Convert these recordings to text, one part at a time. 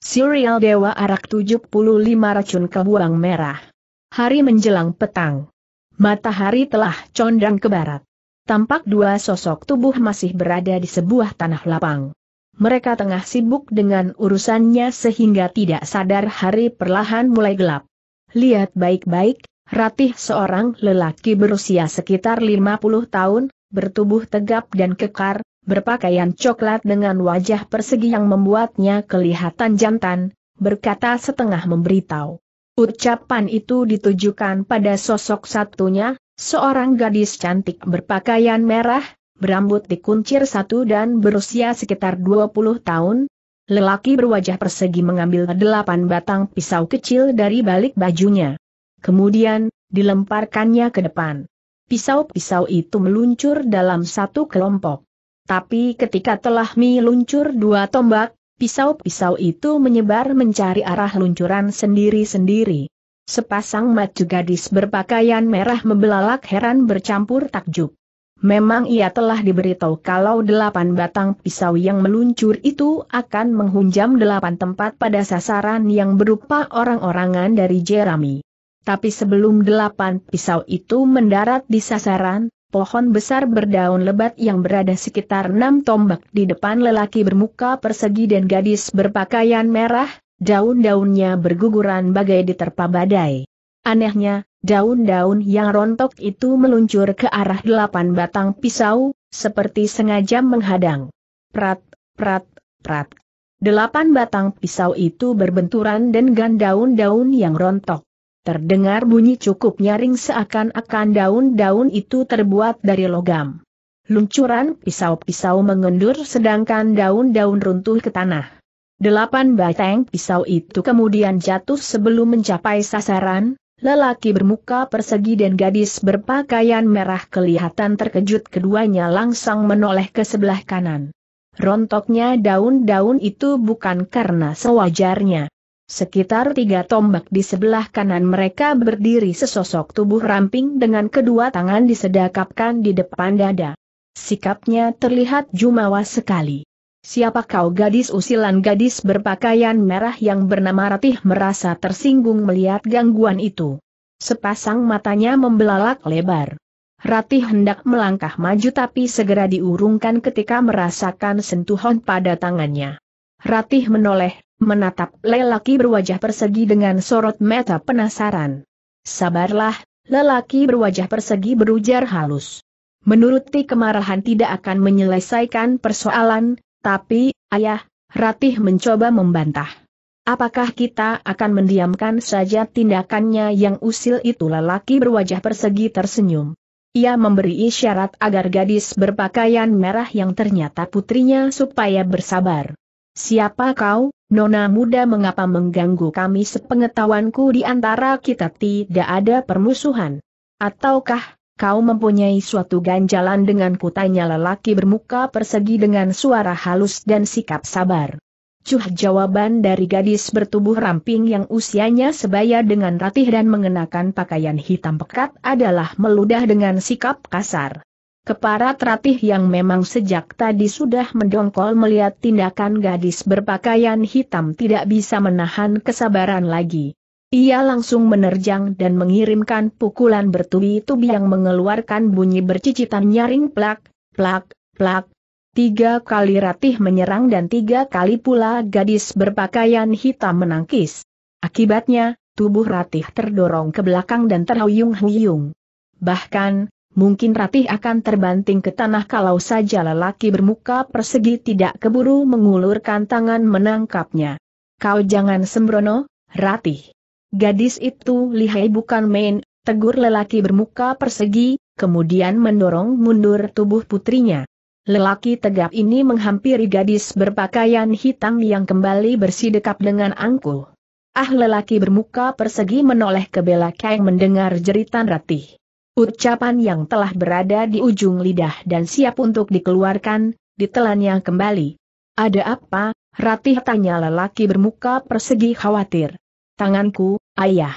Serial Dewa Arak 75 Racun Kebuang Merah. Hari menjelang petang. Matahari telah condang ke barat. Tampak dua sosok tubuh masih berada di sebuah tanah lapang. Mereka tengah sibuk dengan urusannya sehingga tidak sadar hari perlahan mulai gelap. Lihat baik-baik, Ratih seorang lelaki berusia sekitar 50 tahun, bertubuh tegap dan kekar, berpakaian coklat dengan wajah persegi yang membuatnya kelihatan jantan, berkata setengah memberitahu. Ucapan itu ditujukan pada sosok satunya, seorang gadis cantik berpakaian merah, berambut dikuncir satu dan berusia sekitar 20 tahun. Lelaki berwajah persegi mengambil delapan batang pisau kecil dari balik bajunya. Kemudian, dilemparkannya ke depan. Pisau-pisau itu meluncur dalam satu kelompok. Tapi ketika telah meluncur dua tombak, pisau-pisau itu menyebar mencari arah luncuran sendiri-sendiri. Sepasang maju gadis berpakaian merah membelalak heran bercampur takjub. Memang ia telah diberitahu kalau delapan batang pisau yang meluncur itu akan menghunjam delapan tempat pada sasaran yang berupa orang-orangan dari Jeremy. Tapi sebelum delapan pisau itu mendarat di sasaran, pohon besar berdaun lebat yang berada sekitar enam tombak di depan lelaki bermuka persegi dan gadis berpakaian merah, daun-daunnya berguguran bagai diterpa badai. Anehnya, daun-daun yang rontok itu meluncur ke arah delapan batang pisau, seperti sengaja menghadang. Prat, prat, prat. Delapan batang pisau itu berbenturan dengan daun-daun yang rontok. Terdengar bunyi cukup nyaring seakan-akan daun-daun itu terbuat dari logam. Luncuran pisau-pisau mengendur sedangkan daun-daun runtuh ke tanah. Delapan batang pisau itu kemudian jatuh sebelum mencapai sasaran, lelaki bermuka persegi dan gadis berpakaian merah kelihatan terkejut keduanya langsung menoleh ke sebelah kanan. Rontoknya daun-daun itu bukan karena sewajarnya. Sekitar tiga tombak di sebelah kanan mereka berdiri sesosok tubuh ramping dengan kedua tangan disedakapkan di depan dada. Sikapnya terlihat jumawa sekali. Siapa kau gadis usilan gadis berpakaian merah yang bernama Ratih merasa tersinggung melihat gangguan itu. Sepasang matanya membelalak lebar. Ratih hendak melangkah maju tapi segera diurungkan ketika merasakan sentuhan pada tangannya. Ratih menoleh menatap lelaki berwajah persegi dengan sorot mata penasaran. Sabarlah, lelaki berwajah persegi berujar halus. Menuruti kemarahan tidak akan menyelesaikan persoalan, tapi, ayah, Ratih mencoba membantah. Apakah kita akan mendiamkan saja tindakannya yang usil itu lelaki berwajah persegi tersenyum. Ia memberi isyarat agar gadis berpakaian merah yang ternyata putrinya supaya bersabar. Siapa kau, Nona muda mengapa mengganggu kami sepengetahuanku di antara kita tidak ada permusuhan? Ataukah, kau mempunyai suatu ganjalan dengan kutanya lelaki bermuka persegi dengan suara halus dan sikap sabar. Cuh jawaban dari gadis bertubuh ramping yang usianya sebaya dengan ratih dan mengenakan pakaian hitam pekat adalah meludah dengan sikap kasar. Keparat ratih yang memang sejak tadi sudah mendongkol melihat tindakan gadis berpakaian hitam tidak bisa menahan kesabaran lagi. Ia langsung menerjang dan mengirimkan pukulan bertubi-tubi yang mengeluarkan bunyi bercicitan nyaring plak, plak, plak. Tiga kali ratih menyerang dan tiga kali pula gadis berpakaian hitam menangkis. Akibatnya, tubuh ratih terdorong ke belakang dan terhuyung-huyung. Bahkan, mungkin Ratih akan terbanting ke tanah kalau saja lelaki bermuka persegi tidak keburu mengulurkan tangan menangkapnya. Kau jangan sembrono, Ratih. Gadis itu lihai bukan main, tegur lelaki bermuka persegi, kemudian mendorong mundur tubuh putrinya. Lelaki tegap ini menghampiri gadis berpakaian hitam yang kembali bersidekap dengan angkuh. Ah lelaki bermuka persegi menoleh ke belakang mendengar jeritan ratih. Ucapan yang telah berada di ujung lidah dan siap untuk dikeluarkan, ditelannya kembali. Ada apa, Ratih tanya lelaki bermuka persegi khawatir. Tanganku, ayah.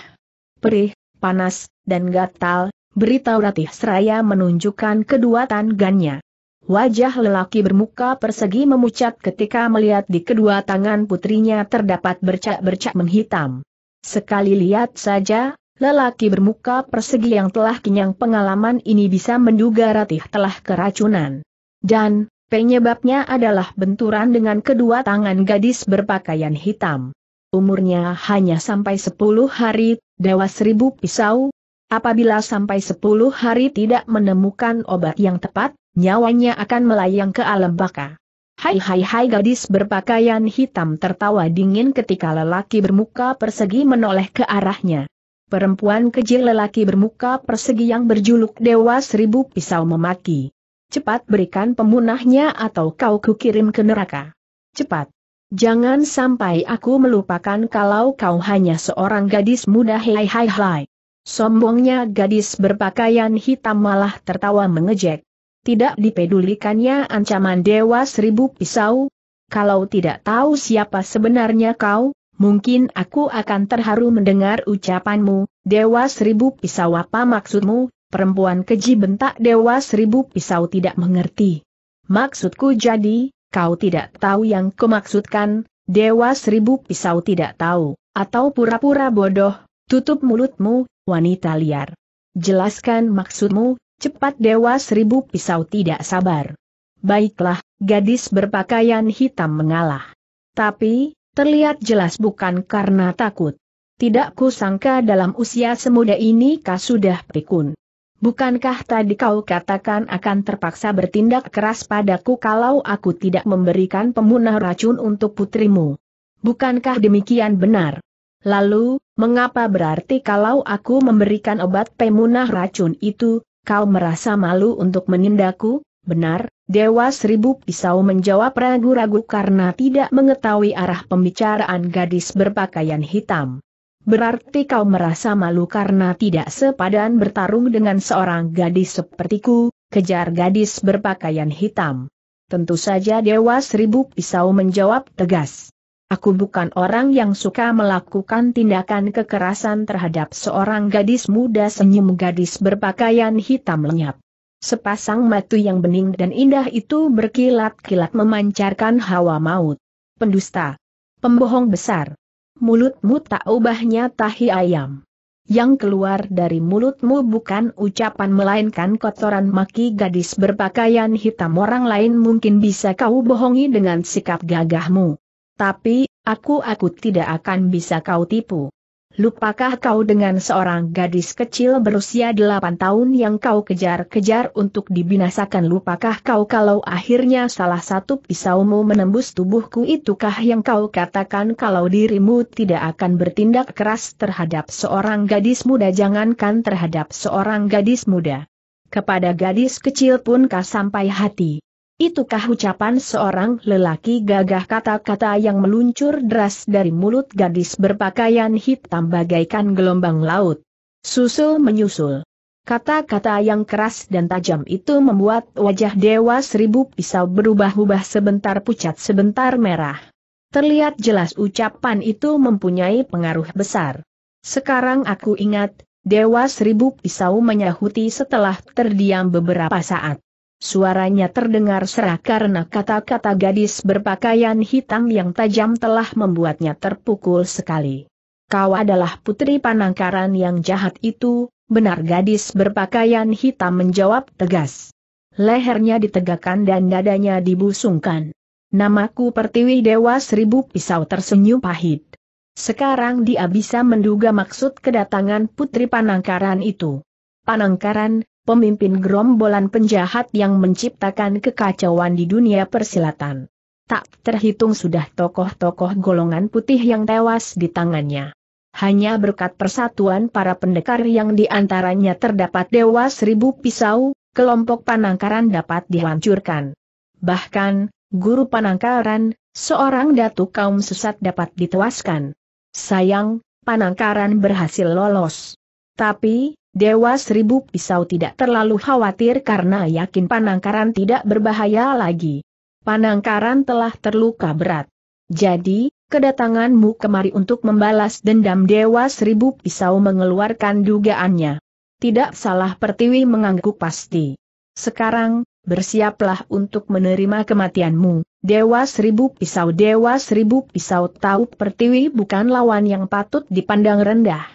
Perih, panas, dan gatal, beritahu Ratih seraya menunjukkan kedua tangannya. Wajah lelaki bermuka persegi memucat ketika melihat di kedua tangan putrinya terdapat bercak-bercak menghitam. Sekali lihat saja, Lelaki bermuka persegi yang telah kenyang pengalaman ini bisa menduga Ratih telah keracunan. Dan, penyebabnya adalah benturan dengan kedua tangan gadis berpakaian hitam. Umurnya hanya sampai 10 hari, dewa seribu pisau. Apabila sampai 10 hari tidak menemukan obat yang tepat, nyawanya akan melayang ke alam baka. Hai hai hai gadis berpakaian hitam tertawa dingin ketika lelaki bermuka persegi menoleh ke arahnya perempuan kecil lelaki bermuka persegi yang berjuluk Dewa Seribu Pisau memaki. Cepat berikan pemunahnya atau kau kukirim ke neraka. Cepat. Jangan sampai aku melupakan kalau kau hanya seorang gadis muda hai hai hai. Sombongnya gadis berpakaian hitam malah tertawa mengejek. Tidak dipedulikannya ancaman dewa seribu pisau. Kalau tidak tahu siapa sebenarnya kau, mungkin aku akan terharu mendengar ucapanmu, Dewa Seribu Pisau apa maksudmu, perempuan keji bentak Dewa Seribu Pisau tidak mengerti. Maksudku jadi, kau tidak tahu yang kumaksudkan, Dewa Seribu Pisau tidak tahu, atau pura-pura bodoh, tutup mulutmu, wanita liar. Jelaskan maksudmu, cepat Dewa Seribu Pisau tidak sabar. Baiklah, gadis berpakaian hitam mengalah. Tapi, Terlihat jelas bukan karena takut. Tidak kusangka dalam usia semuda ini kau sudah pikun. Bukankah tadi kau katakan akan terpaksa bertindak keras padaku kalau aku tidak memberikan pemunah racun untuk putrimu? Bukankah demikian benar? Lalu, mengapa berarti kalau aku memberikan obat pemunah racun itu, kau merasa malu untuk menindaku? Benar, Dewa Seribu Pisau menjawab ragu-ragu karena tidak mengetahui arah pembicaraan gadis berpakaian hitam. Berarti kau merasa malu karena tidak sepadan bertarung dengan seorang gadis sepertiku, kejar gadis berpakaian hitam. Tentu saja Dewa Seribu Pisau menjawab tegas. Aku bukan orang yang suka melakukan tindakan kekerasan terhadap seorang gadis muda senyum gadis berpakaian hitam lenyap. Sepasang matu yang bening dan indah itu berkilat-kilat memancarkan hawa maut. Pendusta. Pembohong besar. Mulutmu tak ubahnya tahi ayam. Yang keluar dari mulutmu bukan ucapan melainkan kotoran maki gadis berpakaian hitam orang lain mungkin bisa kau bohongi dengan sikap gagahmu. Tapi, aku-aku tidak akan bisa kau tipu. Lupakah kau dengan seorang gadis kecil berusia 8 tahun yang kau kejar-kejar untuk dibinasakan? Lupakah kau kalau akhirnya salah satu pisaumu menembus tubuhku itukah yang kau katakan kalau dirimu tidak akan bertindak keras terhadap seorang gadis muda jangankan terhadap seorang gadis muda. Kepada gadis kecil pun kau sampai hati. Itukah ucapan seorang lelaki gagah kata-kata yang meluncur deras dari mulut gadis berpakaian hitam bagaikan gelombang laut. Susul menyusul. Kata-kata yang keras dan tajam itu membuat wajah Dewa Seribu Pisau berubah-ubah sebentar pucat sebentar merah. Terlihat jelas ucapan itu mempunyai pengaruh besar. Sekarang aku ingat, Dewa Seribu Pisau menyahuti setelah terdiam beberapa saat. Suaranya terdengar serak karena kata-kata gadis berpakaian hitam yang tajam telah membuatnya terpukul sekali. Kau adalah putri panangkaran yang jahat itu, benar gadis berpakaian hitam menjawab tegas. Lehernya ditegakkan dan dadanya dibusungkan. Namaku Pertiwi Dewa Seribu Pisau tersenyum pahit. Sekarang dia bisa menduga maksud kedatangan Putri Panangkaran itu. Panangkaran, pemimpin gerombolan penjahat yang menciptakan kekacauan di dunia persilatan. Tak terhitung sudah tokoh-tokoh golongan putih yang tewas di tangannya. Hanya berkat persatuan para pendekar yang diantaranya terdapat dewa seribu pisau, kelompok panangkaran dapat dihancurkan. Bahkan, guru panangkaran, seorang datu kaum sesat dapat ditewaskan. Sayang, panangkaran berhasil lolos. Tapi, Dewa Seribu Pisau tidak terlalu khawatir karena yakin Panangkaran tidak berbahaya lagi. Panangkaran telah terluka berat. Jadi, kedatanganmu kemari untuk membalas dendam Dewa Seribu Pisau mengeluarkan dugaannya. Tidak salah Pertiwi mengangguk pasti. Sekarang, bersiaplah untuk menerima kematianmu, Dewa Seribu Pisau Dewa Seribu Pisau tahu Pertiwi bukan lawan yang patut dipandang rendah.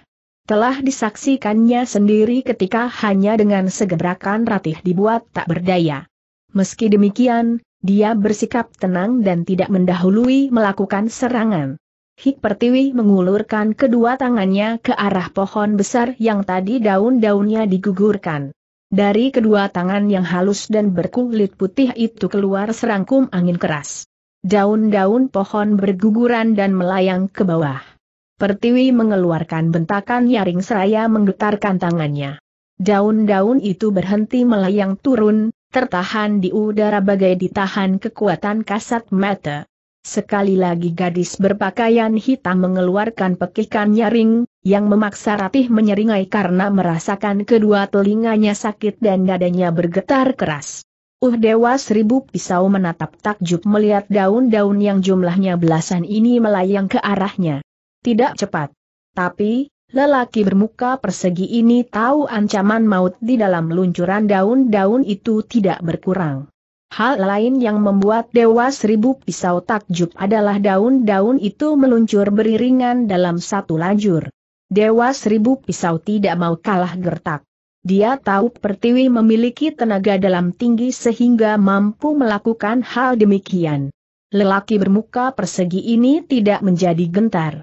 Telah disaksikannya sendiri ketika hanya dengan segebrakan ratih dibuat tak berdaya. Meski demikian, dia bersikap tenang dan tidak mendahului melakukan serangan. Hik Pertiwi mengulurkan kedua tangannya ke arah pohon besar yang tadi daun-daunnya digugurkan. Dari kedua tangan yang halus dan berkulit putih itu keluar serangkum angin keras. Daun-daun pohon berguguran dan melayang ke bawah. Pertiwi mengeluarkan bentakan nyaring seraya menggetarkan tangannya. Daun-daun itu berhenti melayang turun, tertahan di udara bagai ditahan kekuatan kasat mata. Sekali lagi gadis berpakaian hitam mengeluarkan pekikan nyaring, yang memaksa Ratih menyeringai karena merasakan kedua telinganya sakit dan dadanya bergetar keras. Uh Dewa Seribu Pisau menatap takjub melihat daun-daun yang jumlahnya belasan ini melayang ke arahnya tidak cepat. Tapi, lelaki bermuka persegi ini tahu ancaman maut di dalam luncuran daun-daun itu tidak berkurang. Hal lain yang membuat Dewa Seribu Pisau takjub adalah daun-daun itu meluncur beriringan dalam satu lajur. Dewa Seribu Pisau tidak mau kalah gertak. Dia tahu Pertiwi memiliki tenaga dalam tinggi sehingga mampu melakukan hal demikian. Lelaki bermuka persegi ini tidak menjadi gentar.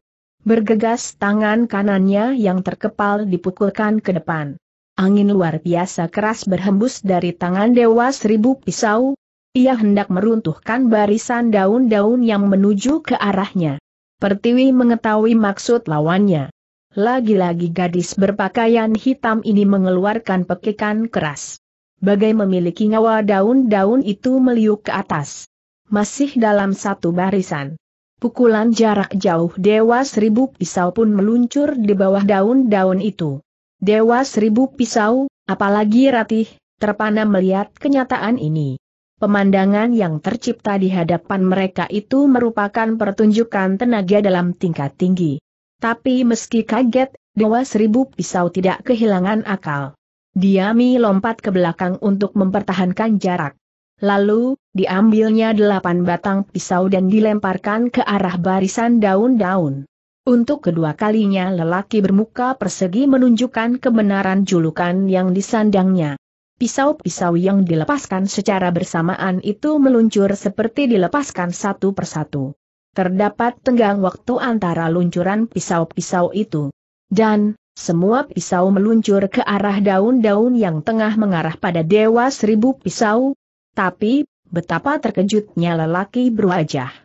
Bergegas tangan kanannya yang terkepal dipukulkan ke depan. Angin luar biasa keras berhembus dari tangan Dewa Seribu Pisau. Ia hendak meruntuhkan barisan daun-daun yang menuju ke arahnya. Pertiwi mengetahui maksud lawannya. Lagi-lagi gadis berpakaian hitam ini mengeluarkan pekikan keras. Bagai memiliki nyawa daun-daun itu meliuk ke atas. Masih dalam satu barisan. Pukulan jarak jauh Dewa Seribu Pisau pun meluncur di bawah daun-daun itu. Dewa Seribu Pisau, apalagi Ratih, terpana melihat kenyataan ini. Pemandangan yang tercipta di hadapan mereka itu merupakan pertunjukan tenaga dalam tingkat tinggi. Tapi meski kaget, Dewa Seribu Pisau tidak kehilangan akal. Diami lompat ke belakang untuk mempertahankan jarak. Lalu, diambilnya delapan batang pisau dan dilemparkan ke arah barisan daun-daun. Untuk kedua kalinya lelaki bermuka persegi menunjukkan kebenaran julukan yang disandangnya. Pisau-pisau yang dilepaskan secara bersamaan itu meluncur seperti dilepaskan satu persatu. Terdapat tenggang waktu antara luncuran pisau-pisau itu. Dan, semua pisau meluncur ke arah daun-daun yang tengah mengarah pada Dewa Seribu Pisau, tapi, betapa terkejutnya lelaki berwajah.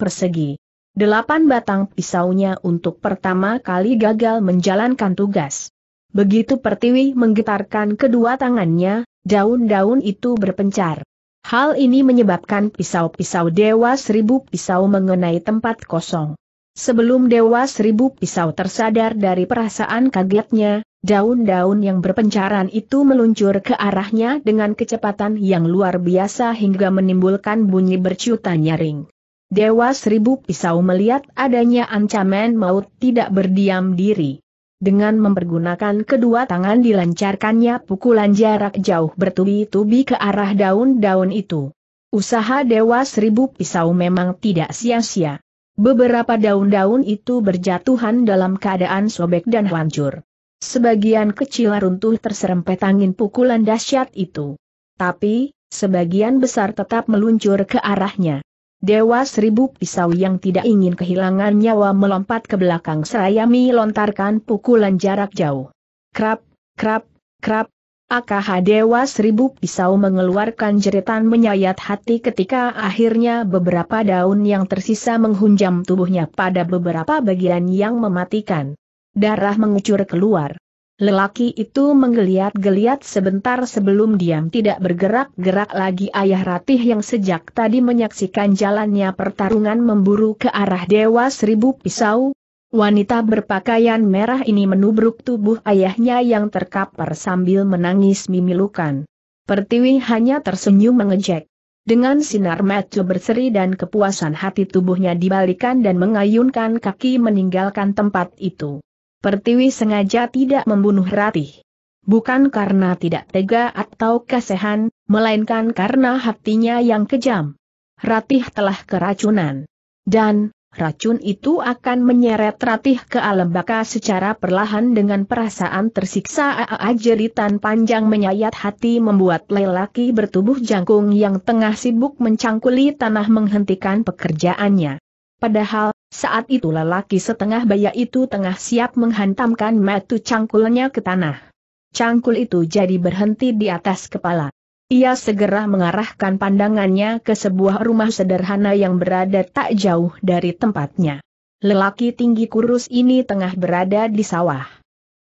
Persegi. Delapan batang pisaunya untuk pertama kali gagal menjalankan tugas. Begitu Pertiwi menggetarkan kedua tangannya, daun-daun itu berpencar. Hal ini menyebabkan pisau-pisau Dewa Seribu Pisau mengenai tempat kosong. Sebelum Dewa Seribu Pisau tersadar dari perasaan kagetnya, Daun-daun yang berpencaran itu meluncur ke arahnya dengan kecepatan yang luar biasa hingga menimbulkan bunyi berciutan nyaring. Dewa seribu pisau melihat adanya ancaman maut tidak berdiam diri. Dengan mempergunakan kedua tangan dilancarkannya pukulan jarak jauh bertubi-tubi ke arah daun-daun itu. Usaha Dewa seribu pisau memang tidak sia-sia. Beberapa daun-daun itu berjatuhan dalam keadaan sobek dan hancur. Sebagian kecil runtuh terserempet angin pukulan dahsyat itu. Tapi, sebagian besar tetap meluncur ke arahnya. Dewa seribu pisau yang tidak ingin kehilangan nyawa melompat ke belakang seraya melontarkan pukulan jarak jauh. Krap, krap, krap. AKH Dewa Seribu Pisau mengeluarkan jeritan menyayat hati ketika akhirnya beberapa daun yang tersisa menghunjam tubuhnya pada beberapa bagian yang mematikan. Darah mengucur keluar. Lelaki itu menggeliat-geliat sebentar sebelum diam tidak bergerak-gerak lagi ayah ratih yang sejak tadi menyaksikan jalannya pertarungan memburu ke arah Dewa Seribu Pisau. Wanita berpakaian merah ini menubruk tubuh ayahnya yang terkapar sambil menangis mimilukan. Pertiwi hanya tersenyum mengejek. Dengan sinar mata berseri dan kepuasan hati tubuhnya dibalikan dan mengayunkan kaki meninggalkan tempat itu. Pertiwi sengaja tidak membunuh Ratih. Bukan karena tidak tega atau kasehan, melainkan karena hatinya yang kejam. Ratih telah keracunan. Dan, racun itu akan menyeret Ratih ke alam baka secara perlahan dengan perasaan tersiksa AA jeritan panjang menyayat hati membuat lelaki bertubuh jangkung yang tengah sibuk mencangkuli tanah menghentikan pekerjaannya. Padahal, saat itu lelaki setengah baya itu tengah siap menghantamkan metu cangkulnya ke tanah. Cangkul itu jadi berhenti di atas kepala. Ia segera mengarahkan pandangannya ke sebuah rumah sederhana yang berada tak jauh dari tempatnya. Lelaki tinggi kurus ini tengah berada di sawah.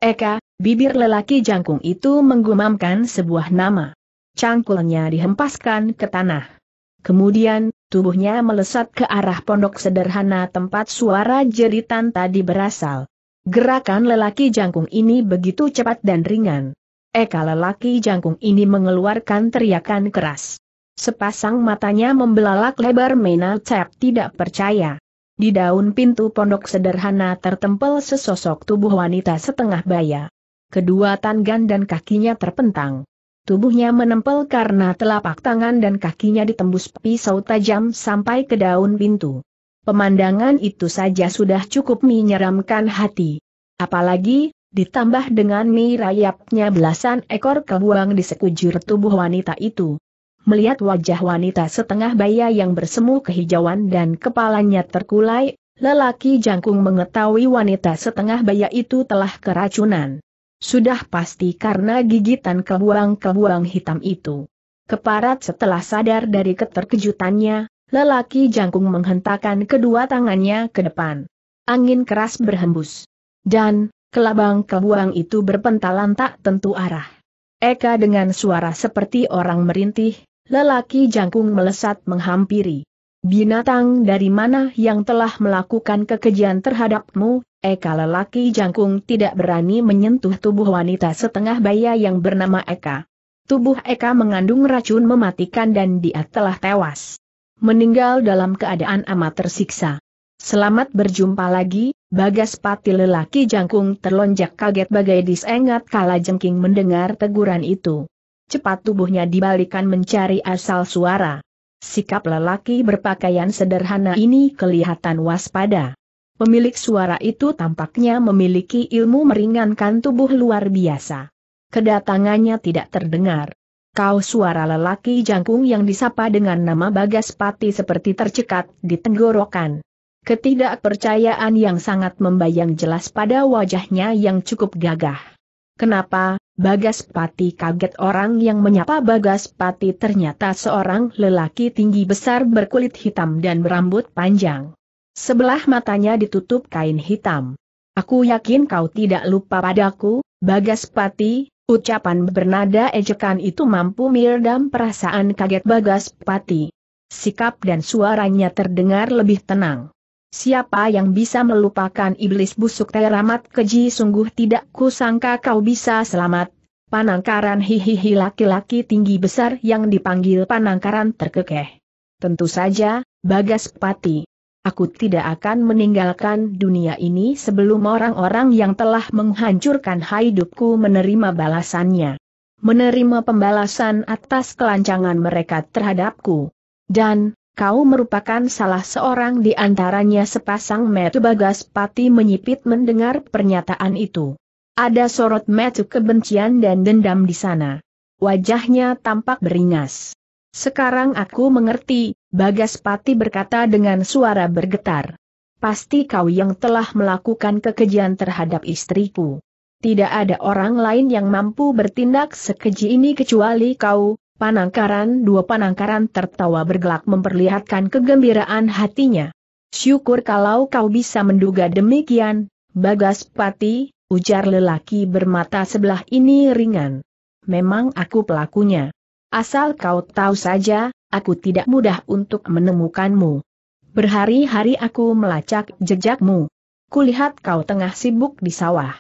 Eka, bibir lelaki jangkung itu menggumamkan sebuah nama. Cangkulnya dihempaskan ke tanah. Kemudian, tubuhnya melesat ke arah pondok sederhana tempat suara jeritan tadi berasal. Gerakan lelaki jangkung ini begitu cepat dan ringan. Eka lelaki jangkung ini mengeluarkan teriakan keras. Sepasang matanya membelalak lebar Mena Cep tidak percaya. Di daun pintu pondok sederhana tertempel sesosok tubuh wanita setengah baya. Kedua tangan dan kakinya terpentang. Tubuhnya menempel karena telapak tangan dan kakinya ditembus pisau tajam sampai ke daun pintu. Pemandangan itu saja sudah cukup menyeramkan hati. Apalagi, ditambah dengan mie rayapnya belasan ekor kebuang di sekujur tubuh wanita itu. Melihat wajah wanita setengah baya yang bersemu kehijauan dan kepalanya terkulai, lelaki jangkung mengetahui wanita setengah baya itu telah keracunan. Sudah pasti karena gigitan kebuang-kebuang hitam itu. Keparat setelah sadar dari keterkejutannya, lelaki jangkung menghentakkan kedua tangannya ke depan. Angin keras berhembus. Dan, kelabang-kebuang itu berpentalan tak tentu arah. Eka dengan suara seperti orang merintih, lelaki jangkung melesat menghampiri. Binatang dari mana yang telah melakukan kekejian terhadapmu, Eka lelaki jangkung tidak berani menyentuh tubuh wanita setengah baya yang bernama Eka. Tubuh Eka mengandung racun mematikan dan dia telah tewas. Meninggal dalam keadaan amat tersiksa. Selamat berjumpa lagi, Bagas Pati lelaki jangkung terlonjak kaget bagai disengat kala jengking mendengar teguran itu. Cepat tubuhnya dibalikan mencari asal suara. Sikap lelaki berpakaian sederhana ini kelihatan waspada. Pemilik suara itu tampaknya memiliki ilmu meringankan tubuh luar biasa. Kedatangannya tidak terdengar. Kau suara lelaki jangkung yang disapa dengan nama Bagaspati seperti tercekat di tenggorokan. Ketidakpercayaan yang sangat membayang jelas pada wajahnya yang cukup gagah. Kenapa, Bagas Pati kaget orang yang menyapa Bagas Pati ternyata seorang lelaki tinggi besar berkulit hitam dan berambut panjang. Sebelah matanya ditutup kain hitam. Aku yakin kau tidak lupa padaku, Bagas Pati, ucapan bernada ejekan itu mampu meredam perasaan kaget Bagas Pati. Sikap dan suaranya terdengar lebih tenang. Siapa yang bisa melupakan iblis busuk teramat keji sungguh tidak kusangka kau bisa selamat. Panangkaran hihihi laki-laki tinggi besar yang dipanggil panangkaran terkekeh. Tentu saja, Bagas Pati. Aku tidak akan meninggalkan dunia ini sebelum orang-orang yang telah menghancurkan hidupku menerima balasannya. Menerima pembalasan atas kelancangan mereka terhadapku. Dan, kau merupakan salah seorang di antaranya sepasang metu bagas pati menyipit mendengar pernyataan itu. Ada sorot metu kebencian dan dendam di sana. Wajahnya tampak beringas. Sekarang aku mengerti, bagas pati berkata dengan suara bergetar. Pasti kau yang telah melakukan kekejian terhadap istriku. Tidak ada orang lain yang mampu bertindak sekeji ini kecuali kau, Panangkaran dua panangkaran tertawa bergelak memperlihatkan kegembiraan hatinya. Syukur kalau kau bisa menduga demikian, Bagas Pati, ujar lelaki bermata sebelah ini ringan. Memang aku pelakunya. Asal kau tahu saja, aku tidak mudah untuk menemukanmu. Berhari-hari aku melacak jejakmu. Kulihat kau tengah sibuk di sawah.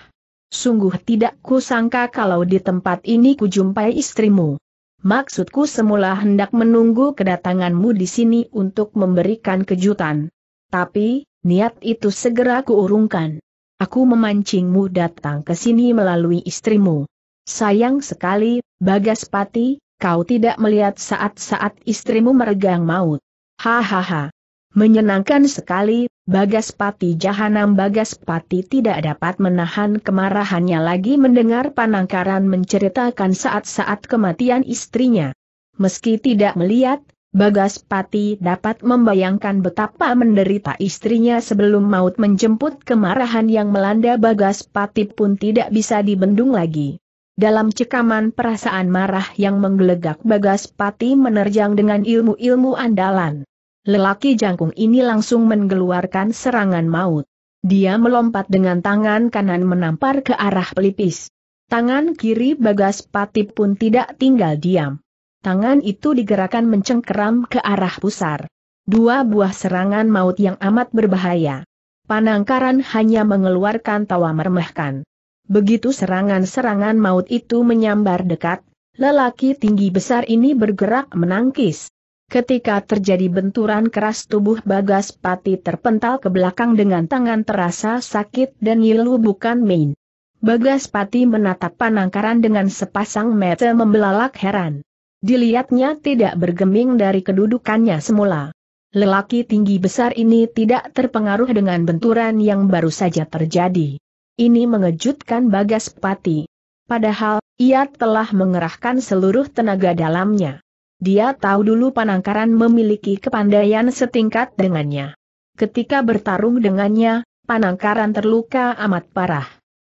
Sungguh tidak kusangka kalau di tempat ini kujumpai istrimu. Maksudku semula hendak menunggu kedatanganmu di sini untuk memberikan kejutan. Tapi, niat itu segera kuurungkan. Aku memancingmu datang ke sini melalui istrimu. Sayang sekali, Bagas Pati, kau tidak melihat saat-saat istrimu meregang maut. Hahaha. Menyenangkan sekali, Bagas Pati Jahanam Bagas Pati tidak dapat menahan kemarahannya lagi mendengar Panangkaran menceritakan saat-saat kematian istrinya. Meski tidak melihat, Bagas Pati dapat membayangkan betapa menderita istrinya sebelum maut menjemput kemarahan yang melanda Bagas Pati pun tidak bisa dibendung lagi. Dalam cekaman perasaan marah yang menggelegak Bagas Pati menerjang dengan ilmu-ilmu andalan. Lelaki jangkung ini langsung mengeluarkan serangan maut. Dia melompat dengan tangan kanan menampar ke arah pelipis. Tangan kiri Bagas Patip pun tidak tinggal diam. Tangan itu digerakkan mencengkeram ke arah pusar. Dua buah serangan maut yang amat berbahaya. Panangkaran hanya mengeluarkan tawa meremehkan. Begitu serangan-serangan maut itu menyambar dekat, lelaki tinggi besar ini bergerak menangkis. Ketika terjadi benturan keras tubuh Bagas Pati terpental ke belakang dengan tangan terasa sakit dan ngilu bukan main. Bagas Pati menatap panangkaran dengan sepasang mata membelalak heran. Dilihatnya tidak bergeming dari kedudukannya semula. Lelaki tinggi besar ini tidak terpengaruh dengan benturan yang baru saja terjadi. Ini mengejutkan Bagas Pati. Padahal, ia telah mengerahkan seluruh tenaga dalamnya. Dia tahu dulu Panangkaran memiliki kepandaian setingkat dengannya. Ketika bertarung dengannya, Panangkaran terluka amat parah.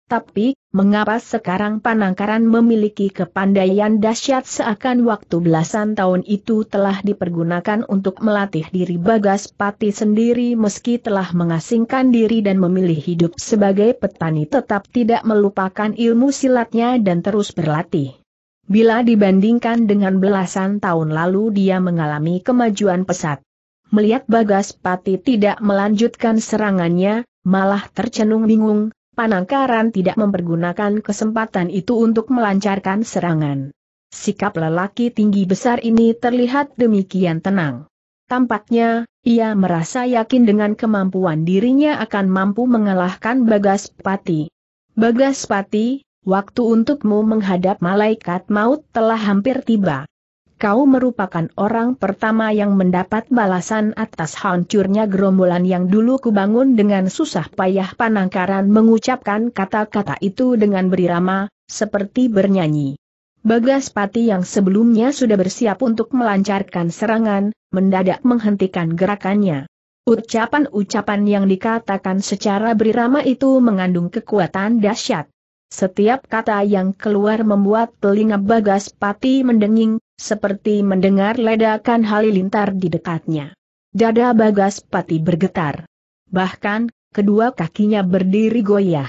Tapi, mengapa sekarang Panangkaran memiliki kepandaian dahsyat seakan waktu belasan tahun itu telah dipergunakan untuk melatih diri Bagas Pati sendiri meski telah mengasingkan diri dan memilih hidup sebagai petani tetap tidak melupakan ilmu silatnya dan terus berlatih. Bila dibandingkan dengan belasan tahun lalu dia mengalami kemajuan pesat. Melihat Bagas Pati tidak melanjutkan serangannya, malah tercenung bingung, Panangkaran tidak mempergunakan kesempatan itu untuk melancarkan serangan. Sikap lelaki tinggi besar ini terlihat demikian tenang. Tampaknya, ia merasa yakin dengan kemampuan dirinya akan mampu mengalahkan Bagas Pati. Bagas Pati, Waktu untukmu menghadap malaikat maut telah hampir tiba. Kau merupakan orang pertama yang mendapat balasan atas hancurnya gerombolan yang dulu kubangun dengan susah payah panangkaran mengucapkan kata-kata itu dengan berirama, seperti bernyanyi. Bagas Pati yang sebelumnya sudah bersiap untuk melancarkan serangan, mendadak menghentikan gerakannya. Ucapan-ucapan yang dikatakan secara berirama itu mengandung kekuatan dahsyat. Setiap kata yang keluar membuat telinga Bagas Pati mendenging, seperti mendengar ledakan halilintar di dekatnya. Dada Bagas Pati bergetar. Bahkan, kedua kakinya berdiri goyah.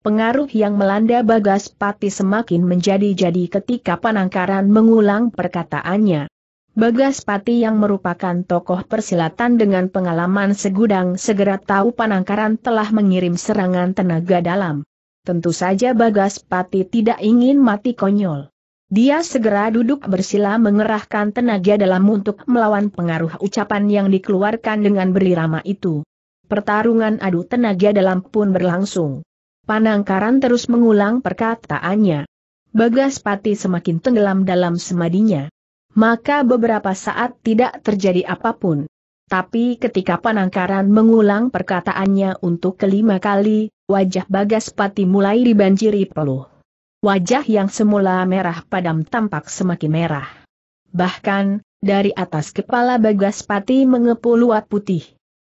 Pengaruh yang melanda Bagas Pati semakin menjadi-jadi ketika penangkaran mengulang perkataannya. Bagas Pati yang merupakan tokoh persilatan dengan pengalaman segudang segera tahu Panangkaran telah mengirim serangan tenaga dalam. Tentu saja Bagas Pati tidak ingin mati konyol. Dia segera duduk bersila mengerahkan tenaga dalam untuk melawan pengaruh ucapan yang dikeluarkan dengan berirama itu. Pertarungan adu tenaga dalam pun berlangsung. Panangkaran terus mengulang perkataannya. Bagas Pati semakin tenggelam dalam semadinya. Maka beberapa saat tidak terjadi apapun. Tapi ketika penangkaran mengulang perkataannya untuk kelima kali, wajah Bagaspati mulai dibanjiri peluh. Wajah yang semula merah padam tampak semakin merah. Bahkan, dari atas kepala Bagaspati mengepul luat putih.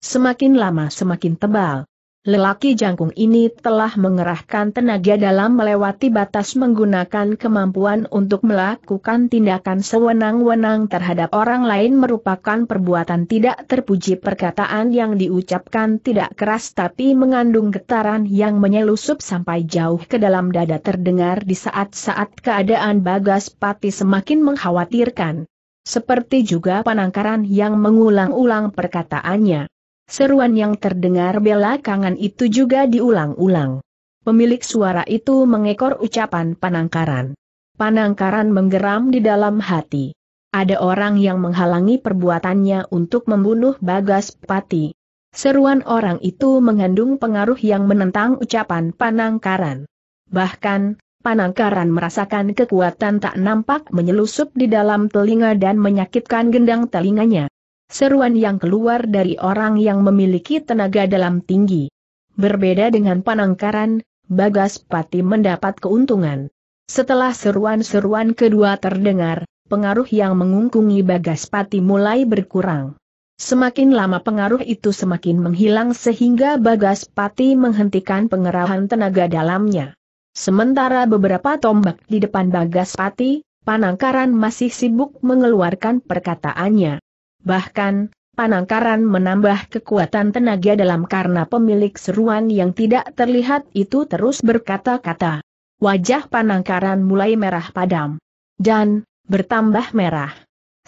Semakin lama semakin tebal, Lelaki jangkung ini telah mengerahkan tenaga dalam melewati batas menggunakan kemampuan untuk melakukan tindakan sewenang-wenang terhadap orang lain merupakan perbuatan tidak terpuji perkataan yang diucapkan tidak keras tapi mengandung getaran yang menyelusup sampai jauh ke dalam dada terdengar di saat-saat keadaan Bagas Pati semakin mengkhawatirkan. Seperti juga penangkaran yang mengulang-ulang perkataannya. Seruan yang terdengar belakangan itu juga diulang-ulang. Pemilik suara itu mengekor ucapan panangkaran. Panangkaran menggeram di dalam hati. Ada orang yang menghalangi perbuatannya untuk membunuh Bagas Pati. Seruan orang itu mengandung pengaruh yang menentang ucapan panangkaran. Bahkan, panangkaran merasakan kekuatan tak nampak menyelusup di dalam telinga dan menyakitkan gendang telinganya seruan yang keluar dari orang yang memiliki tenaga dalam tinggi. Berbeda dengan panangkaran, Bagas Pati mendapat keuntungan. Setelah seruan-seruan kedua terdengar, pengaruh yang mengungkungi Bagas Pati mulai berkurang. Semakin lama pengaruh itu semakin menghilang sehingga Bagas Pati menghentikan pengerahan tenaga dalamnya. Sementara beberapa tombak di depan Bagas Pati, Panangkaran masih sibuk mengeluarkan perkataannya. Bahkan, Panangkaran menambah kekuatan tenaga dalam karena pemilik seruan yang tidak terlihat itu terus berkata-kata. Wajah Panangkaran mulai merah padam. Dan, bertambah merah.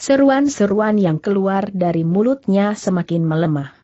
Seruan-seruan yang keluar dari mulutnya semakin melemah.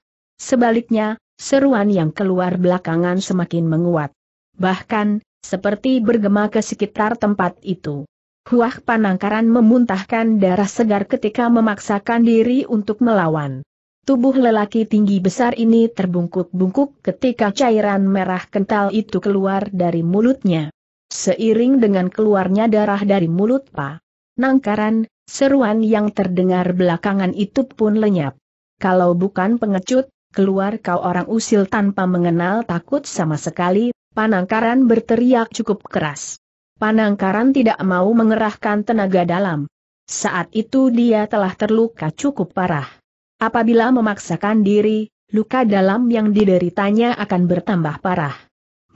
Sebaliknya, seruan yang keluar belakangan semakin menguat. Bahkan, seperti bergema ke sekitar tempat itu. Huah Panangkaran memuntahkan darah segar ketika memaksakan diri untuk melawan. Tubuh lelaki tinggi besar ini terbungkuk-bungkuk ketika cairan merah kental itu keluar dari mulutnya. Seiring dengan keluarnya darah dari mulut Pa. Nangkaran, seruan yang terdengar belakangan itu pun lenyap. Kalau bukan pengecut, keluar kau orang usil tanpa mengenal takut sama sekali, Panangkaran berteriak cukup keras. Panangkaran tidak mau mengerahkan tenaga dalam. Saat itu dia telah terluka cukup parah. Apabila memaksakan diri, luka dalam yang dideritanya akan bertambah parah.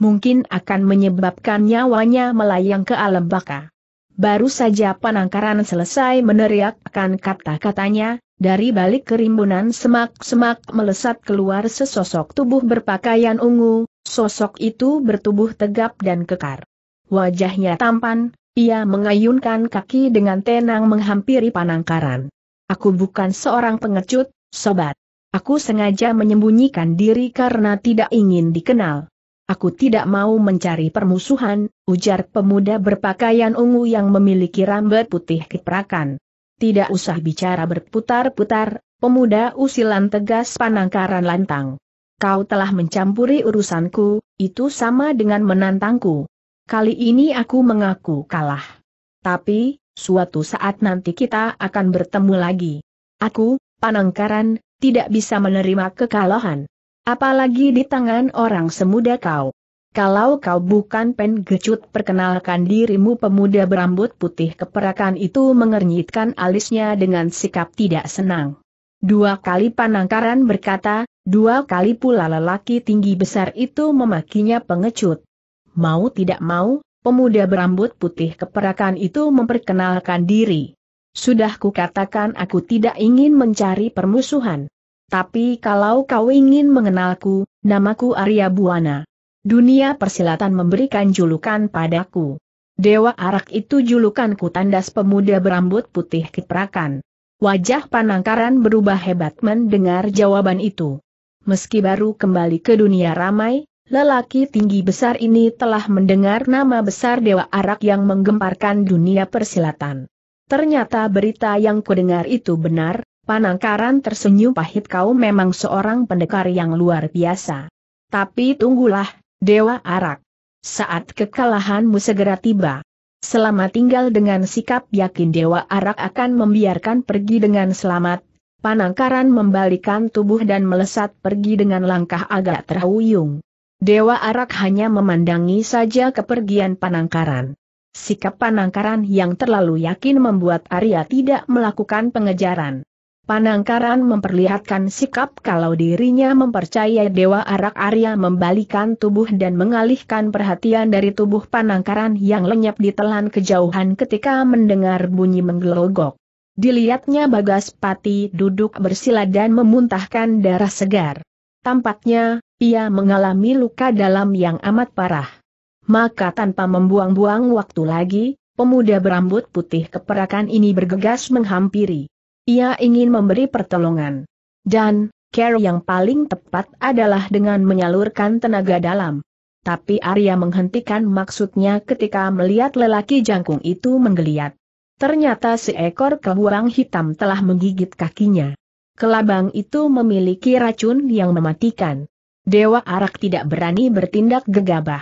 Mungkin akan menyebabkan nyawanya melayang ke alam baka. Baru saja panangkaran selesai meneriakkan kata-katanya, dari balik kerimbunan semak-semak melesat keluar sesosok tubuh berpakaian ungu, sosok itu bertubuh tegap dan kekar. Wajahnya tampan, ia mengayunkan kaki dengan tenang menghampiri panangkaran. Aku bukan seorang pengecut, sobat. Aku sengaja menyembunyikan diri karena tidak ingin dikenal. Aku tidak mau mencari permusuhan, ujar pemuda berpakaian ungu yang memiliki rambut putih keprakan. Tidak usah bicara berputar-putar, pemuda usilan tegas panangkaran lantang. Kau telah mencampuri urusanku, itu sama dengan menantangku. Kali ini aku mengaku kalah. Tapi, suatu saat nanti kita akan bertemu lagi. Aku, Panangkaran, tidak bisa menerima kekalahan. Apalagi di tangan orang semuda kau. Kalau kau bukan penggecut perkenalkan dirimu pemuda berambut putih keperakan itu mengernyitkan alisnya dengan sikap tidak senang. Dua kali panangkaran berkata, dua kali pula lelaki tinggi besar itu memakinya pengecut. Mau tidak mau, pemuda berambut putih keperakan itu memperkenalkan diri. Sudah kukatakan aku tidak ingin mencari permusuhan. Tapi kalau kau ingin mengenalku, namaku Arya Buana. Dunia persilatan memberikan julukan padaku. Dewa Arak itu julukanku tandas pemuda berambut putih keperakan. Wajah Panangkaran berubah hebat mendengar jawaban itu. Meski baru kembali ke dunia ramai, Lelaki tinggi besar ini telah mendengar nama besar Dewa Arak yang menggemparkan dunia persilatan. Ternyata berita yang kudengar itu benar, Panangkaran tersenyum pahit kau memang seorang pendekar yang luar biasa. Tapi tunggulah, Dewa Arak. Saat kekalahanmu segera tiba. Selama tinggal dengan sikap yakin Dewa Arak akan membiarkan pergi dengan selamat, Panangkaran membalikan tubuh dan melesat pergi dengan langkah agak terhuyung. Dewa Arak hanya memandangi saja kepergian Panangkaran. Sikap Panangkaran yang terlalu yakin membuat Arya tidak melakukan pengejaran. Panangkaran memperlihatkan sikap kalau dirinya mempercayai Dewa Arak Arya membalikan tubuh dan mengalihkan perhatian dari tubuh Panangkaran yang lenyap di telan kejauhan ketika mendengar bunyi menggelogok. Dilihatnya Bagas Pati duduk bersila dan memuntahkan darah segar. Tampaknya, ia mengalami luka dalam yang amat parah. Maka tanpa membuang-buang waktu lagi, pemuda berambut putih keperakan ini bergegas menghampiri. Ia ingin memberi pertolongan. Dan, care yang paling tepat adalah dengan menyalurkan tenaga dalam. Tapi Arya menghentikan maksudnya ketika melihat lelaki jangkung itu menggeliat. Ternyata seekor keburang hitam telah menggigit kakinya. Kelabang itu memiliki racun yang mematikan. Dewa Arak tidak berani bertindak gegabah.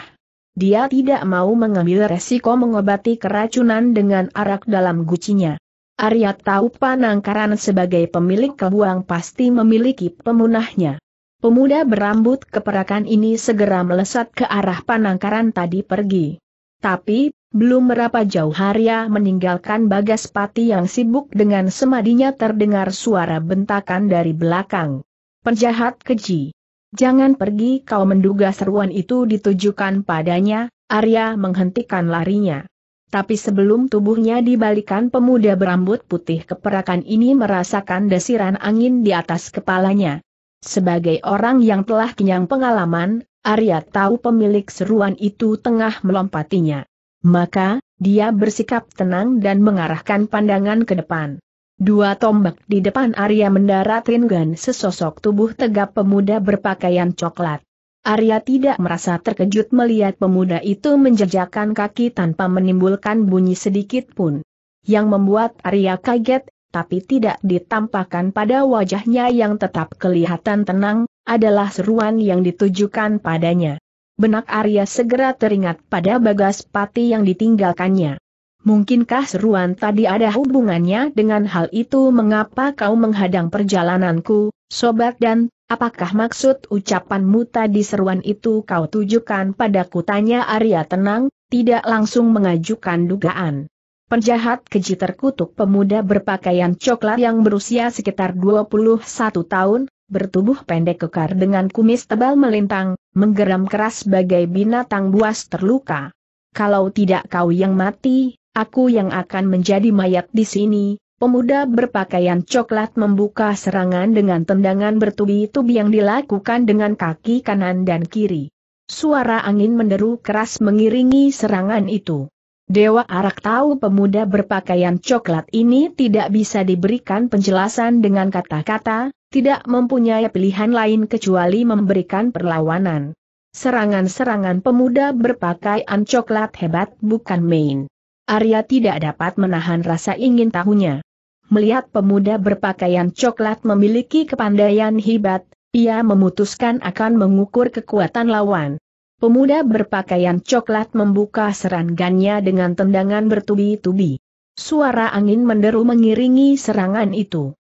Dia tidak mau mengambil resiko mengobati keracunan dengan arak dalam gucinya. Arya tahu Panangkaran sebagai pemilik kebuang pasti memiliki pemunahnya. Pemuda berambut keperakan ini segera melesat ke arah Panangkaran tadi pergi. Tapi, belum berapa jauh Arya meninggalkan Bagaspati yang sibuk dengan semadinya terdengar suara bentakan dari belakang. Penjahat keji. Jangan pergi kau menduga seruan itu ditujukan padanya, Arya menghentikan larinya. Tapi sebelum tubuhnya dibalikan pemuda berambut putih keperakan ini merasakan desiran angin di atas kepalanya. Sebagai orang yang telah kenyang pengalaman, Arya tahu pemilik seruan itu tengah melompatinya. Maka, dia bersikap tenang dan mengarahkan pandangan ke depan. Dua tombak di depan Arya mendarat Ringan sesosok tubuh tegap pemuda berpakaian coklat. Arya tidak merasa terkejut melihat pemuda itu menjejakkan kaki tanpa menimbulkan bunyi sedikit pun. Yang membuat Arya kaget, tapi tidak ditampakkan pada wajahnya yang tetap kelihatan tenang, adalah seruan yang ditujukan padanya. Benak Arya segera teringat pada bagas pati yang ditinggalkannya. Mungkinkah seruan tadi ada hubungannya dengan hal itu mengapa kau menghadang perjalananku, sobat dan, apakah maksud ucapanmu tadi seruan itu kau tujukan padaku tanya Arya tenang, tidak langsung mengajukan dugaan. Penjahat keji terkutuk pemuda berpakaian coklat yang berusia sekitar 21 tahun, bertubuh pendek kekar dengan kumis tebal melintang, menggeram keras bagai binatang buas terluka. Kalau tidak kau yang mati, Aku yang akan menjadi mayat di sini, Pemuda berpakaian coklat membuka serangan dengan tendangan bertubi-tubi yang dilakukan dengan kaki kanan dan kiri. Suara angin menderu keras mengiringi serangan itu. Dewa Arak tahu pemuda berpakaian coklat ini tidak bisa diberikan penjelasan dengan kata-kata, tidak mempunyai pilihan lain kecuali memberikan perlawanan. Serangan-serangan pemuda berpakaian coklat hebat bukan main. Arya tidak dapat menahan rasa ingin tahunya. Melihat pemuda berpakaian coklat memiliki kepandaian hebat, ia memutuskan akan mengukur kekuatan lawan. Pemuda berpakaian coklat membuka serangannya dengan tendangan bertubi-tubi. Suara angin menderu mengiringi serangan itu.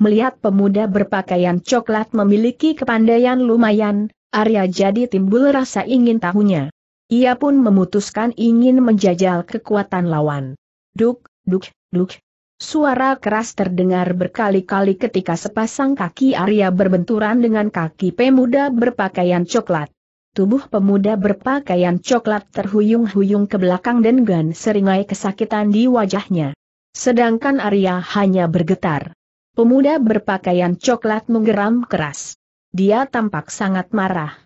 Melihat pemuda berpakaian coklat memiliki kepandaian lumayan, Arya jadi timbul rasa ingin tahunya. Ia pun memutuskan ingin menjajal kekuatan lawan. Duk, duk, duk. Suara keras terdengar berkali-kali ketika sepasang kaki Arya berbenturan dengan kaki pemuda berpakaian coklat. Tubuh pemuda berpakaian coklat terhuyung-huyung ke belakang dan dengan seringai kesakitan di wajahnya. Sedangkan Arya hanya bergetar. Pemuda berpakaian coklat menggeram keras. Dia tampak sangat marah.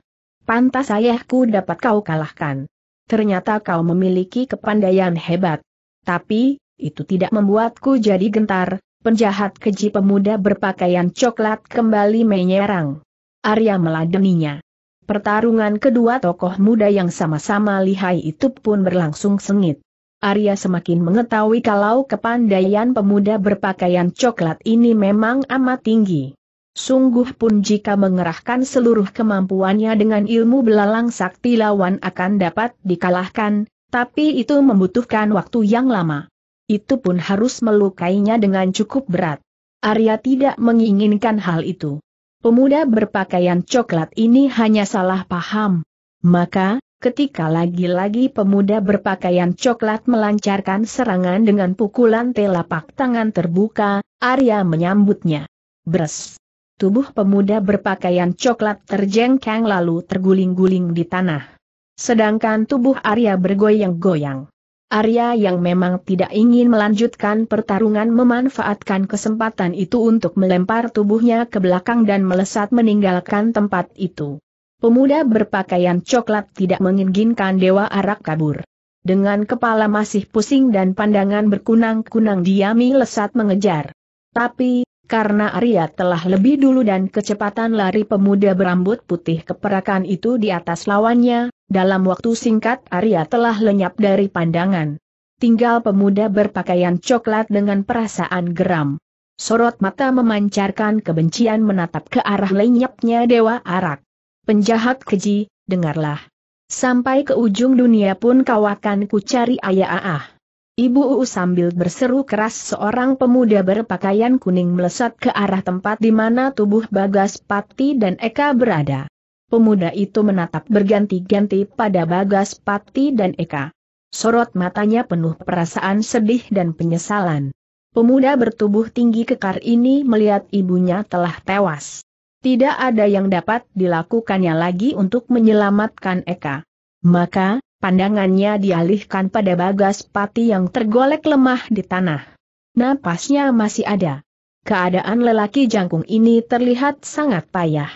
Pantas ayahku dapat kau kalahkan. Ternyata kau memiliki kepandaian hebat. Tapi, itu tidak membuatku jadi gentar, penjahat keji pemuda berpakaian coklat kembali menyerang. Arya meladeninya. Pertarungan kedua tokoh muda yang sama-sama lihai itu pun berlangsung sengit. Arya semakin mengetahui kalau kepandaian pemuda berpakaian coklat ini memang amat tinggi. Sungguh pun jika mengerahkan seluruh kemampuannya dengan ilmu belalang sakti lawan akan dapat dikalahkan, tapi itu membutuhkan waktu yang lama. Itu pun harus melukainya dengan cukup berat. Arya tidak menginginkan hal itu. Pemuda berpakaian coklat ini hanya salah paham. Maka, ketika lagi-lagi pemuda berpakaian coklat melancarkan serangan dengan pukulan telapak tangan terbuka, Arya menyambutnya. Bres! Tubuh pemuda berpakaian coklat terjengkang lalu terguling-guling di tanah. Sedangkan tubuh Arya bergoyang-goyang. Arya yang memang tidak ingin melanjutkan pertarungan memanfaatkan kesempatan itu untuk melempar tubuhnya ke belakang dan melesat meninggalkan tempat itu. Pemuda berpakaian coklat tidak menginginkan Dewa Arak kabur. Dengan kepala masih pusing dan pandangan berkunang-kunang diami melesat mengejar. Tapi karena Arya telah lebih dulu dan kecepatan lari pemuda berambut putih keperakan itu di atas lawannya, dalam waktu singkat Arya telah lenyap dari pandangan. Tinggal pemuda berpakaian coklat dengan perasaan geram. Sorot mata memancarkan kebencian menatap ke arah lenyapnya Dewa Arak. Penjahat keji, dengarlah. Sampai ke ujung dunia pun kau akan ku cari ayah ah. Ibu Uu sambil berseru keras seorang pemuda berpakaian kuning melesat ke arah tempat di mana tubuh Bagas Pati dan Eka berada. Pemuda itu menatap berganti-ganti pada Bagas Pati dan Eka. Sorot matanya penuh perasaan sedih dan penyesalan. Pemuda bertubuh tinggi kekar ini melihat ibunya telah tewas. Tidak ada yang dapat dilakukannya lagi untuk menyelamatkan Eka. Maka, Pandangannya dialihkan pada bagas pati yang tergolek lemah di tanah. Napasnya masih ada. Keadaan lelaki jangkung ini terlihat sangat payah.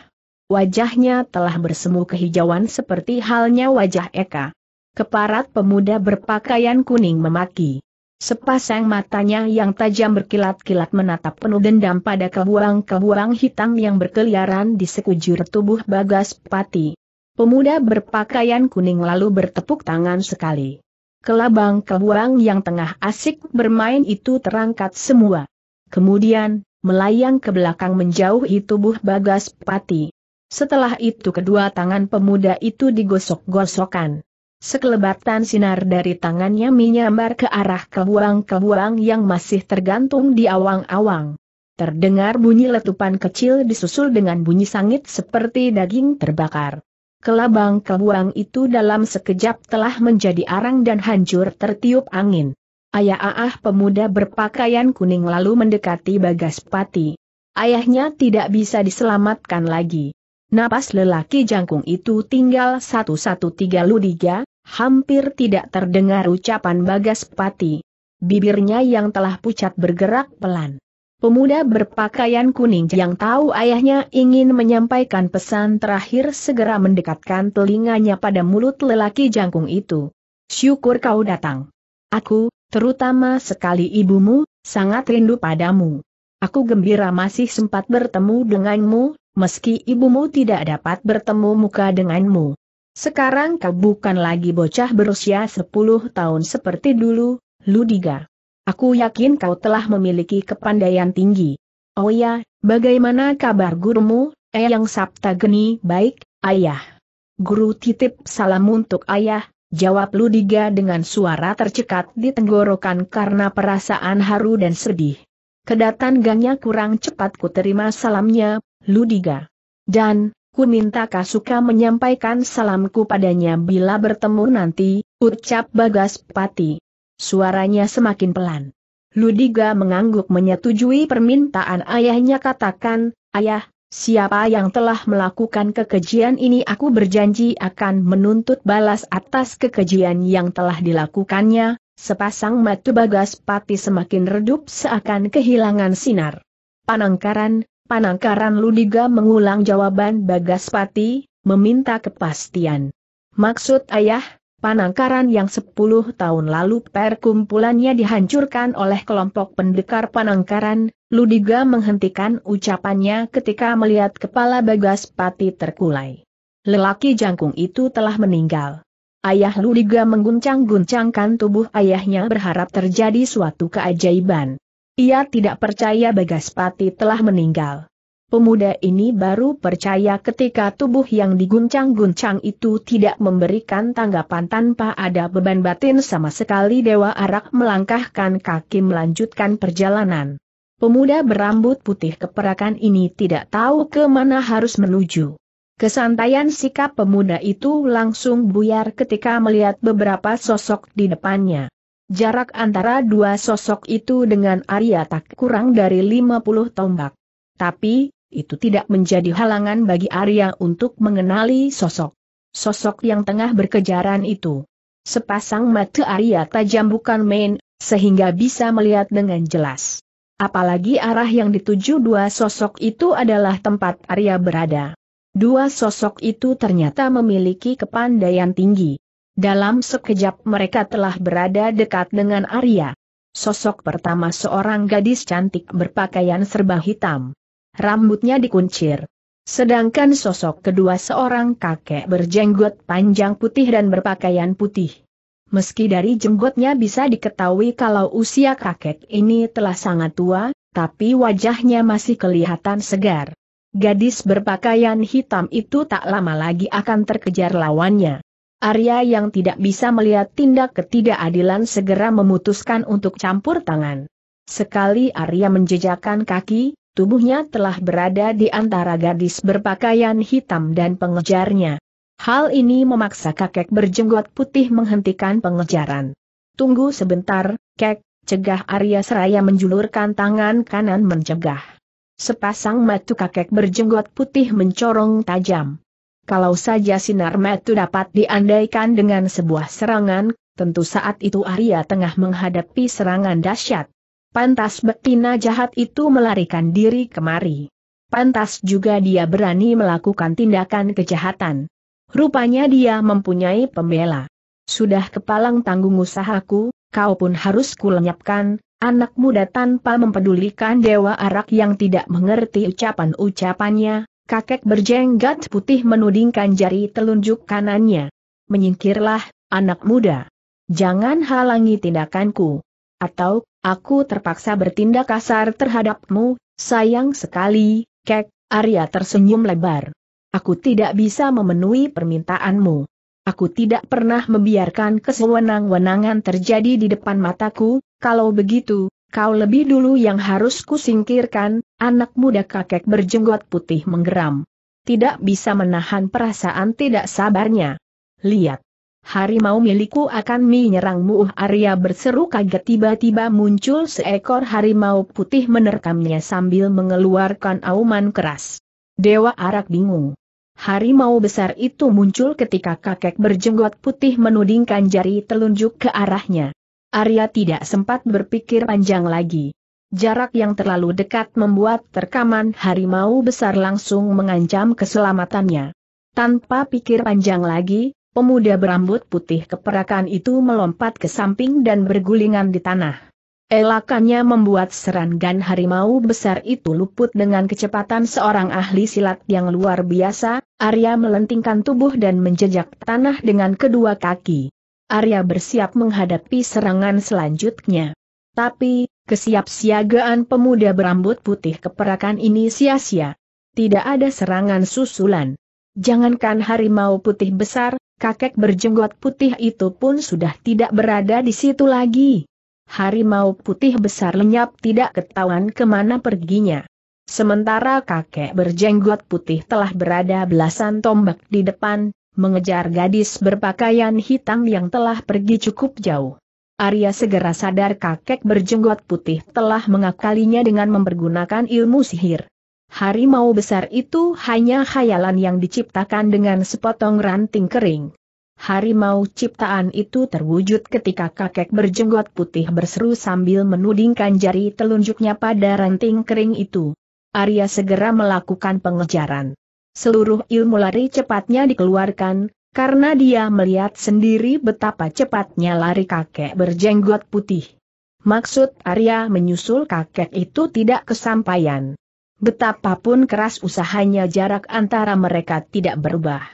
Wajahnya telah bersemu kehijauan seperti halnya wajah Eka. Keparat pemuda berpakaian kuning memaki. Sepasang matanya yang tajam berkilat-kilat menatap penuh dendam pada kebuang-kebuang hitam yang berkeliaran di sekujur tubuh Bagas Pati. Pemuda berpakaian kuning lalu bertepuk tangan sekali. Kelabang kebuang yang tengah asik bermain itu terangkat semua. Kemudian, melayang ke belakang menjauhi tubuh Bagas Pati. Setelah itu kedua tangan pemuda itu digosok-gosokkan. Sekelebatan sinar dari tangannya menyambar ke arah kebuang-kebuang yang masih tergantung di awang-awang. Terdengar bunyi letupan kecil disusul dengan bunyi sangit seperti daging terbakar. Kelabang kebuang itu dalam sekejap telah menjadi arang dan hancur tertiup angin. Ayah Aah pemuda berpakaian kuning lalu mendekati Bagas Pati. Ayahnya tidak bisa diselamatkan lagi. Napas lelaki jangkung itu tinggal satu-satu tiga ludiga, hampir tidak terdengar ucapan Bagas Pati. Bibirnya yang telah pucat bergerak pelan. Pemuda berpakaian kuning yang tahu ayahnya ingin menyampaikan pesan terakhir segera mendekatkan telinganya pada mulut lelaki jangkung itu. Syukur kau datang. Aku, terutama sekali ibumu, sangat rindu padamu. Aku gembira masih sempat bertemu denganmu, meski ibumu tidak dapat bertemu muka denganmu. Sekarang kau bukan lagi bocah berusia 10 tahun seperti dulu, Ludiga. Aku yakin kau telah memiliki kepandaian tinggi. Oh ya, bagaimana kabar gurumu, Eyang Sabta Geni? Baik, ayah. Guru titip salam untuk ayah, jawab Ludiga dengan suara tercekat di tenggorokan karena perasaan haru dan sedih. Kedatan gangnya kurang cepat ku terima salamnya, Ludiga. Dan, ku minta Kasuka menyampaikan salamku padanya bila bertemu nanti, ucap Bagas Pati. Suaranya semakin pelan. Ludiga mengangguk menyetujui permintaan ayahnya katakan, Ayah, siapa yang telah melakukan kekejian ini aku berjanji akan menuntut balas atas kekejian yang telah dilakukannya, sepasang mata bagas pati semakin redup seakan kehilangan sinar. Panangkaran, panangkaran Ludiga mengulang jawaban bagas pati, meminta kepastian. Maksud ayah, Panangkaran yang 10 tahun lalu perkumpulannya dihancurkan oleh kelompok pendekar Panangkaran, Ludiga menghentikan ucapannya ketika melihat kepala Bagas Pati terkulai. Lelaki jangkung itu telah meninggal. Ayah Ludiga mengguncang-guncangkan tubuh ayahnya berharap terjadi suatu keajaiban. Ia tidak percaya Bagas Pati telah meninggal. Pemuda ini baru percaya ketika tubuh yang diguncang-guncang itu tidak memberikan tanggapan tanpa ada beban batin sama sekali Dewa Arak melangkahkan kaki melanjutkan perjalanan. Pemuda berambut putih keperakan ini tidak tahu ke mana harus menuju. Kesantaian sikap pemuda itu langsung buyar ketika melihat beberapa sosok di depannya. Jarak antara dua sosok itu dengan Arya tak kurang dari 50 tombak. Tapi, itu tidak menjadi halangan bagi Arya untuk mengenali sosok. Sosok yang tengah berkejaran itu. Sepasang mata Arya tajam bukan main, sehingga bisa melihat dengan jelas. Apalagi arah yang dituju dua sosok itu adalah tempat Arya berada. Dua sosok itu ternyata memiliki kepandaian tinggi. Dalam sekejap mereka telah berada dekat dengan Arya. Sosok pertama seorang gadis cantik berpakaian serba hitam rambutnya dikuncir. Sedangkan sosok kedua seorang kakek berjenggot panjang putih dan berpakaian putih. Meski dari jenggotnya bisa diketahui kalau usia kakek ini telah sangat tua, tapi wajahnya masih kelihatan segar. Gadis berpakaian hitam itu tak lama lagi akan terkejar lawannya. Arya yang tidak bisa melihat tindak ketidakadilan segera memutuskan untuk campur tangan. Sekali Arya menjejakkan kaki, tubuhnya telah berada di antara gadis berpakaian hitam dan pengejarnya. Hal ini memaksa kakek berjenggot putih menghentikan pengejaran. Tunggu sebentar, kek, cegah Arya Seraya menjulurkan tangan kanan mencegah. Sepasang matu kakek berjenggot putih mencorong tajam. Kalau saja sinar matu dapat diandaikan dengan sebuah serangan, tentu saat itu Arya tengah menghadapi serangan dahsyat. Pantas betina jahat itu melarikan diri kemari. Pantas juga dia berani melakukan tindakan kejahatan. Rupanya dia mempunyai pembela. Sudah kepalang tanggung usahaku, kau pun harus kulenyapkan, anak muda tanpa mempedulikan dewa arak yang tidak mengerti ucapan-ucapannya, kakek berjenggot putih menudingkan jari telunjuk kanannya. Menyingkirlah, anak muda. Jangan halangi tindakanku atau, aku terpaksa bertindak kasar terhadapmu, sayang sekali, kek, Arya tersenyum lebar. Aku tidak bisa memenuhi permintaanmu. Aku tidak pernah membiarkan kesewenang-wenangan terjadi di depan mataku, kalau begitu, kau lebih dulu yang harus kusingkirkan, anak muda kakek berjenggot putih menggeram. Tidak bisa menahan perasaan tidak sabarnya. Lihat, harimau milikku akan menyerangmu. Uh Arya berseru kaget tiba-tiba muncul seekor harimau putih menerkamnya sambil mengeluarkan auman keras. Dewa Arak bingung. Harimau besar itu muncul ketika kakek berjenggot putih menudingkan jari telunjuk ke arahnya. Arya tidak sempat berpikir panjang lagi. Jarak yang terlalu dekat membuat terkaman harimau besar langsung mengancam keselamatannya. Tanpa pikir panjang lagi, Pemuda berambut putih keperakan itu melompat ke samping dan bergulingan di tanah. Elakannya membuat serangan harimau besar itu luput dengan kecepatan seorang ahli silat yang luar biasa, Arya melentingkan tubuh dan menjejak tanah dengan kedua kaki. Arya bersiap menghadapi serangan selanjutnya. Tapi, kesiapsiagaan pemuda berambut putih keperakan ini sia-sia. Tidak ada serangan susulan. Jangankan harimau putih besar, kakek berjenggot putih itu pun sudah tidak berada di situ lagi. Harimau putih besar lenyap tidak ketahuan kemana perginya. Sementara kakek berjenggot putih telah berada belasan tombak di depan, mengejar gadis berpakaian hitam yang telah pergi cukup jauh. Arya segera sadar kakek berjenggot putih telah mengakalinya dengan mempergunakan ilmu sihir. Harimau besar itu hanya khayalan yang diciptakan dengan sepotong ranting kering. Harimau ciptaan itu terwujud ketika kakek berjenggot putih berseru sambil menudingkan jari telunjuknya pada ranting kering itu. Arya segera melakukan pengejaran. Seluruh ilmu lari cepatnya dikeluarkan, karena dia melihat sendiri betapa cepatnya lari kakek berjenggot putih. Maksud Arya menyusul kakek itu tidak kesampaian. Betapapun keras usahanya jarak antara mereka tidak berubah.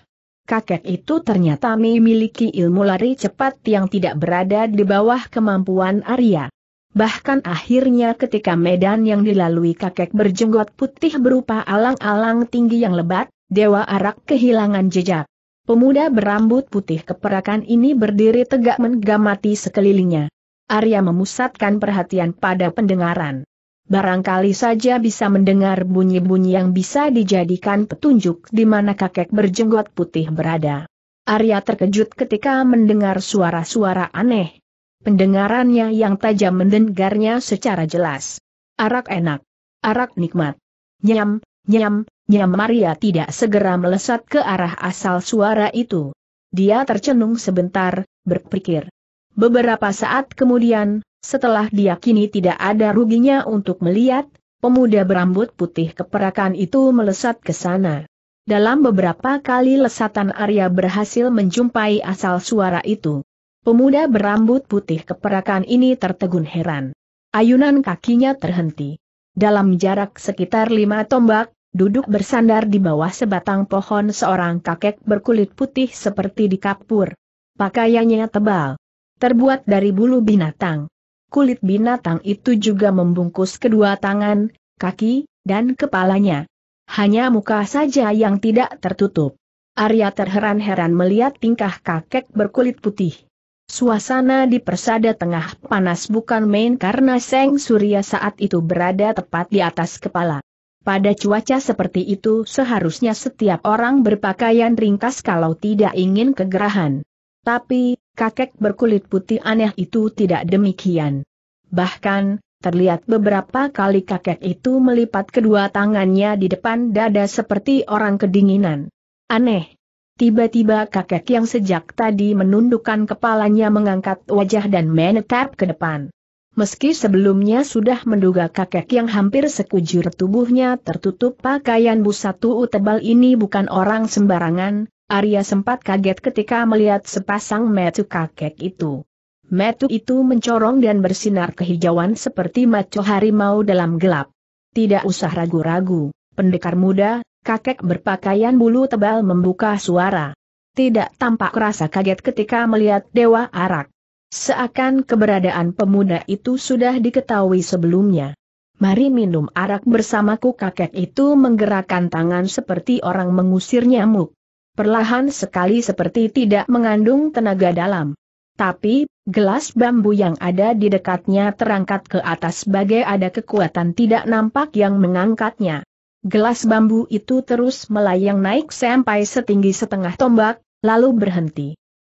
Kakek itu ternyata memiliki ilmu lari cepat yang tidak berada di bawah kemampuan Arya. Bahkan akhirnya ketika medan yang dilalui kakek berjenggot putih berupa alang-alang tinggi yang lebat, Dewa Arak kehilangan jejak. Pemuda berambut putih keperakan ini berdiri tegak menggamati sekelilingnya. Arya memusatkan perhatian pada pendengaran barangkali saja bisa mendengar bunyi-bunyi yang bisa dijadikan petunjuk di mana kakek berjenggot putih berada. Arya terkejut ketika mendengar suara-suara aneh. Pendengarannya yang tajam mendengarnya secara jelas. Arak enak. Arak nikmat. Nyam, nyam, nyam Maria tidak segera melesat ke arah asal suara itu. Dia tercenung sebentar, berpikir. Beberapa saat kemudian, setelah diyakini tidak ada ruginya untuk melihat, pemuda berambut putih keperakan itu melesat ke sana. Dalam beberapa kali lesatan Arya berhasil menjumpai asal suara itu. Pemuda berambut putih keperakan ini tertegun heran. Ayunan kakinya terhenti. Dalam jarak sekitar lima tombak, duduk bersandar di bawah sebatang pohon seorang kakek berkulit putih seperti di kapur. Pakaiannya tebal. Terbuat dari bulu binatang kulit binatang itu juga membungkus kedua tangan, kaki, dan kepalanya. Hanya muka saja yang tidak tertutup. Arya terheran-heran melihat tingkah kakek berkulit putih. Suasana di persada tengah panas bukan main karena Seng Surya saat itu berada tepat di atas kepala. Pada cuaca seperti itu seharusnya setiap orang berpakaian ringkas kalau tidak ingin kegerahan. Tapi, kakek berkulit putih aneh itu tidak demikian. Bahkan, terlihat beberapa kali kakek itu melipat kedua tangannya di depan dada seperti orang kedinginan. Aneh. Tiba-tiba kakek yang sejak tadi menundukkan kepalanya mengangkat wajah dan menetap ke depan. Meski sebelumnya sudah menduga kakek yang hampir sekujur tubuhnya tertutup pakaian busatu tebal ini bukan orang sembarangan, Arya sempat kaget ketika melihat sepasang metu kakek itu. Metu itu mencorong dan bersinar kehijauan seperti maco harimau dalam gelap. Tidak usah ragu-ragu, pendekar muda, kakek berpakaian bulu tebal membuka suara. Tidak tampak rasa kaget ketika melihat Dewa Arak. Seakan keberadaan pemuda itu sudah diketahui sebelumnya. Mari minum arak bersamaku kakek itu menggerakkan tangan seperti orang mengusir nyamuk perlahan sekali seperti tidak mengandung tenaga dalam. Tapi, gelas bambu yang ada di dekatnya terangkat ke atas sebagai ada kekuatan tidak nampak yang mengangkatnya. Gelas bambu itu terus melayang naik sampai setinggi setengah tombak, lalu berhenti.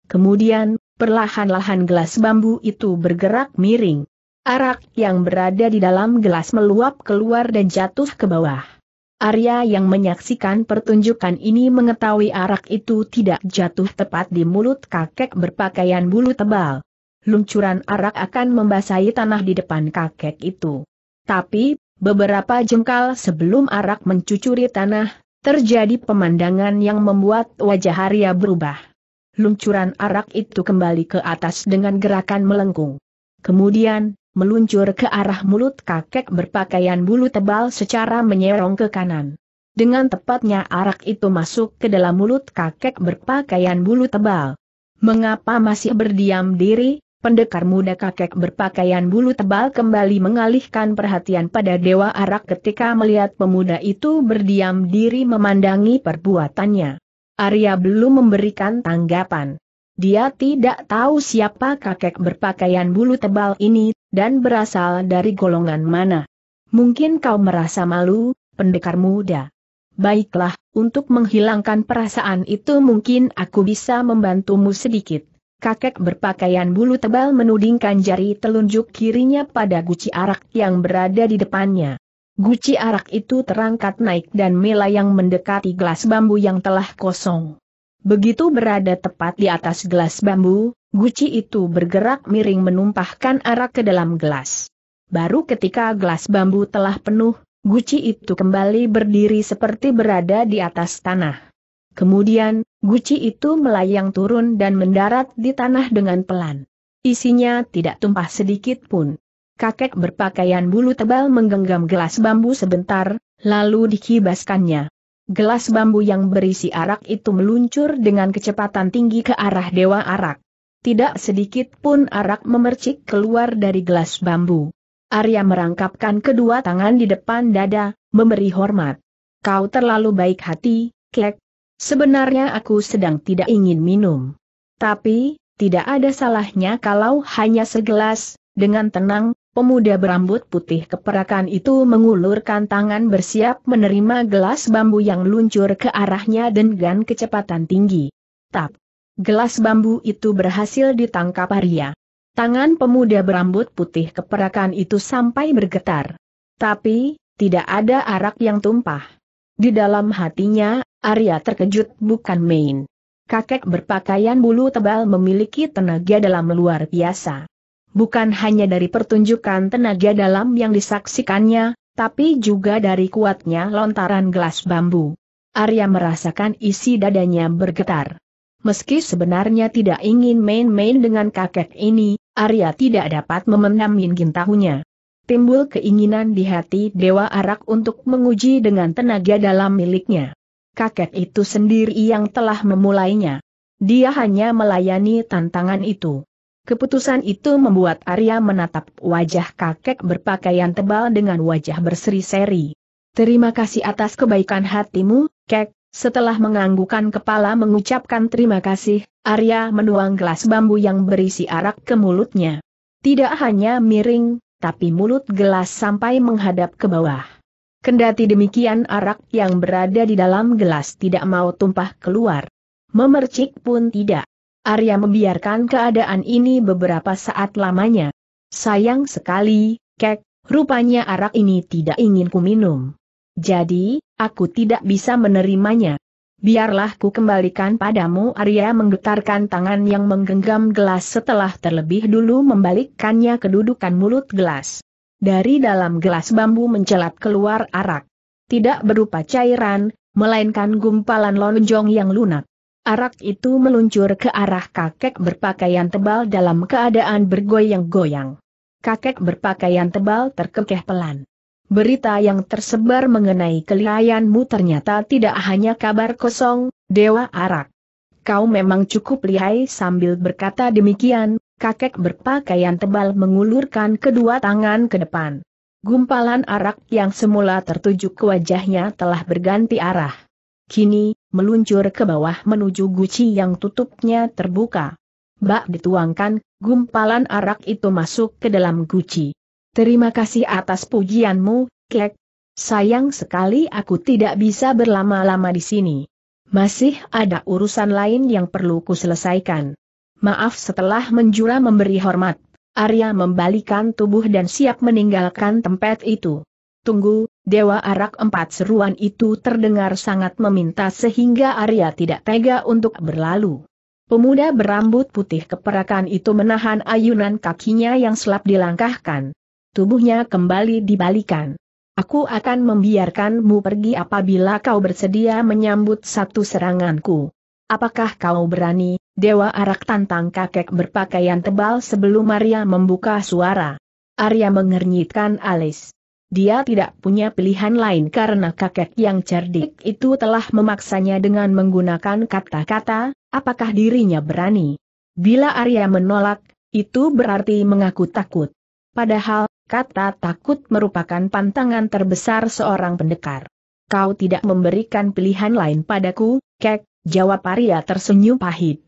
Kemudian, perlahan-lahan gelas bambu itu bergerak miring. Arak yang berada di dalam gelas meluap keluar dan jatuh ke bawah. Arya yang menyaksikan pertunjukan ini mengetahui arak itu tidak jatuh tepat di mulut kakek berpakaian bulu tebal. Luncuran arak akan membasahi tanah di depan kakek itu. Tapi, beberapa jengkal sebelum arak mencucuri tanah, terjadi pemandangan yang membuat wajah Arya berubah. Luncuran arak itu kembali ke atas dengan gerakan melengkung. Kemudian, meluncur ke arah mulut kakek berpakaian bulu tebal secara menyerong ke kanan. Dengan tepatnya arak itu masuk ke dalam mulut kakek berpakaian bulu tebal. Mengapa masih berdiam diri? Pendekar muda kakek berpakaian bulu tebal kembali mengalihkan perhatian pada Dewa Arak ketika melihat pemuda itu berdiam diri memandangi perbuatannya. Arya belum memberikan tanggapan. Dia tidak tahu siapa kakek berpakaian bulu tebal ini, dan berasal dari golongan mana. Mungkin kau merasa malu, pendekar muda. Baiklah, untuk menghilangkan perasaan itu mungkin aku bisa membantumu sedikit. Kakek berpakaian bulu tebal menudingkan jari telunjuk kirinya pada guci arak yang berada di depannya. Guci arak itu terangkat naik dan melayang mendekati gelas bambu yang telah kosong. Begitu berada tepat di atas gelas bambu, guci itu bergerak miring menumpahkan arak ke dalam gelas. Baru ketika gelas bambu telah penuh, guci itu kembali berdiri seperti berada di atas tanah. Kemudian, guci itu melayang turun dan mendarat di tanah dengan pelan. Isinya tidak tumpah sedikit pun. Kakek berpakaian bulu tebal menggenggam gelas bambu sebentar, lalu dikibaskannya. Gelas bambu yang berisi arak itu meluncur dengan kecepatan tinggi ke arah Dewa Arak. Tidak sedikit pun arak memercik keluar dari gelas bambu. Arya merangkapkan kedua tangan di depan dada, memberi hormat. Kau terlalu baik hati, Kek. Sebenarnya aku sedang tidak ingin minum. Tapi, tidak ada salahnya kalau hanya segelas, dengan tenang, Pemuda berambut putih keperakan itu mengulurkan tangan bersiap menerima gelas bambu yang luncur ke arahnya dengan kecepatan tinggi. Tap! Gelas bambu itu berhasil ditangkap Arya. Tangan pemuda berambut putih keperakan itu sampai bergetar. Tapi, tidak ada arak yang tumpah. Di dalam hatinya, Arya terkejut bukan main. Kakek berpakaian bulu tebal memiliki tenaga dalam luar biasa bukan hanya dari pertunjukan tenaga dalam yang disaksikannya, tapi juga dari kuatnya lontaran gelas bambu. Arya merasakan isi dadanya bergetar. Meski sebenarnya tidak ingin main-main dengan kakek ini, Arya tidak dapat memendam ingin tahunya. Timbul keinginan di hati Dewa Arak untuk menguji dengan tenaga dalam miliknya. Kakek itu sendiri yang telah memulainya. Dia hanya melayani tantangan itu. Keputusan itu membuat Arya menatap wajah kakek berpakaian tebal dengan wajah berseri-seri. Terima kasih atas kebaikan hatimu, kek. Setelah menganggukan kepala mengucapkan terima kasih, Arya menuang gelas bambu yang berisi arak ke mulutnya. Tidak hanya miring, tapi mulut gelas sampai menghadap ke bawah. Kendati demikian arak yang berada di dalam gelas tidak mau tumpah keluar. Memercik pun tidak. Arya membiarkan keadaan ini beberapa saat lamanya. Sayang sekali, Kek, rupanya arak ini tidak ingin ku minum. Jadi, aku tidak bisa menerimanya. Biarlah ku kembalikan padamu Arya menggetarkan tangan yang menggenggam gelas setelah terlebih dulu membalikkannya kedudukan mulut gelas. Dari dalam gelas bambu mencelat keluar arak. Tidak berupa cairan, melainkan gumpalan lonjong yang lunak. Arak itu meluncur ke arah kakek berpakaian tebal dalam keadaan bergoyang-goyang. Kakek berpakaian tebal terkekeh pelan. Berita yang tersebar mengenai kelihayanmu ternyata tidak hanya kabar kosong, Dewa Arak. Kau memang cukup lihai sambil berkata demikian, kakek berpakaian tebal mengulurkan kedua tangan ke depan. Gumpalan arak yang semula tertuju ke wajahnya telah berganti arah kini, meluncur ke bawah menuju guci yang tutupnya terbuka. Bak dituangkan, gumpalan arak itu masuk ke dalam guci. Terima kasih atas pujianmu, Kek. Sayang sekali aku tidak bisa berlama-lama di sini. Masih ada urusan lain yang perlu kuselesaikan. Maaf setelah menjura memberi hormat, Arya membalikan tubuh dan siap meninggalkan tempat itu. Tunggu, Dewa arak empat seruan itu terdengar sangat meminta sehingga Arya tidak tega untuk berlalu. Pemuda berambut putih keperakan itu menahan ayunan kakinya yang selap dilangkahkan. Tubuhnya kembali dibalikan. Aku akan membiarkanmu pergi apabila kau bersedia menyambut satu seranganku. Apakah kau berani, Dewa Arak tantang kakek berpakaian tebal sebelum Arya membuka suara. Arya mengernyitkan alis. Dia tidak punya pilihan lain karena kakek yang cerdik itu telah memaksanya dengan menggunakan kata-kata, apakah dirinya berani. Bila Arya menolak, itu berarti mengaku takut. Padahal, kata takut merupakan pantangan terbesar seorang pendekar. Kau tidak memberikan pilihan lain padaku, kek, jawab Arya tersenyum pahit.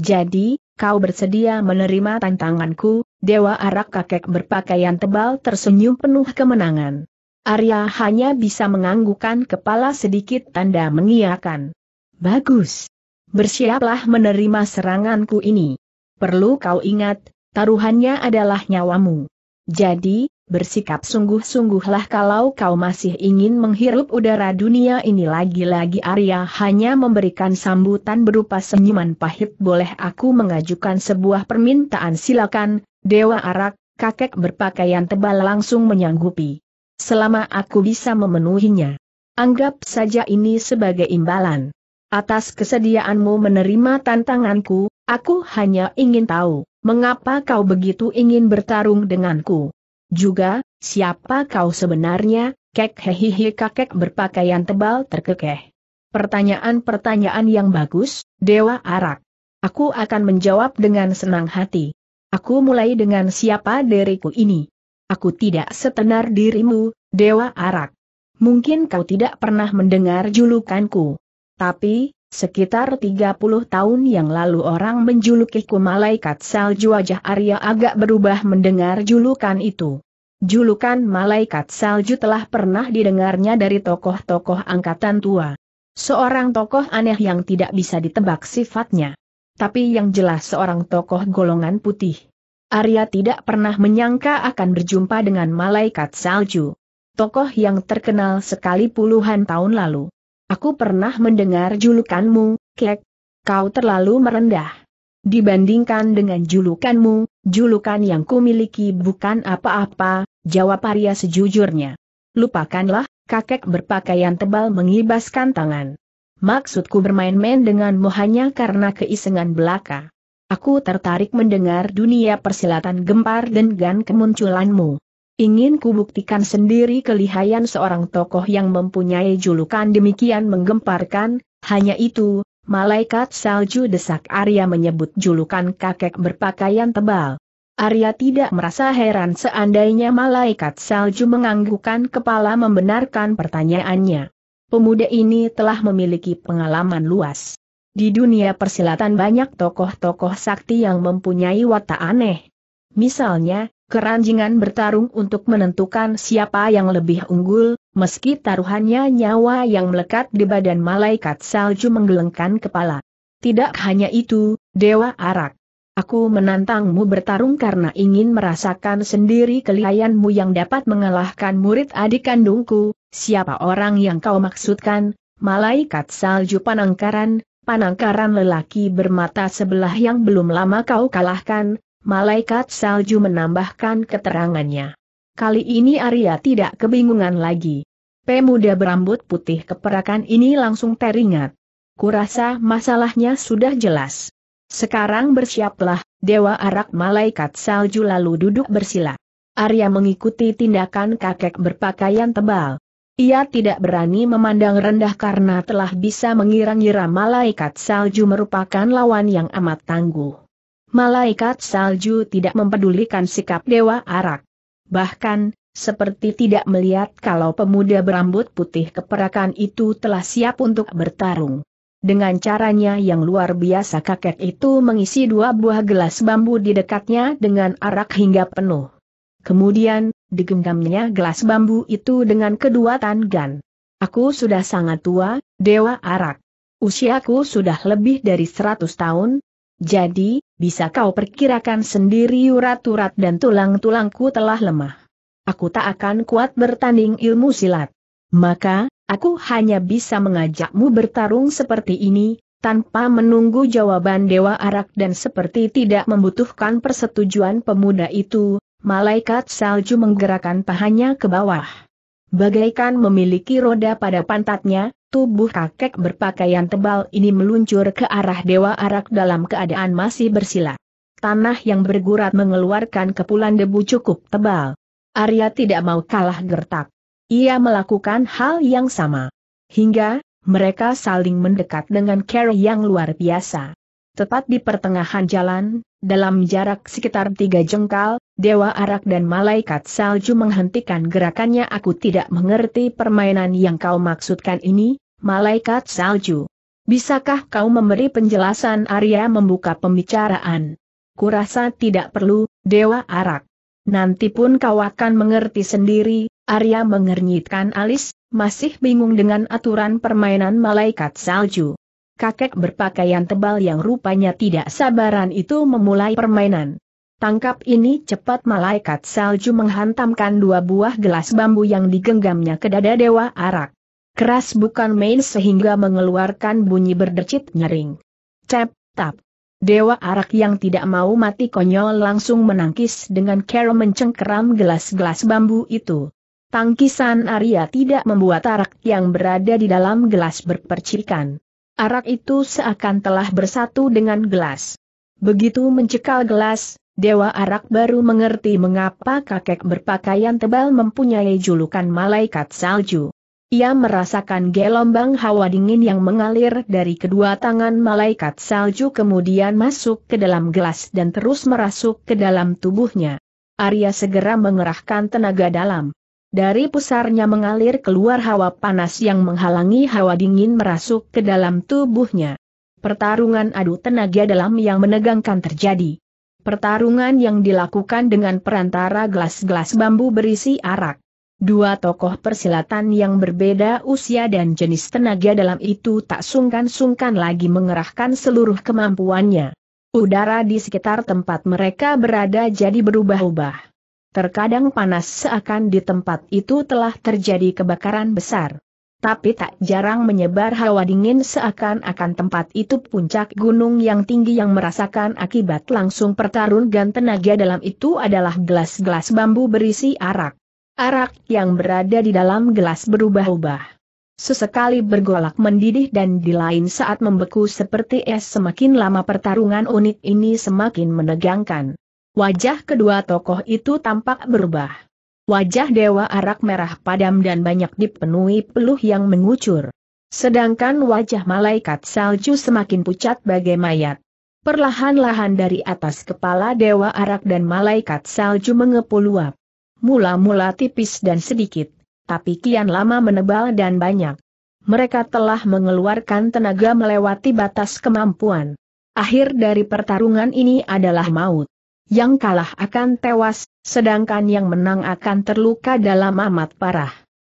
Jadi, kau bersedia menerima tantanganku, Dewa Arak kakek berpakaian tebal tersenyum penuh kemenangan. Arya hanya bisa menganggukkan kepala sedikit tanda mengiakan. Bagus. Bersiaplah menerima seranganku ini. Perlu kau ingat, taruhannya adalah nyawamu. Jadi, bersikap sungguh-sungguhlah kalau kau masih ingin menghirup udara dunia ini lagi-lagi Arya hanya memberikan sambutan berupa senyuman pahit boleh aku mengajukan sebuah permintaan silakan, Dewa Arak, kakek berpakaian tebal langsung menyanggupi. Selama aku bisa memenuhinya. Anggap saja ini sebagai imbalan. Atas kesediaanmu menerima tantanganku, aku hanya ingin tahu, mengapa kau begitu ingin bertarung denganku. Juga, siapa kau sebenarnya, kek hehihi kakek berpakaian tebal terkekeh. Pertanyaan-pertanyaan yang bagus, Dewa Arak. Aku akan menjawab dengan senang hati. Aku mulai dengan siapa diriku ini. Aku tidak setenar dirimu, Dewa Arak. Mungkin kau tidak pernah mendengar julukanku. Tapi, sekitar 30 tahun yang lalu orang menjulukiku malaikat salju wajah Arya agak berubah mendengar julukan itu. Julukan malaikat salju telah pernah didengarnya dari tokoh-tokoh angkatan tua. Seorang tokoh aneh yang tidak bisa ditebak sifatnya tapi yang jelas seorang tokoh golongan putih. Arya tidak pernah menyangka akan berjumpa dengan malaikat salju. Tokoh yang terkenal sekali puluhan tahun lalu. Aku pernah mendengar julukanmu, Kek. Kau terlalu merendah. Dibandingkan dengan julukanmu, julukan yang kumiliki bukan apa-apa, jawab Arya sejujurnya. Lupakanlah, kakek berpakaian tebal mengibaskan tangan. Maksudku bermain-main denganmu hanya karena keisengan belaka. Aku tertarik mendengar dunia persilatan gempar dengan kemunculanmu. Ingin kubuktikan sendiri kelihayan seorang tokoh yang mempunyai julukan demikian menggemparkan, hanya itu, malaikat salju desak Arya menyebut julukan kakek berpakaian tebal. Arya tidak merasa heran seandainya malaikat salju menganggukkan kepala membenarkan pertanyaannya pemuda ini telah memiliki pengalaman luas. Di dunia persilatan banyak tokoh-tokoh sakti yang mempunyai watak aneh. Misalnya, keranjingan bertarung untuk menentukan siapa yang lebih unggul, meski taruhannya nyawa yang melekat di badan malaikat salju menggelengkan kepala. Tidak hanya itu, Dewa Arak, Aku menantangmu bertarung karena ingin merasakan sendiri kelihayanmu yang dapat mengalahkan murid adik kandungku, siapa orang yang kau maksudkan, malaikat salju panangkaran, panangkaran lelaki bermata sebelah yang belum lama kau kalahkan, malaikat salju menambahkan keterangannya. Kali ini Arya tidak kebingungan lagi. Pemuda berambut putih keperakan ini langsung teringat. Kurasa masalahnya sudah jelas. Sekarang bersiaplah, Dewa Arak Malaikat Salju lalu duduk bersila. Arya mengikuti tindakan kakek berpakaian tebal. Ia tidak berani memandang rendah karena telah bisa mengira-ngira malaikat salju merupakan lawan yang amat tangguh. Malaikat salju tidak mempedulikan sikap Dewa Arak. Bahkan, seperti tidak melihat kalau pemuda berambut putih keperakan itu telah siap untuk bertarung. Dengan caranya yang luar biasa kakek itu mengisi dua buah gelas bambu di dekatnya dengan arak hingga penuh. Kemudian, digenggamnya gelas bambu itu dengan kedua tangan. Aku sudah sangat tua, Dewa Arak. Usiaku sudah lebih dari seratus tahun. Jadi, bisa kau perkirakan sendiri urat-urat dan tulang-tulangku telah lemah. Aku tak akan kuat bertanding ilmu silat. Maka, Aku hanya bisa mengajakmu bertarung seperti ini, tanpa menunggu jawaban Dewa Arak dan seperti tidak membutuhkan persetujuan pemuda itu, malaikat salju menggerakkan pahanya ke bawah. Bagaikan memiliki roda pada pantatnya, tubuh kakek berpakaian tebal ini meluncur ke arah Dewa Arak dalam keadaan masih bersila. Tanah yang bergurat mengeluarkan kepulan debu cukup tebal. Arya tidak mau kalah gertak. Ia melakukan hal yang sama. Hingga, mereka saling mendekat dengan cara yang luar biasa. Tepat di pertengahan jalan, dalam jarak sekitar tiga jengkal, Dewa Arak dan Malaikat Salju menghentikan gerakannya aku tidak mengerti permainan yang kau maksudkan ini, Malaikat Salju. Bisakah kau memberi penjelasan Arya membuka pembicaraan? Kurasa tidak perlu, Dewa Arak. Nanti pun kau akan mengerti sendiri, Arya mengernyitkan alis, masih bingung dengan aturan permainan malaikat salju. Kakek berpakaian tebal yang rupanya tidak sabaran itu memulai permainan. Tangkap ini cepat malaikat salju menghantamkan dua buah gelas bambu yang digenggamnya ke dada Dewa Arak. Keras bukan main sehingga mengeluarkan bunyi berdecit nyering. Cep, tap, Dewa arak yang tidak mau mati konyol langsung menangkis dengan cara mencengkeram gelas-gelas bambu itu. Tangkisan Arya tidak membuat arak yang berada di dalam gelas berpercikan. Arak itu seakan telah bersatu dengan gelas. Begitu mencekal gelas, Dewa Arak baru mengerti mengapa kakek berpakaian tebal mempunyai julukan malaikat salju. Ia merasakan gelombang hawa dingin yang mengalir dari kedua tangan malaikat salju kemudian masuk ke dalam gelas dan terus merasuk ke dalam tubuhnya. Arya segera mengerahkan tenaga dalam. Dari pusarnya mengalir keluar hawa panas yang menghalangi hawa dingin merasuk ke dalam tubuhnya. Pertarungan adu tenaga dalam yang menegangkan terjadi pertarungan yang dilakukan dengan perantara gelas-gelas bambu berisi arak. Dua tokoh persilatan yang berbeda usia dan jenis tenaga dalam itu tak sungkan-sungkan lagi mengerahkan seluruh kemampuannya. Udara di sekitar tempat mereka berada jadi berubah-ubah. Terkadang panas seakan di tempat itu telah terjadi kebakaran besar. Tapi tak jarang menyebar hawa dingin seakan-akan tempat itu puncak gunung yang tinggi yang merasakan akibat langsung pertarungan tenaga dalam itu adalah gelas-gelas bambu berisi arak. Arak yang berada di dalam gelas berubah-ubah. Sesekali bergolak mendidih dan di lain saat membeku seperti es semakin lama pertarungan unik ini semakin menegangkan. Wajah kedua tokoh itu tampak berubah. Wajah Dewa Arak merah padam dan banyak dipenuhi peluh yang mengucur. Sedangkan wajah malaikat salju semakin pucat bagai mayat. Perlahan-lahan dari atas kepala Dewa Arak dan malaikat salju mengepul uap mula-mula tipis dan sedikit, tapi kian lama menebal dan banyak. Mereka telah mengeluarkan tenaga melewati batas kemampuan. Akhir dari pertarungan ini adalah maut. Yang kalah akan tewas, sedangkan yang menang akan terluka dalam amat parah.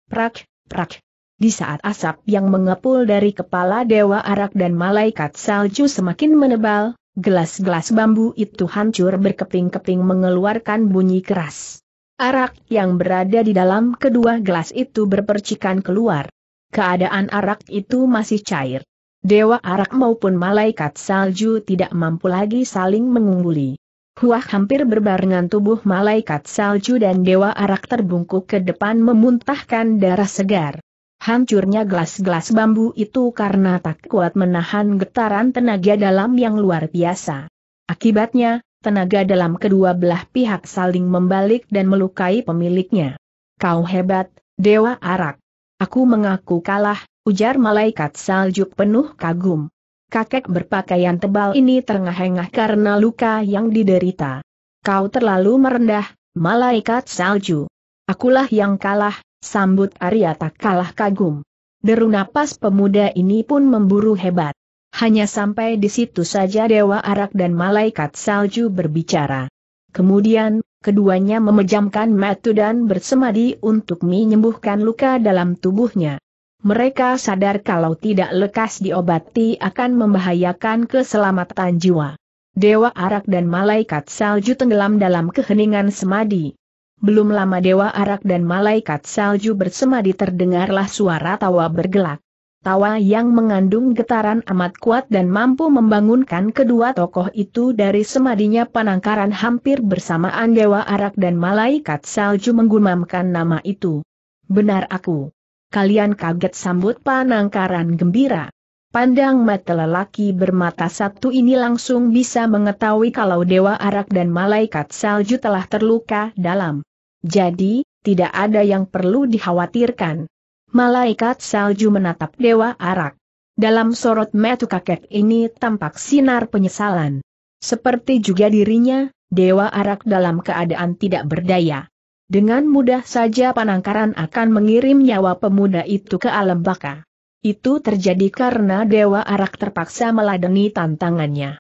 Prak, prak. Di saat asap yang mengepul dari kepala Dewa Arak dan Malaikat Salju semakin menebal, gelas-gelas bambu itu hancur berkeping-keping mengeluarkan bunyi keras. Arak yang berada di dalam kedua gelas itu berpercikan keluar. Keadaan arak itu masih cair. Dewa arak maupun malaikat salju tidak mampu lagi saling mengungguli. Huah hampir berbarengan tubuh malaikat salju dan dewa arak terbungkuk ke depan memuntahkan darah segar. Hancurnya gelas-gelas bambu itu karena tak kuat menahan getaran tenaga dalam yang luar biasa. Akibatnya, tenaga dalam kedua belah pihak saling membalik dan melukai pemiliknya. Kau hebat, Dewa Arak. Aku mengaku kalah, ujar malaikat salju penuh kagum. Kakek berpakaian tebal ini terengah-engah karena luka yang diderita. Kau terlalu merendah, malaikat salju. Akulah yang kalah, sambut Arya tak kalah kagum. Deru napas pemuda ini pun memburu hebat. Hanya sampai di situ saja Dewa Arak dan Malaikat Salju berbicara. Kemudian, keduanya memejamkan mata dan bersemadi untuk menyembuhkan luka dalam tubuhnya. Mereka sadar kalau tidak lekas diobati akan membahayakan keselamatan jiwa. Dewa Arak dan Malaikat Salju tenggelam dalam keheningan semadi. Belum lama Dewa Arak dan Malaikat Salju bersemadi terdengarlah suara tawa bergelak. Tawa yang mengandung getaran amat kuat dan mampu membangunkan kedua tokoh itu dari semadinya penangkaran hampir bersamaan Dewa Arak dan Malaikat Salju menggumamkan nama itu. Benar aku. Kalian kaget sambut penangkaran gembira. Pandang mata lelaki bermata satu ini langsung bisa mengetahui kalau Dewa Arak dan Malaikat Salju telah terluka dalam. Jadi, tidak ada yang perlu dikhawatirkan. Malaikat salju menatap Dewa Arak. Dalam sorot metu kakek ini tampak sinar penyesalan. Seperti juga dirinya, Dewa Arak dalam keadaan tidak berdaya. Dengan mudah saja Panangkaran akan mengirim nyawa pemuda itu ke alam baka. Itu terjadi karena Dewa Arak terpaksa meladeni tantangannya.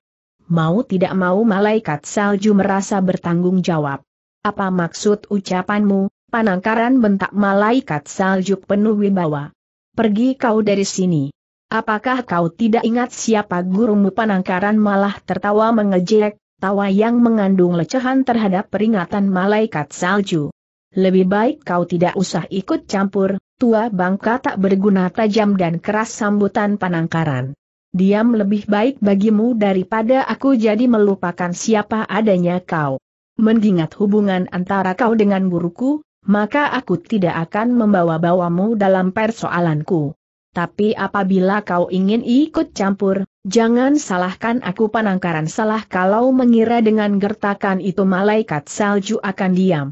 Mau tidak mau malaikat salju merasa bertanggung jawab. Apa maksud ucapanmu, Panangkaran bentak malaikat salju penuh wibawa. Pergi kau dari sini. Apakah kau tidak ingat siapa gurumu panangkaran malah tertawa mengejek, tawa yang mengandung lecehan terhadap peringatan malaikat salju. Lebih baik kau tidak usah ikut campur, tua bangka tak berguna tajam dan keras sambutan panangkaran. Diam lebih baik bagimu daripada aku jadi melupakan siapa adanya kau. Mengingat hubungan antara kau dengan guruku, maka aku tidak akan membawa-bawamu dalam persoalanku. Tapi apabila kau ingin ikut campur, jangan salahkan aku penangkaran salah kalau mengira dengan gertakan itu malaikat salju akan diam.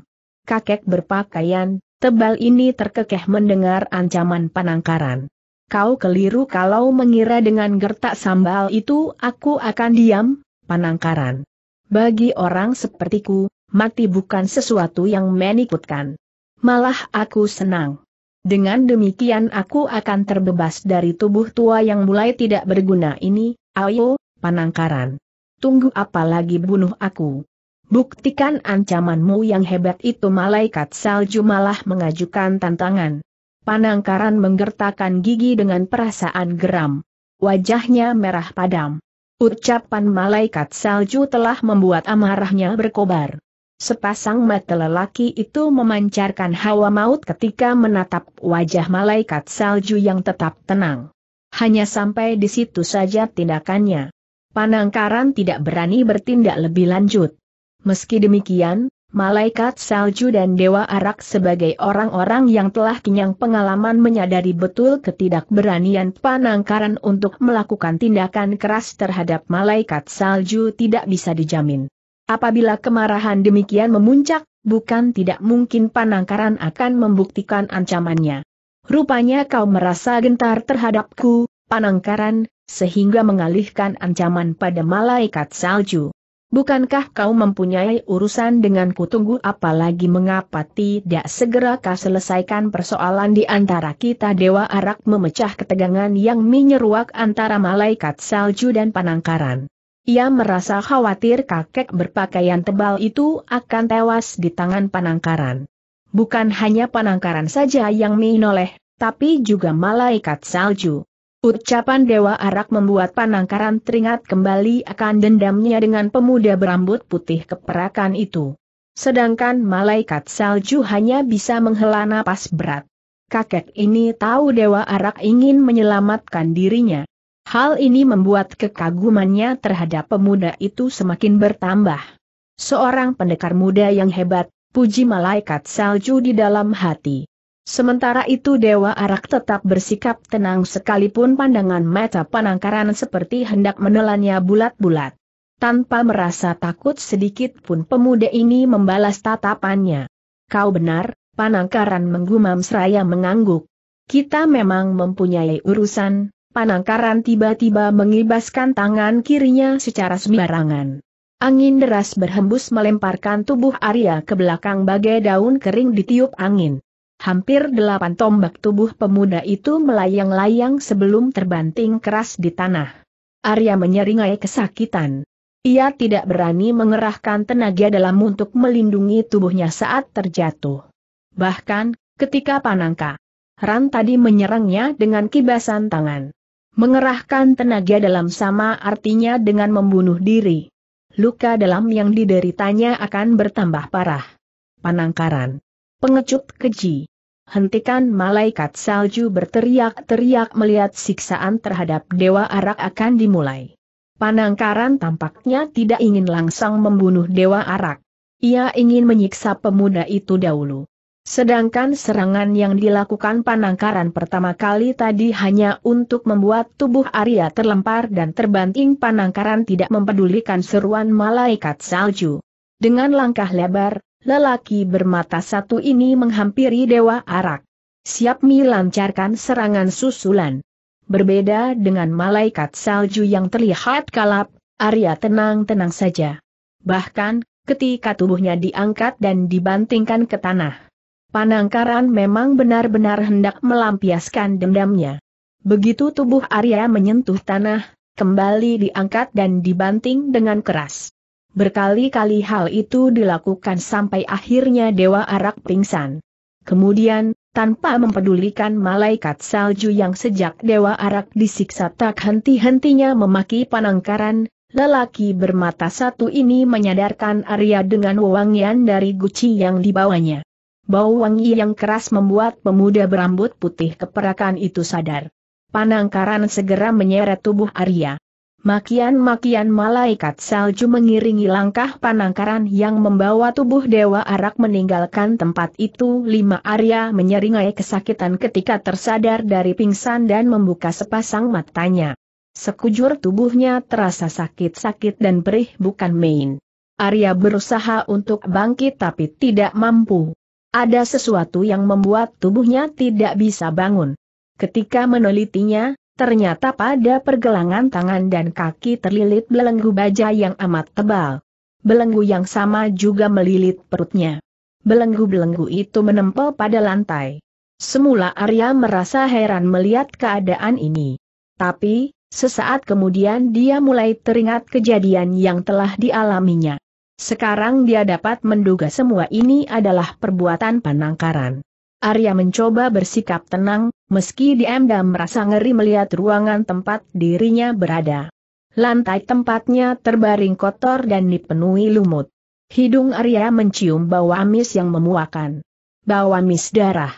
Kakek berpakaian tebal ini terkekeh mendengar ancaman penangkaran. Kau keliru kalau mengira dengan gertak sambal itu aku akan diam, penangkaran. Bagi orang sepertiku, mati bukan sesuatu yang menikutkan malah aku senang. Dengan demikian aku akan terbebas dari tubuh tua yang mulai tidak berguna ini, ayo, panangkaran. Tunggu apa lagi bunuh aku. Buktikan ancamanmu yang hebat itu malaikat salju malah mengajukan tantangan. Panangkaran menggertakkan gigi dengan perasaan geram. Wajahnya merah padam. Ucapan malaikat salju telah membuat amarahnya berkobar. Sepasang mata lelaki itu memancarkan hawa maut ketika menatap wajah malaikat salju yang tetap tenang. Hanya sampai di situ saja tindakannya. Panangkaran tidak berani bertindak lebih lanjut. Meski demikian, malaikat salju dan dewa arak sebagai orang-orang yang telah kenyang pengalaman menyadari betul ketidakberanian panangkaran untuk melakukan tindakan keras terhadap malaikat salju tidak bisa dijamin. Apabila kemarahan demikian memuncak, bukan tidak mungkin Panangkaran akan membuktikan ancamannya. Rupanya kau merasa gentar terhadapku, Panangkaran, sehingga mengalihkan ancaman pada malaikat salju. Bukankah kau mempunyai urusan dengan kutunggu apalagi mengapa tidak segera kau selesaikan persoalan di antara kita Dewa Arak memecah ketegangan yang menyeruak antara malaikat salju dan panangkaran. Ia merasa khawatir kakek berpakaian tebal itu akan tewas di tangan panangkaran. Bukan hanya panangkaran saja yang minoleh, tapi juga malaikat salju. Ucapan Dewa Arak membuat panangkaran teringat kembali akan dendamnya dengan pemuda berambut putih keperakan itu. Sedangkan malaikat salju hanya bisa menghela napas berat. Kakek ini tahu Dewa Arak ingin menyelamatkan dirinya. Hal ini membuat kekagumannya terhadap pemuda itu semakin bertambah. Seorang pendekar muda yang hebat, puji malaikat salju di dalam hati. Sementara itu Dewa Arak tetap bersikap tenang sekalipun pandangan mata Panangkaran seperti hendak menelannya bulat-bulat. Tanpa merasa takut sedikit pun pemuda ini membalas tatapannya. Kau benar, panangkaran menggumam seraya mengangguk. Kita memang mempunyai urusan, Panangkaran tiba-tiba mengibaskan tangan kirinya secara sembarangan. Angin deras berhembus melemparkan tubuh Arya ke belakang bagai daun kering ditiup angin. Hampir delapan tombak tubuh pemuda itu melayang-layang sebelum terbanting keras di tanah. Arya menyeringai kesakitan. Ia tidak berani mengerahkan tenaga dalam untuk melindungi tubuhnya saat terjatuh. Bahkan, ketika Panangka Ran tadi menyerangnya dengan kibasan tangan. Mengerahkan tenaga dalam sama artinya dengan membunuh diri. Luka dalam yang dideritanya akan bertambah parah. Panangkaran. Pengecut keji. Hentikan malaikat salju berteriak-teriak melihat siksaan terhadap Dewa Arak akan dimulai. Panangkaran tampaknya tidak ingin langsung membunuh Dewa Arak. Ia ingin menyiksa pemuda itu dahulu. Sedangkan serangan yang dilakukan panangkaran pertama kali tadi hanya untuk membuat tubuh Arya terlempar dan terbanting panangkaran tidak mempedulikan seruan malaikat salju. Dengan langkah lebar, lelaki bermata satu ini menghampiri Dewa Arak. Siap melancarkan serangan susulan. Berbeda dengan malaikat salju yang terlihat kalap, Arya tenang-tenang saja. Bahkan, ketika tubuhnya diangkat dan dibantingkan ke tanah Panangkaran memang benar-benar hendak melampiaskan dendamnya. Begitu tubuh Arya menyentuh tanah, kembali diangkat dan dibanting dengan keras. Berkali-kali hal itu dilakukan sampai akhirnya Dewa Arak pingsan. Kemudian, tanpa mempedulikan malaikat salju yang sejak Dewa Arak disiksa tak henti-hentinya memaki panangkaran, lelaki bermata satu ini menyadarkan Arya dengan wewangian dari guci yang dibawanya. Bau wangi yang keras membuat pemuda berambut putih keperakan itu sadar. Panangkaran segera menyeret tubuh Arya. Makian-makian malaikat salju mengiringi langkah panangkaran yang membawa tubuh Dewa Arak meninggalkan tempat itu. Lima Arya menyeringai kesakitan ketika tersadar dari pingsan dan membuka sepasang matanya. Sekujur tubuhnya terasa sakit-sakit dan perih bukan main. Arya berusaha untuk bangkit tapi tidak mampu. Ada sesuatu yang membuat tubuhnya tidak bisa bangun. Ketika menelitinya, ternyata pada pergelangan tangan dan kaki terlilit belenggu baja yang amat tebal. Belenggu yang sama juga melilit perutnya. Belenggu-belenggu itu menempel pada lantai. Semula Arya merasa heran melihat keadaan ini. Tapi, sesaat kemudian dia mulai teringat kejadian yang telah dialaminya. Sekarang dia dapat menduga semua ini adalah perbuatan penangkaran. Arya mencoba bersikap tenang, meski diamda merasa ngeri melihat ruangan tempat dirinya berada. Lantai tempatnya terbaring kotor dan dipenuhi lumut. Hidung Arya mencium bau amis yang memuakan. Bau amis darah.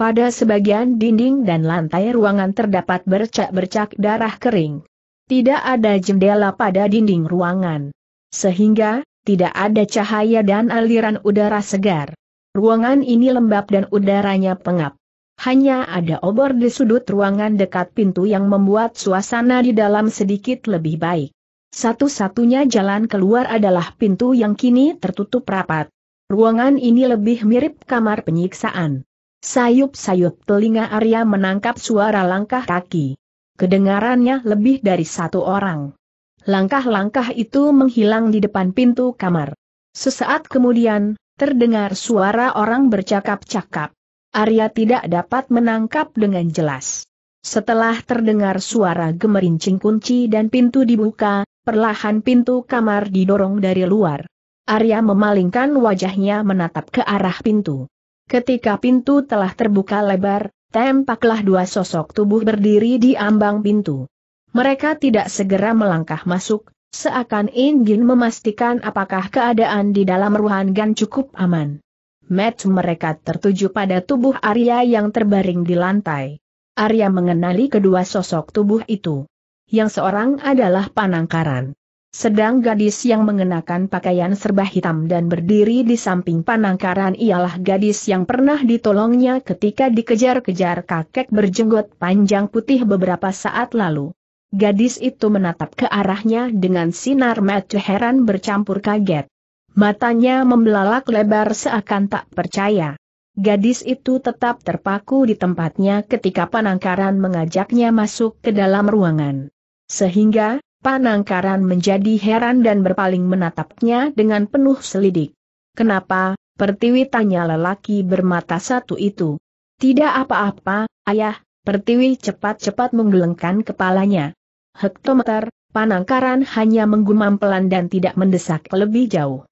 Pada sebagian dinding dan lantai ruangan terdapat bercak-bercak darah kering. Tidak ada jendela pada dinding ruangan. Sehingga, tidak ada cahaya dan aliran udara segar. Ruangan ini lembab dan udaranya pengap. Hanya ada obor di sudut ruangan dekat pintu yang membuat suasana di dalam sedikit lebih baik. Satu-satunya jalan keluar adalah pintu yang kini tertutup rapat. Ruangan ini lebih mirip kamar penyiksaan. Sayup-sayup telinga Arya menangkap suara langkah kaki. Kedengarannya lebih dari satu orang. Langkah-langkah itu menghilang di depan pintu kamar. Sesaat kemudian, terdengar suara orang bercakap-cakap. Arya tidak dapat menangkap dengan jelas. Setelah terdengar suara gemerincing kunci dan pintu dibuka, perlahan pintu kamar didorong dari luar. Arya memalingkan wajahnya menatap ke arah pintu. Ketika pintu telah terbuka lebar, tempaklah dua sosok tubuh berdiri di ambang pintu. Mereka tidak segera melangkah masuk, seakan ingin memastikan apakah keadaan di dalam ruangan cukup aman. Met mereka tertuju pada tubuh Arya yang terbaring di lantai. Arya mengenali kedua sosok tubuh itu. Yang seorang adalah Panangkaran. Sedang gadis yang mengenakan pakaian serba hitam dan berdiri di samping panangkaran ialah gadis yang pernah ditolongnya ketika dikejar-kejar kakek berjenggot panjang putih beberapa saat lalu. Gadis itu menatap ke arahnya dengan sinar mata heran bercampur kaget. Matanya membelalak lebar seakan tak percaya. Gadis itu tetap terpaku di tempatnya ketika Panangkaran mengajaknya masuk ke dalam ruangan. Sehingga, Panangkaran menjadi heran dan berpaling menatapnya dengan penuh selidik. Kenapa, Pertiwi tanya lelaki bermata satu itu. Tidak apa-apa, ayah, Pertiwi cepat-cepat menggelengkan kepalanya hektometer, Panangkaran hanya menggumam pelan dan tidak mendesak lebih jauh.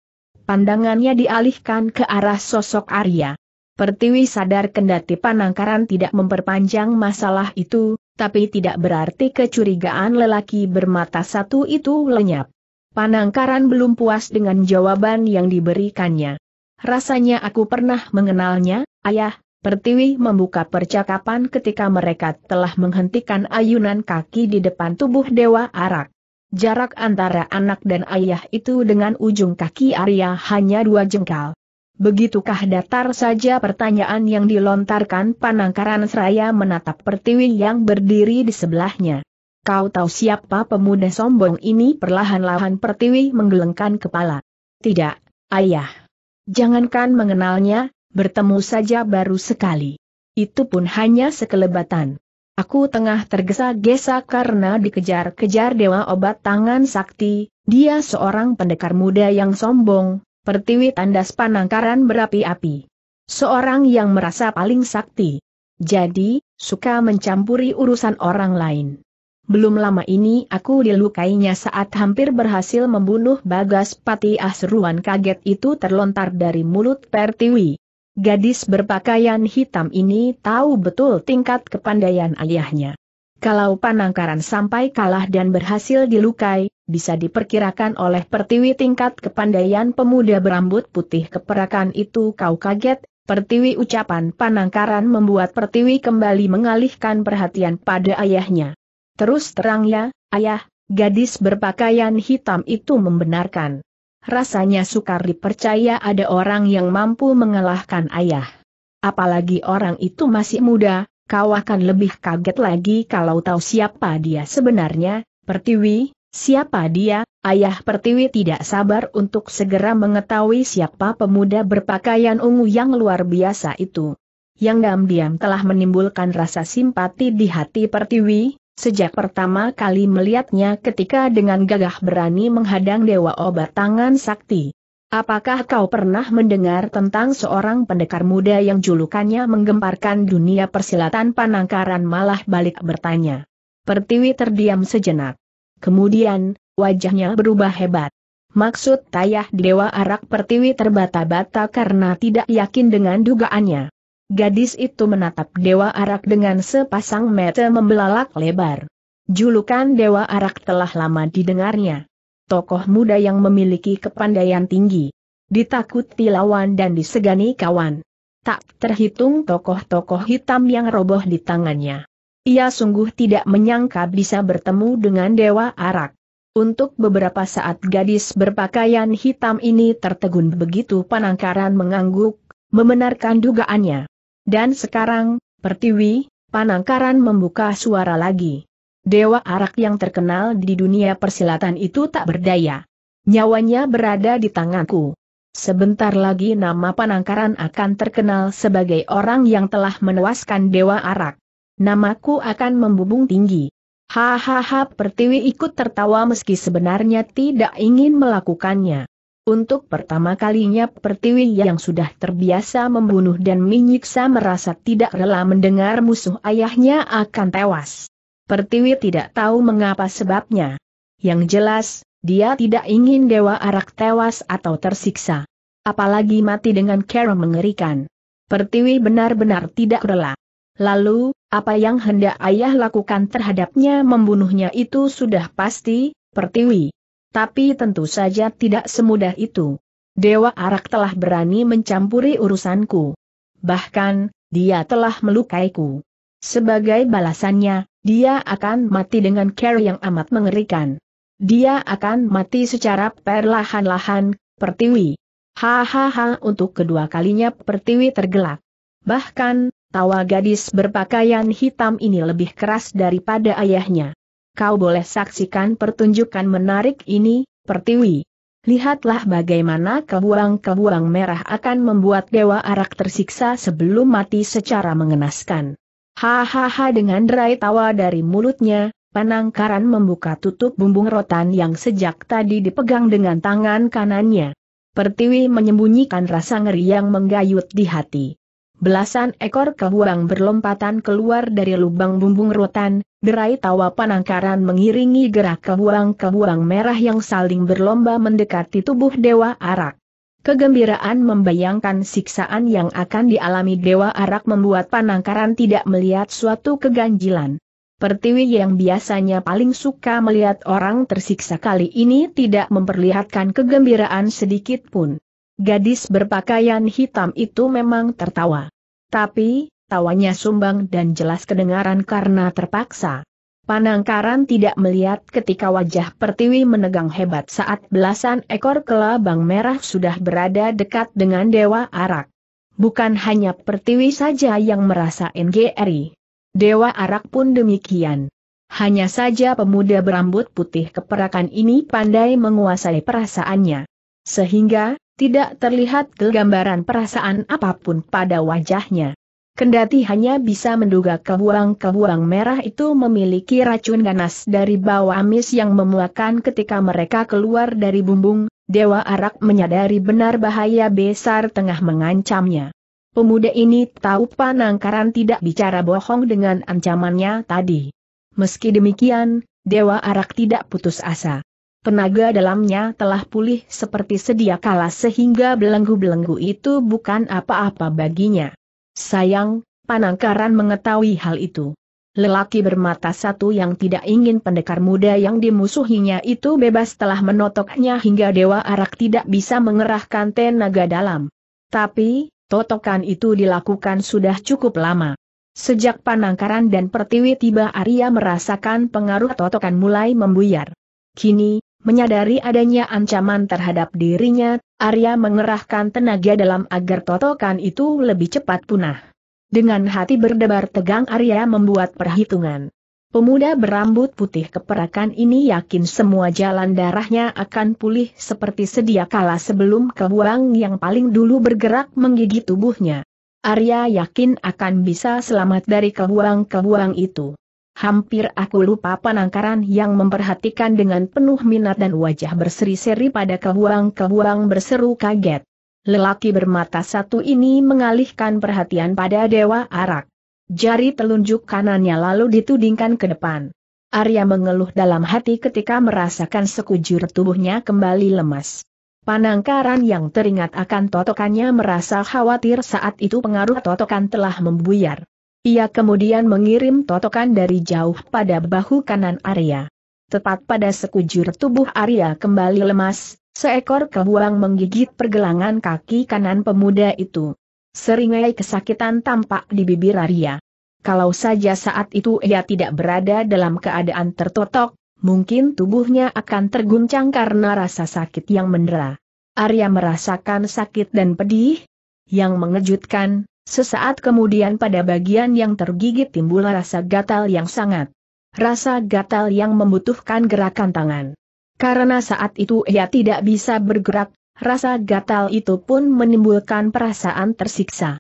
Pandangannya dialihkan ke arah sosok Arya. Pertiwi sadar kendati Panangkaran tidak memperpanjang masalah itu, tapi tidak berarti kecurigaan lelaki bermata satu itu lenyap. Panangkaran belum puas dengan jawaban yang diberikannya. Rasanya aku pernah mengenalnya, ayah, Pertiwi membuka percakapan ketika mereka telah menghentikan ayunan kaki di depan tubuh Dewa Arak. Jarak antara anak dan ayah itu dengan ujung kaki Arya hanya dua jengkal. Begitukah datar saja pertanyaan yang dilontarkan Panangkaran Seraya menatap Pertiwi yang berdiri di sebelahnya. Kau tahu siapa pemuda sombong ini? Perlahan-lahan Pertiwi menggelengkan kepala. Tidak, ayah. Jangankan mengenalnya, bertemu saja baru sekali. Itu pun hanya sekelebatan. Aku tengah tergesa-gesa karena dikejar-kejar dewa obat tangan sakti, dia seorang pendekar muda yang sombong, pertiwi tandas panangkaran berapi-api. Seorang yang merasa paling sakti. Jadi, suka mencampuri urusan orang lain. Belum lama ini aku dilukainya saat hampir berhasil membunuh Bagas Pati Asruan kaget itu terlontar dari mulut Pertiwi. Gadis berpakaian hitam ini tahu betul tingkat kepandaian ayahnya. Kalau Panangkaran sampai kalah dan berhasil dilukai, bisa diperkirakan oleh pertiwi tingkat kepandaian pemuda berambut putih keperakan itu kau kaget, pertiwi ucapan Panangkaran membuat pertiwi kembali mengalihkan perhatian pada ayahnya. Terus terang ya, ayah, gadis berpakaian hitam itu membenarkan. Rasanya sukar dipercaya ada orang yang mampu mengalahkan ayah. Apalagi orang itu masih muda, kau akan lebih kaget lagi kalau tahu siapa dia sebenarnya, Pertiwi, siapa dia, ayah Pertiwi tidak sabar untuk segera mengetahui siapa pemuda berpakaian ungu yang luar biasa itu. Yang diam-diam telah menimbulkan rasa simpati di hati Pertiwi, Sejak pertama kali melihatnya ketika dengan gagah berani menghadang Dewa Obat Tangan Sakti. Apakah kau pernah mendengar tentang seorang pendekar muda yang julukannya menggemparkan dunia persilatan panangkaran malah balik bertanya. Pertiwi terdiam sejenak. Kemudian, wajahnya berubah hebat. Maksud tayah Dewa Arak Pertiwi terbata-bata karena tidak yakin dengan dugaannya. Gadis itu menatap Dewa Arak dengan sepasang mata membelalak lebar. Julukan Dewa Arak telah lama didengarnya. Tokoh muda yang memiliki kepandaian tinggi. Ditakuti lawan dan disegani kawan. Tak terhitung tokoh-tokoh hitam yang roboh di tangannya. Ia sungguh tidak menyangka bisa bertemu dengan Dewa Arak. Untuk beberapa saat gadis berpakaian hitam ini tertegun begitu penangkaran mengangguk, membenarkan dugaannya. Dan sekarang, Pertiwi, Panangkaran membuka suara lagi. Dewa arak yang terkenal di dunia persilatan itu tak berdaya. Nyawanya berada di tanganku. Sebentar lagi nama Panangkaran akan terkenal sebagai orang yang telah menewaskan Dewa Arak. Namaku akan membubung tinggi. Hahaha Pertiwi ikut tertawa meski sebenarnya tidak ingin melakukannya. Untuk pertama kalinya Pertiwi yang sudah terbiasa membunuh dan menyiksa merasa tidak rela mendengar musuh ayahnya akan tewas. Pertiwi tidak tahu mengapa sebabnya. Yang jelas, dia tidak ingin Dewa Arak tewas atau tersiksa. Apalagi mati dengan cara mengerikan. Pertiwi benar-benar tidak rela. Lalu, apa yang hendak ayah lakukan terhadapnya membunuhnya itu sudah pasti, Pertiwi tapi tentu saja tidak semudah itu. Dewa Arak telah berani mencampuri urusanku. Bahkan, dia telah melukaiku. Sebagai balasannya, dia akan mati dengan care yang amat mengerikan. Dia akan mati secara perlahan-lahan, Pertiwi. Hahaha untuk kedua kalinya Pertiwi tergelak. Bahkan, tawa gadis berpakaian hitam ini lebih keras daripada ayahnya kau boleh saksikan pertunjukan menarik ini, Pertiwi. Lihatlah bagaimana kebuang-kebuang merah akan membuat Dewa Arak tersiksa sebelum mati secara mengenaskan. Hahaha dengan derai tawa dari mulutnya, Penangkaran membuka tutup bumbung rotan yang sejak tadi dipegang dengan tangan kanannya. Pertiwi menyembunyikan rasa ngeri yang menggayut di hati belasan ekor kebuang berlompatan keluar dari lubang bumbung rotan, derai tawa Panangkaran mengiringi gerak kebuang-kebuang merah yang saling berlomba mendekati tubuh Dewa Arak. Kegembiraan membayangkan siksaan yang akan dialami Dewa Arak membuat Panangkaran tidak melihat suatu keganjilan. Pertiwi yang biasanya paling suka melihat orang tersiksa kali ini tidak memperlihatkan kegembiraan sedikit pun. Gadis berpakaian hitam itu memang tertawa. Tapi, tawanya sumbang dan jelas kedengaran karena terpaksa. Panangkaran tidak melihat ketika wajah Pertiwi menegang hebat saat belasan ekor kelabang merah sudah berada dekat dengan Dewa Arak. Bukan hanya Pertiwi saja yang merasa NGRI. Dewa Arak pun demikian. Hanya saja pemuda berambut putih keperakan ini pandai menguasai perasaannya. Sehingga, tidak terlihat gambaran perasaan apapun pada wajahnya. Kendati hanya bisa menduga kebuang-kebuang merah itu memiliki racun ganas dari bau amis yang memuakan ketika mereka keluar dari bumbung, Dewa Arak menyadari benar bahaya besar tengah mengancamnya. Pemuda ini tahu panangkaran tidak bicara bohong dengan ancamannya tadi. Meski demikian, Dewa Arak tidak putus asa. Tenaga dalamnya telah pulih seperti sedia kala sehingga belenggu-belenggu itu bukan apa-apa baginya. Sayang, Panangkaran mengetahui hal itu. Lelaki bermata satu yang tidak ingin pendekar muda yang dimusuhinya itu bebas telah menotoknya hingga Dewa Arak tidak bisa mengerahkan tenaga dalam. Tapi, totokan itu dilakukan sudah cukup lama. Sejak Panangkaran dan Pertiwi tiba Arya merasakan pengaruh totokan mulai membuyar. Kini, Menyadari adanya ancaman terhadap dirinya, Arya mengerahkan tenaga dalam agar totokan itu lebih cepat punah. Dengan hati berdebar tegang Arya membuat perhitungan. Pemuda berambut putih keperakan ini yakin semua jalan darahnya akan pulih seperti sedia kala sebelum kebuang yang paling dulu bergerak menggigit tubuhnya. Arya yakin akan bisa selamat dari kebuang-kebuang itu. Hampir aku lupa penangkaran yang memperhatikan dengan penuh minat dan wajah berseri-seri pada kehuang-kehuang berseru kaget. Lelaki bermata satu ini mengalihkan perhatian pada Dewa Arak. Jari telunjuk kanannya lalu ditudingkan ke depan. Arya mengeluh dalam hati ketika merasakan sekujur tubuhnya kembali lemas. Panangkaran yang teringat akan totokannya merasa khawatir saat itu pengaruh totokan telah membuyar. Ia kemudian mengirim totokan dari jauh pada bahu kanan Arya. Tepat pada sekujur tubuh Arya kembali lemas, seekor kebuang menggigit pergelangan kaki kanan pemuda itu. Seringai kesakitan tampak di bibir Arya. Kalau saja saat itu ia tidak berada dalam keadaan tertotok, mungkin tubuhnya akan terguncang karena rasa sakit yang mendera. Arya merasakan sakit dan pedih. Yang mengejutkan, Sesaat kemudian pada bagian yang tergigit timbul rasa gatal yang sangat. Rasa gatal yang membutuhkan gerakan tangan. Karena saat itu ia tidak bisa bergerak, rasa gatal itu pun menimbulkan perasaan tersiksa.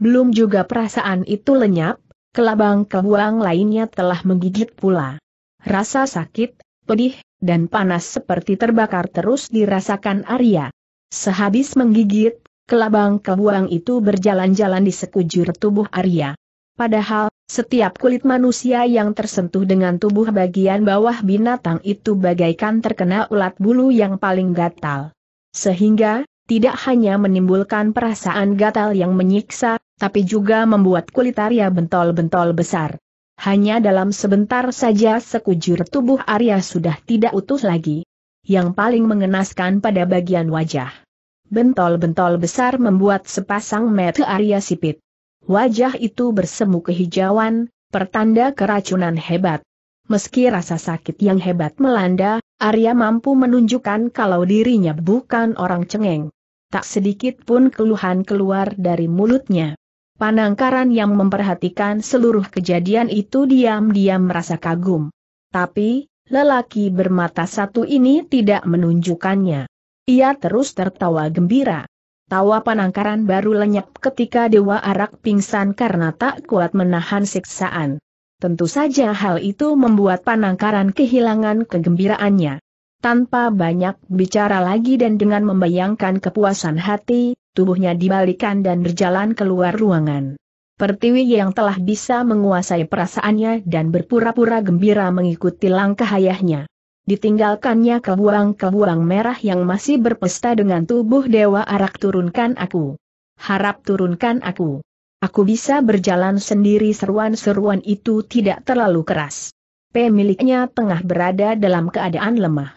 Belum juga perasaan itu lenyap, kelabang kebuang lainnya telah menggigit pula. Rasa sakit, pedih, dan panas seperti terbakar terus dirasakan Arya. Sehabis menggigit, Kelabang kebuang itu berjalan-jalan di sekujur tubuh Arya. Padahal, setiap kulit manusia yang tersentuh dengan tubuh bagian bawah binatang itu bagaikan terkena ulat bulu yang paling gatal. Sehingga, tidak hanya menimbulkan perasaan gatal yang menyiksa, tapi juga membuat kulit Arya bentol-bentol besar. Hanya dalam sebentar saja sekujur tubuh Arya sudah tidak utuh lagi. Yang paling mengenaskan pada bagian wajah. Bentol-bentol besar membuat sepasang mata Arya sipit. Wajah itu bersemu kehijauan, pertanda keracunan hebat. Meski rasa sakit yang hebat melanda, Arya mampu menunjukkan kalau dirinya bukan orang cengeng. Tak sedikit pun keluhan keluar dari mulutnya. Panangkaran yang memperhatikan seluruh kejadian itu diam-diam merasa kagum. Tapi, lelaki bermata satu ini tidak menunjukkannya. Ia terus tertawa gembira. Tawa penangkaran baru lenyap ketika Dewa Arak pingsan karena tak kuat menahan siksaan. Tentu saja hal itu membuat penangkaran kehilangan kegembiraannya. Tanpa banyak bicara lagi dan dengan membayangkan kepuasan hati, tubuhnya dibalikan dan berjalan keluar ruangan. Pertiwi yang telah bisa menguasai perasaannya dan berpura-pura gembira mengikuti langkah ayahnya ditinggalkannya kebuang-kebuang merah yang masih berpesta dengan tubuh Dewa Arak turunkan aku. Harap turunkan aku. Aku bisa berjalan sendiri seruan-seruan itu tidak terlalu keras. Pemiliknya tengah berada dalam keadaan lemah.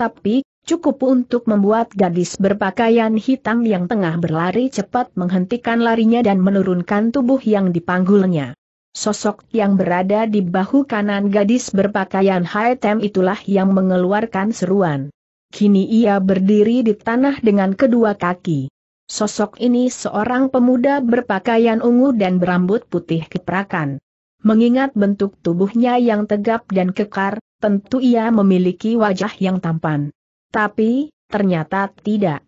Tapi, cukup untuk membuat gadis berpakaian hitam yang tengah berlari cepat menghentikan larinya dan menurunkan tubuh yang dipanggulnya. Sosok yang berada di bahu kanan gadis berpakaian haitem itulah yang mengeluarkan seruan. Kini ia berdiri di tanah dengan kedua kaki. Sosok ini seorang pemuda berpakaian ungu dan berambut putih keprakan. Mengingat bentuk tubuhnya yang tegap dan kekar, tentu ia memiliki wajah yang tampan. Tapi, ternyata tidak.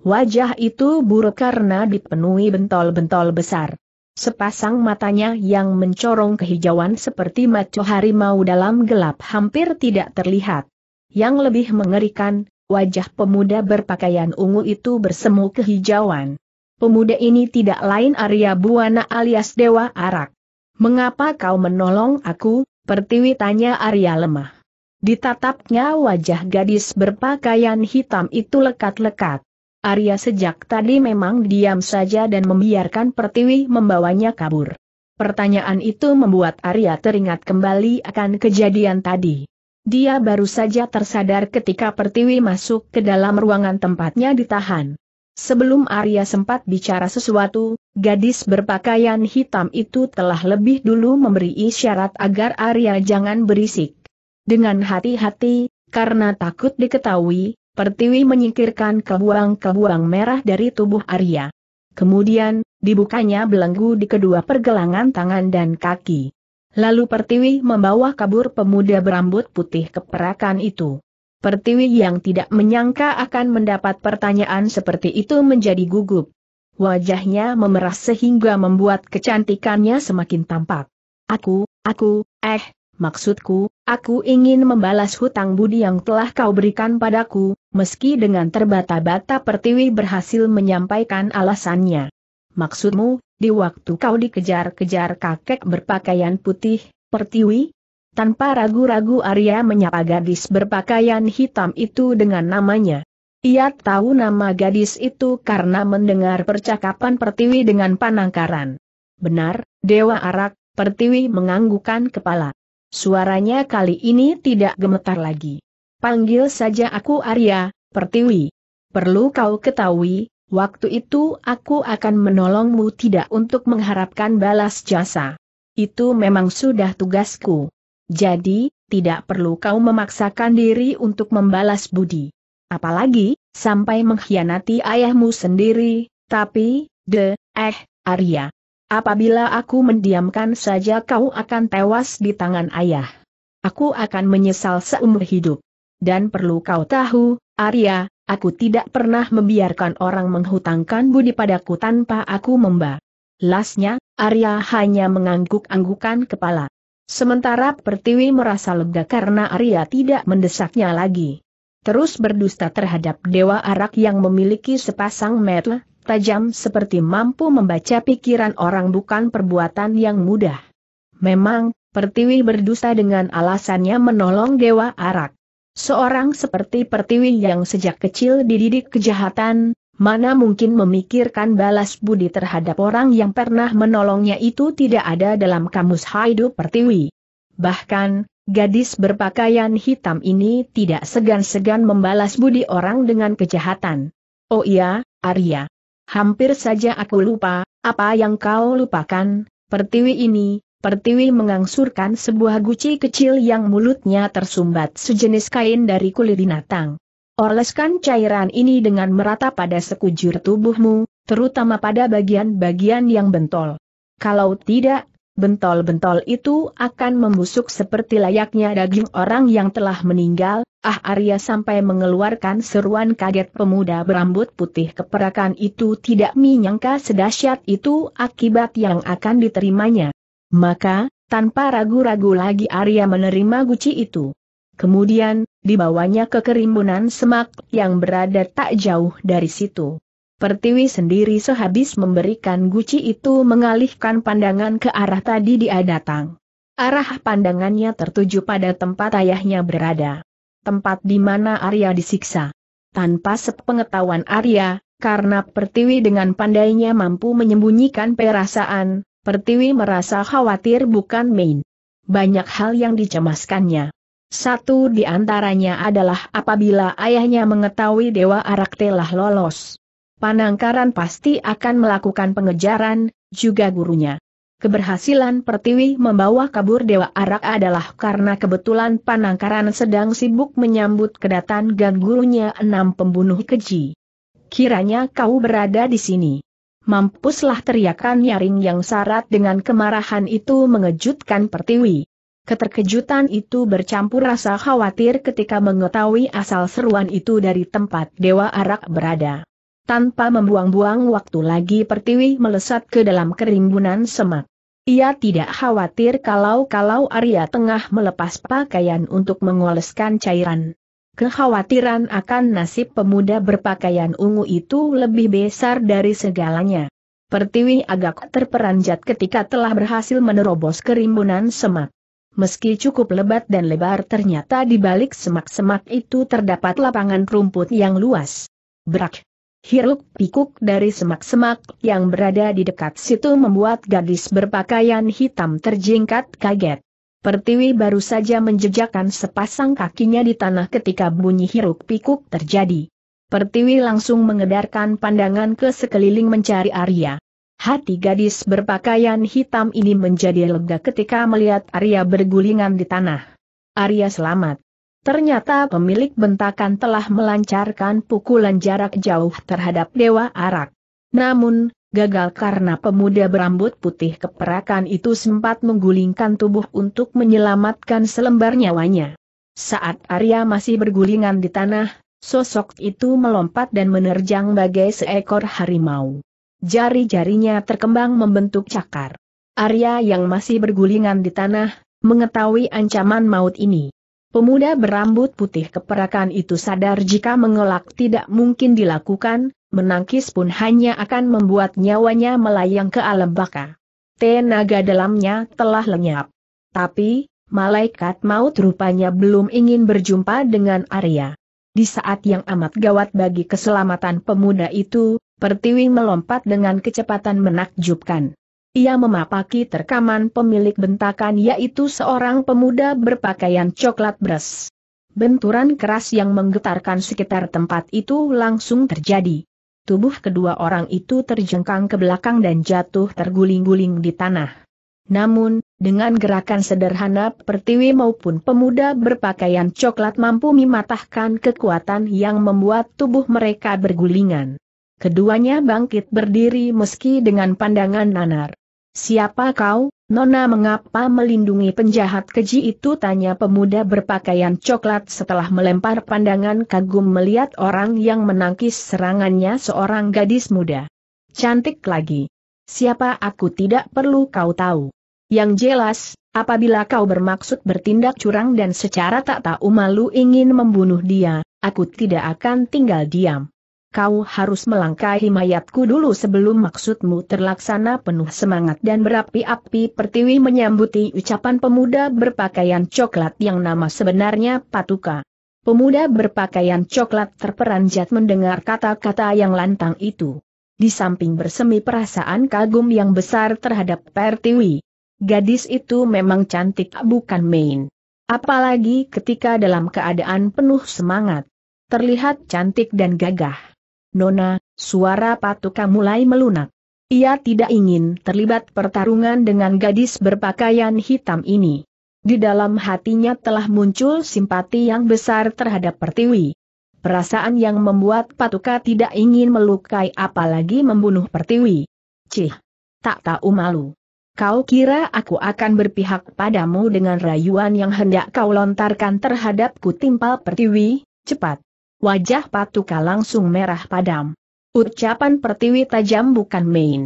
Wajah itu buruk karena dipenuhi bentol-bentol besar. Sepasang matanya yang mencorong kehijauan seperti maco harimau dalam gelap hampir tidak terlihat. Yang lebih mengerikan, wajah pemuda berpakaian ungu itu bersemu kehijauan. Pemuda ini tidak lain Arya Buana alias Dewa Arak. Mengapa kau menolong aku, pertiwi tanya Arya lemah. Ditatapnya wajah gadis berpakaian hitam itu lekat-lekat. Arya sejak tadi memang diam saja dan membiarkan Pertiwi membawanya kabur. Pertanyaan itu membuat Arya teringat kembali akan kejadian tadi. Dia baru saja tersadar ketika Pertiwi masuk ke dalam ruangan tempatnya ditahan. Sebelum Arya sempat bicara sesuatu, gadis berpakaian hitam itu telah lebih dulu memberi isyarat agar Arya jangan berisik. Dengan hati-hati, karena takut diketahui, Pertiwi menyingkirkan kebuang-kebuang merah dari tubuh Arya. Kemudian, dibukanya belenggu di kedua pergelangan tangan dan kaki. Lalu Pertiwi membawa kabur pemuda berambut putih ke perakan itu. Pertiwi yang tidak menyangka akan mendapat pertanyaan seperti itu menjadi gugup. Wajahnya memerah sehingga membuat kecantikannya semakin tampak. Aku, aku, eh, maksudku, Aku ingin membalas hutang budi yang telah kau berikan padaku, meski dengan terbata-bata Pertiwi berhasil menyampaikan alasannya. Maksudmu, di waktu kau dikejar-kejar kakek berpakaian putih, Pertiwi? Tanpa ragu-ragu Arya menyapa gadis berpakaian hitam itu dengan namanya. Ia tahu nama gadis itu karena mendengar percakapan Pertiwi dengan Panangkaran. Benar, Dewa Arak, Pertiwi menganggukan kepala. Suaranya kali ini tidak gemetar lagi. Panggil saja aku Arya, Pertiwi. Perlu kau ketahui, waktu itu aku akan menolongmu tidak untuk mengharapkan balas jasa. Itu memang sudah tugasku. Jadi, tidak perlu kau memaksakan diri untuk membalas budi. Apalagi, sampai mengkhianati ayahmu sendiri, tapi, de, eh, Arya. Apabila aku mendiamkan saja kau akan tewas di tangan ayah. Aku akan menyesal seumur hidup. Dan perlu kau tahu, Arya, aku tidak pernah membiarkan orang menghutangkan budi padaku tanpa aku memba. Lasnya, Arya hanya mengangguk-anggukan kepala. Sementara Pertiwi merasa lega karena Arya tidak mendesaknya lagi. Terus berdusta terhadap Dewa Arak yang memiliki sepasang mata, tajam seperti mampu membaca pikiran orang bukan perbuatan yang mudah. Memang, Pertiwi berdusta dengan alasannya menolong Dewa Arak. Seorang seperti Pertiwi yang sejak kecil dididik kejahatan, mana mungkin memikirkan balas budi terhadap orang yang pernah menolongnya itu tidak ada dalam kamus Haidu Pertiwi. Bahkan, gadis berpakaian hitam ini tidak segan-segan membalas budi orang dengan kejahatan. Oh iya, Arya, Hampir saja aku lupa, apa yang kau lupakan, pertiwi ini, pertiwi mengangsurkan sebuah guci kecil yang mulutnya tersumbat sejenis kain dari kulit binatang. Oleskan cairan ini dengan merata pada sekujur tubuhmu, terutama pada bagian-bagian yang bentol. Kalau tidak, Bentol-bentol itu akan membusuk seperti layaknya daging orang yang telah meninggal, ah Arya sampai mengeluarkan seruan kaget pemuda berambut putih keperakan itu tidak menyangka sedahsyat itu akibat yang akan diterimanya. Maka, tanpa ragu-ragu lagi Arya menerima guci itu. Kemudian, dibawanya ke kerimbunan semak yang berada tak jauh dari situ. Pertiwi sendiri sehabis memberikan guci itu mengalihkan pandangan ke arah tadi dia datang. Arah pandangannya tertuju pada tempat ayahnya berada. Tempat di mana Arya disiksa. Tanpa sepengetahuan Arya, karena Pertiwi dengan pandainya mampu menyembunyikan perasaan, Pertiwi merasa khawatir bukan main. Banyak hal yang dicemaskannya. Satu di antaranya adalah apabila ayahnya mengetahui Dewa Arak telah lolos. Panangkaran pasti akan melakukan pengejaran, juga gurunya. Keberhasilan Pertiwi membawa kabur Dewa Arak adalah karena kebetulan Panangkaran sedang sibuk menyambut kedatangan gurunya enam pembunuh keji. Kiranya kau berada di sini. Mampuslah teriakan nyaring yang syarat dengan kemarahan itu mengejutkan Pertiwi. Keterkejutan itu bercampur rasa khawatir ketika mengetahui asal seruan itu dari tempat Dewa Arak berada. Tanpa membuang-buang waktu lagi Pertiwi melesat ke dalam kerimbunan semak. Ia tidak khawatir kalau-kalau Arya tengah melepas pakaian untuk mengoleskan cairan. Kekhawatiran akan nasib pemuda berpakaian ungu itu lebih besar dari segalanya. Pertiwi agak terperanjat ketika telah berhasil menerobos kerimbunan semak. Meski cukup lebat dan lebar ternyata di balik semak-semak itu terdapat lapangan rumput yang luas. Berak. Hiruk pikuk dari semak-semak yang berada di dekat situ membuat gadis berpakaian hitam terjingkat kaget. Pertiwi baru saja menjejakkan sepasang kakinya di tanah ketika bunyi hiruk pikuk terjadi. Pertiwi langsung mengedarkan pandangan ke sekeliling mencari Arya. Hati gadis berpakaian hitam ini menjadi lega ketika melihat Arya bergulingan di tanah. Arya selamat. Ternyata pemilik bentakan telah melancarkan pukulan jarak jauh terhadap Dewa Arak. Namun, gagal karena pemuda berambut putih keperakan itu sempat menggulingkan tubuh untuk menyelamatkan selembar nyawanya. Saat Arya masih bergulingan di tanah, sosok itu melompat dan menerjang bagai seekor harimau. Jari-jarinya terkembang membentuk cakar. Arya yang masih bergulingan di tanah, mengetahui ancaman maut ini. Pemuda berambut putih keperakan itu sadar jika mengelak tidak mungkin dilakukan, menangkis pun hanya akan membuat nyawanya melayang ke alam baka. Tenaga dalamnya telah lenyap. Tapi, malaikat maut rupanya belum ingin berjumpa dengan Arya. Di saat yang amat gawat bagi keselamatan pemuda itu, Pertiwi melompat dengan kecepatan menakjubkan. Ia memapaki terkaman pemilik bentakan yaitu seorang pemuda berpakaian coklat beras. Benturan keras yang menggetarkan sekitar tempat itu langsung terjadi. Tubuh kedua orang itu terjengkang ke belakang dan jatuh terguling-guling di tanah. Namun, dengan gerakan sederhana pertiwi maupun pemuda berpakaian coklat mampu mematahkan kekuatan yang membuat tubuh mereka bergulingan. Keduanya bangkit berdiri meski dengan pandangan nanar. Siapa kau, Nona mengapa melindungi penjahat keji itu tanya pemuda berpakaian coklat setelah melempar pandangan kagum melihat orang yang menangkis serangannya seorang gadis muda. Cantik lagi. Siapa aku tidak perlu kau tahu. Yang jelas, apabila kau bermaksud bertindak curang dan secara tak tahu malu ingin membunuh dia, aku tidak akan tinggal diam kau harus melangkahi mayatku dulu sebelum maksudmu terlaksana penuh semangat dan berapi-api pertiwi menyambuti ucapan pemuda berpakaian coklat yang nama sebenarnya Patuka. Pemuda berpakaian coklat terperanjat mendengar kata-kata yang lantang itu. Di samping bersemi perasaan kagum yang besar terhadap Pertiwi. Gadis itu memang cantik bukan main. Apalagi ketika dalam keadaan penuh semangat. Terlihat cantik dan gagah. Nona, suara patuka mulai melunak. Ia tidak ingin terlibat pertarungan dengan gadis berpakaian hitam ini. Di dalam hatinya telah muncul simpati yang besar terhadap Pertiwi. Perasaan yang membuat patuka tidak ingin melukai apalagi membunuh Pertiwi. Cih! Tak tahu malu. Kau kira aku akan berpihak padamu dengan rayuan yang hendak kau lontarkan terhadapku timpal Pertiwi, cepat. Wajah Patuka langsung merah padam. Ucapan pertiwi tajam bukan main.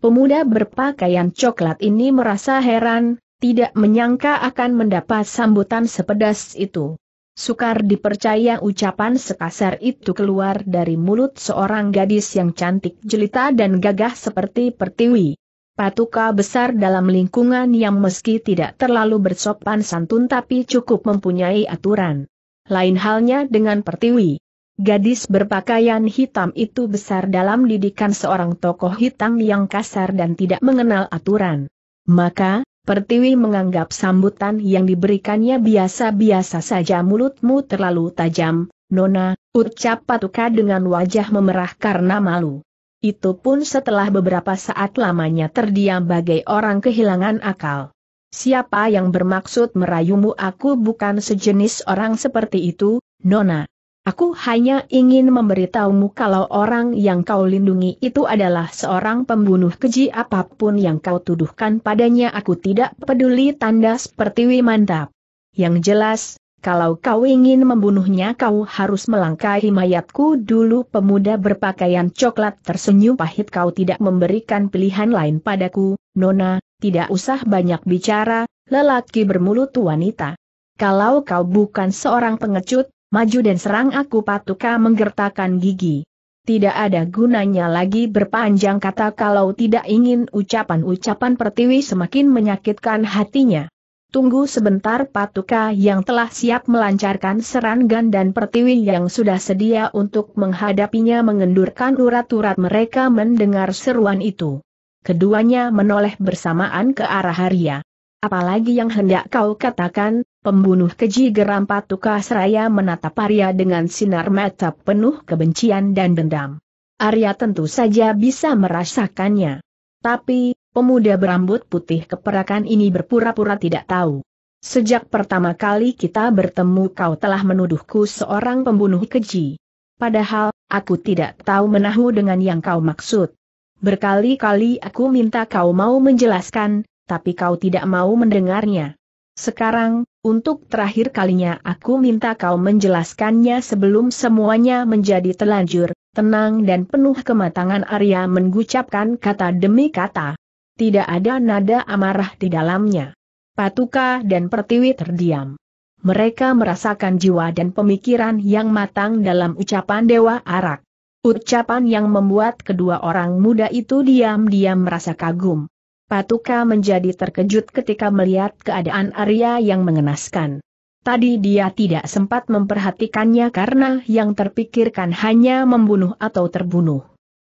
Pemuda berpakaian coklat ini merasa heran, tidak menyangka akan mendapat sambutan sepedas itu. Sukar dipercaya ucapan sekasar itu keluar dari mulut seorang gadis yang cantik jelita dan gagah seperti pertiwi. Patuka besar dalam lingkungan yang meski tidak terlalu bersopan santun tapi cukup mempunyai aturan lain halnya dengan pertiwi. Gadis berpakaian hitam itu besar dalam didikan seorang tokoh hitam yang kasar dan tidak mengenal aturan. Maka, Pertiwi menganggap sambutan yang diberikannya biasa-biasa saja mulutmu terlalu tajam, Nona, ucap Patuka dengan wajah memerah karena malu. Itu pun setelah beberapa saat lamanya terdiam bagai orang kehilangan akal. Siapa yang bermaksud merayumu aku bukan sejenis orang seperti itu, Nona. Aku hanya ingin memberitahumu kalau orang yang kau lindungi itu adalah seorang pembunuh keji apapun yang kau tuduhkan padanya aku tidak peduli tanda seperti mantap. Yang jelas, kalau kau ingin membunuhnya kau harus melangkahi mayatku dulu pemuda berpakaian coklat tersenyum pahit kau tidak memberikan pilihan lain padaku, Nona, tidak usah banyak bicara, lelaki bermulut wanita. Kalau kau bukan seorang pengecut, maju dan serang aku patuka menggertakkan gigi. Tidak ada gunanya lagi berpanjang kata kalau tidak ingin ucapan-ucapan pertiwi semakin menyakitkan hatinya. Tunggu sebentar patuka yang telah siap melancarkan serangan dan pertiwi yang sudah sedia untuk menghadapinya mengendurkan urat-urat mereka mendengar seruan itu keduanya menoleh bersamaan ke arah Arya. Apalagi yang hendak kau katakan, pembunuh keji geram Patuka Seraya menatap Arya dengan sinar mata penuh kebencian dan dendam. Arya tentu saja bisa merasakannya. Tapi, pemuda berambut putih keperakan ini berpura-pura tidak tahu. Sejak pertama kali kita bertemu kau telah menuduhku seorang pembunuh keji. Padahal, aku tidak tahu menahu dengan yang kau maksud. Berkali-kali aku minta kau mau menjelaskan, tapi kau tidak mau mendengarnya. Sekarang, untuk terakhir kalinya aku minta kau menjelaskannya sebelum semuanya menjadi telanjur, tenang dan penuh kematangan Arya mengucapkan kata demi kata. Tidak ada nada amarah di dalamnya. Patuka dan Pertiwi terdiam. Mereka merasakan jiwa dan pemikiran yang matang dalam ucapan Dewa Arak. Ucapan yang membuat kedua orang muda itu diam-diam merasa kagum. Patuka menjadi terkejut ketika melihat keadaan Arya yang mengenaskan. Tadi dia tidak sempat memperhatikannya karena yang terpikirkan hanya membunuh atau terbunuh.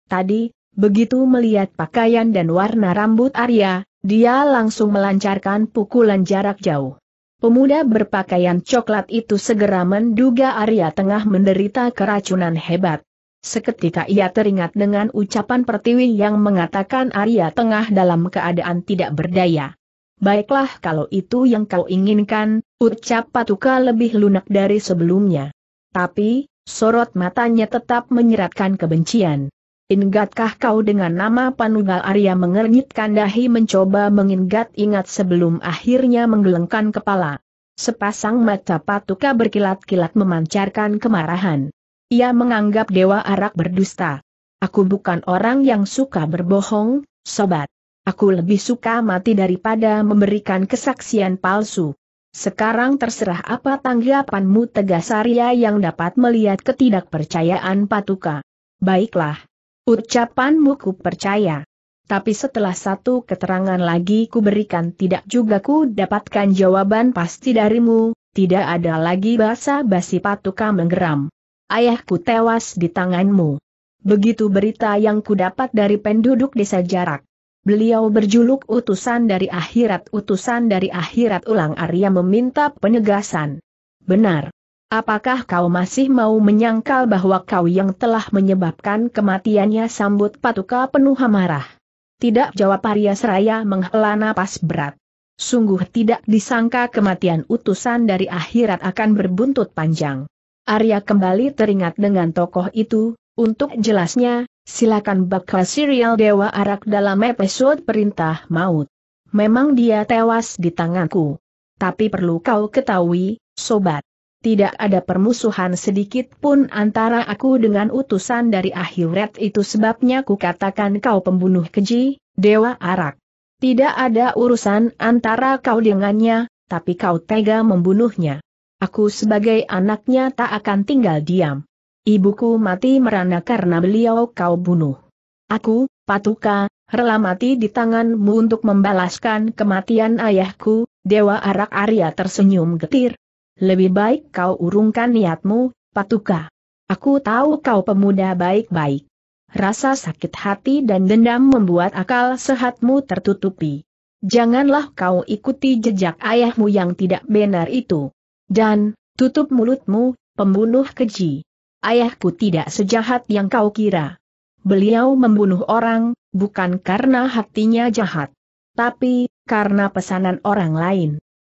Tadi, begitu melihat pakaian dan warna rambut Arya, dia langsung melancarkan pukulan jarak jauh. Pemuda berpakaian coklat itu segera menduga Arya tengah menderita keracunan hebat. Seketika ia teringat dengan ucapan pertiwi yang mengatakan Arya tengah dalam keadaan tidak berdaya. Baiklah kalau itu yang kau inginkan, ucap Patuka lebih lunak dari sebelumnya. Tapi, sorot matanya tetap menyeratkan kebencian. Ingatkah kau dengan nama Panunggal Arya mengernyitkan dahi mencoba mengingat-ingat sebelum akhirnya menggelengkan kepala. Sepasang mata Patuka berkilat-kilat memancarkan kemarahan. Ia menganggap Dewa Arak berdusta. Aku bukan orang yang suka berbohong, sobat. Aku lebih suka mati daripada memberikan kesaksian palsu. Sekarang terserah apa tanggapanmu tegas Arya yang dapat melihat ketidakpercayaan Patuka. Baiklah. Ucapanmu ku percaya. Tapi setelah satu keterangan lagi ku berikan tidak juga ku dapatkan jawaban pasti darimu, tidak ada lagi basa basi Patuka menggeram ayahku tewas di tanganmu. Begitu berita yang kudapat dari penduduk desa jarak. Beliau berjuluk utusan dari akhirat utusan dari akhirat ulang Arya meminta penegasan. Benar. Apakah kau masih mau menyangkal bahwa kau yang telah menyebabkan kematiannya sambut patuka penuh amarah? Tidak jawab Arya Seraya menghela napas berat. Sungguh tidak disangka kematian utusan dari akhirat akan berbuntut panjang. Arya kembali teringat dengan tokoh itu, untuk jelasnya, silakan bakal serial Dewa Arak dalam episode Perintah Maut. Memang dia tewas di tanganku. Tapi perlu kau ketahui, sobat. Tidak ada permusuhan sedikit pun antara aku dengan utusan dari akhirat itu sebabnya ku katakan kau pembunuh keji, Dewa Arak. Tidak ada urusan antara kau dengannya, tapi kau tega membunuhnya. Aku sebagai anaknya tak akan tinggal diam. Ibuku mati merana karena beliau kau bunuh. Aku, Patuka, rela mati di tanganmu untuk membalaskan kematian ayahku, Dewa Arak Arya tersenyum getir. Lebih baik kau urungkan niatmu, Patuka. Aku tahu kau pemuda baik-baik. Rasa sakit hati dan dendam membuat akal sehatmu tertutupi. Janganlah kau ikuti jejak ayahmu yang tidak benar itu. Dan, tutup mulutmu, pembunuh keji. Ayahku tidak sejahat yang kau kira. Beliau membunuh orang, bukan karena hatinya jahat. Tapi, karena pesanan orang lain.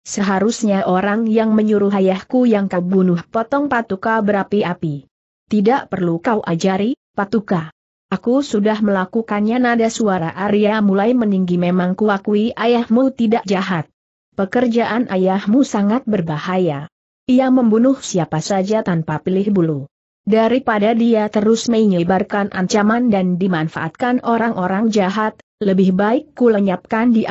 Seharusnya orang yang menyuruh ayahku yang kau bunuh potong patuka berapi-api. Tidak perlu kau ajari, patuka. Aku sudah melakukannya nada suara Arya mulai meninggi memang kuakui ayahmu tidak jahat. Pekerjaan ayahmu sangat berbahaya. Ia membunuh siapa saja tanpa pilih bulu. Daripada dia terus menyebarkan ancaman dan dimanfaatkan orang-orang jahat, lebih baik ku lenyapkan di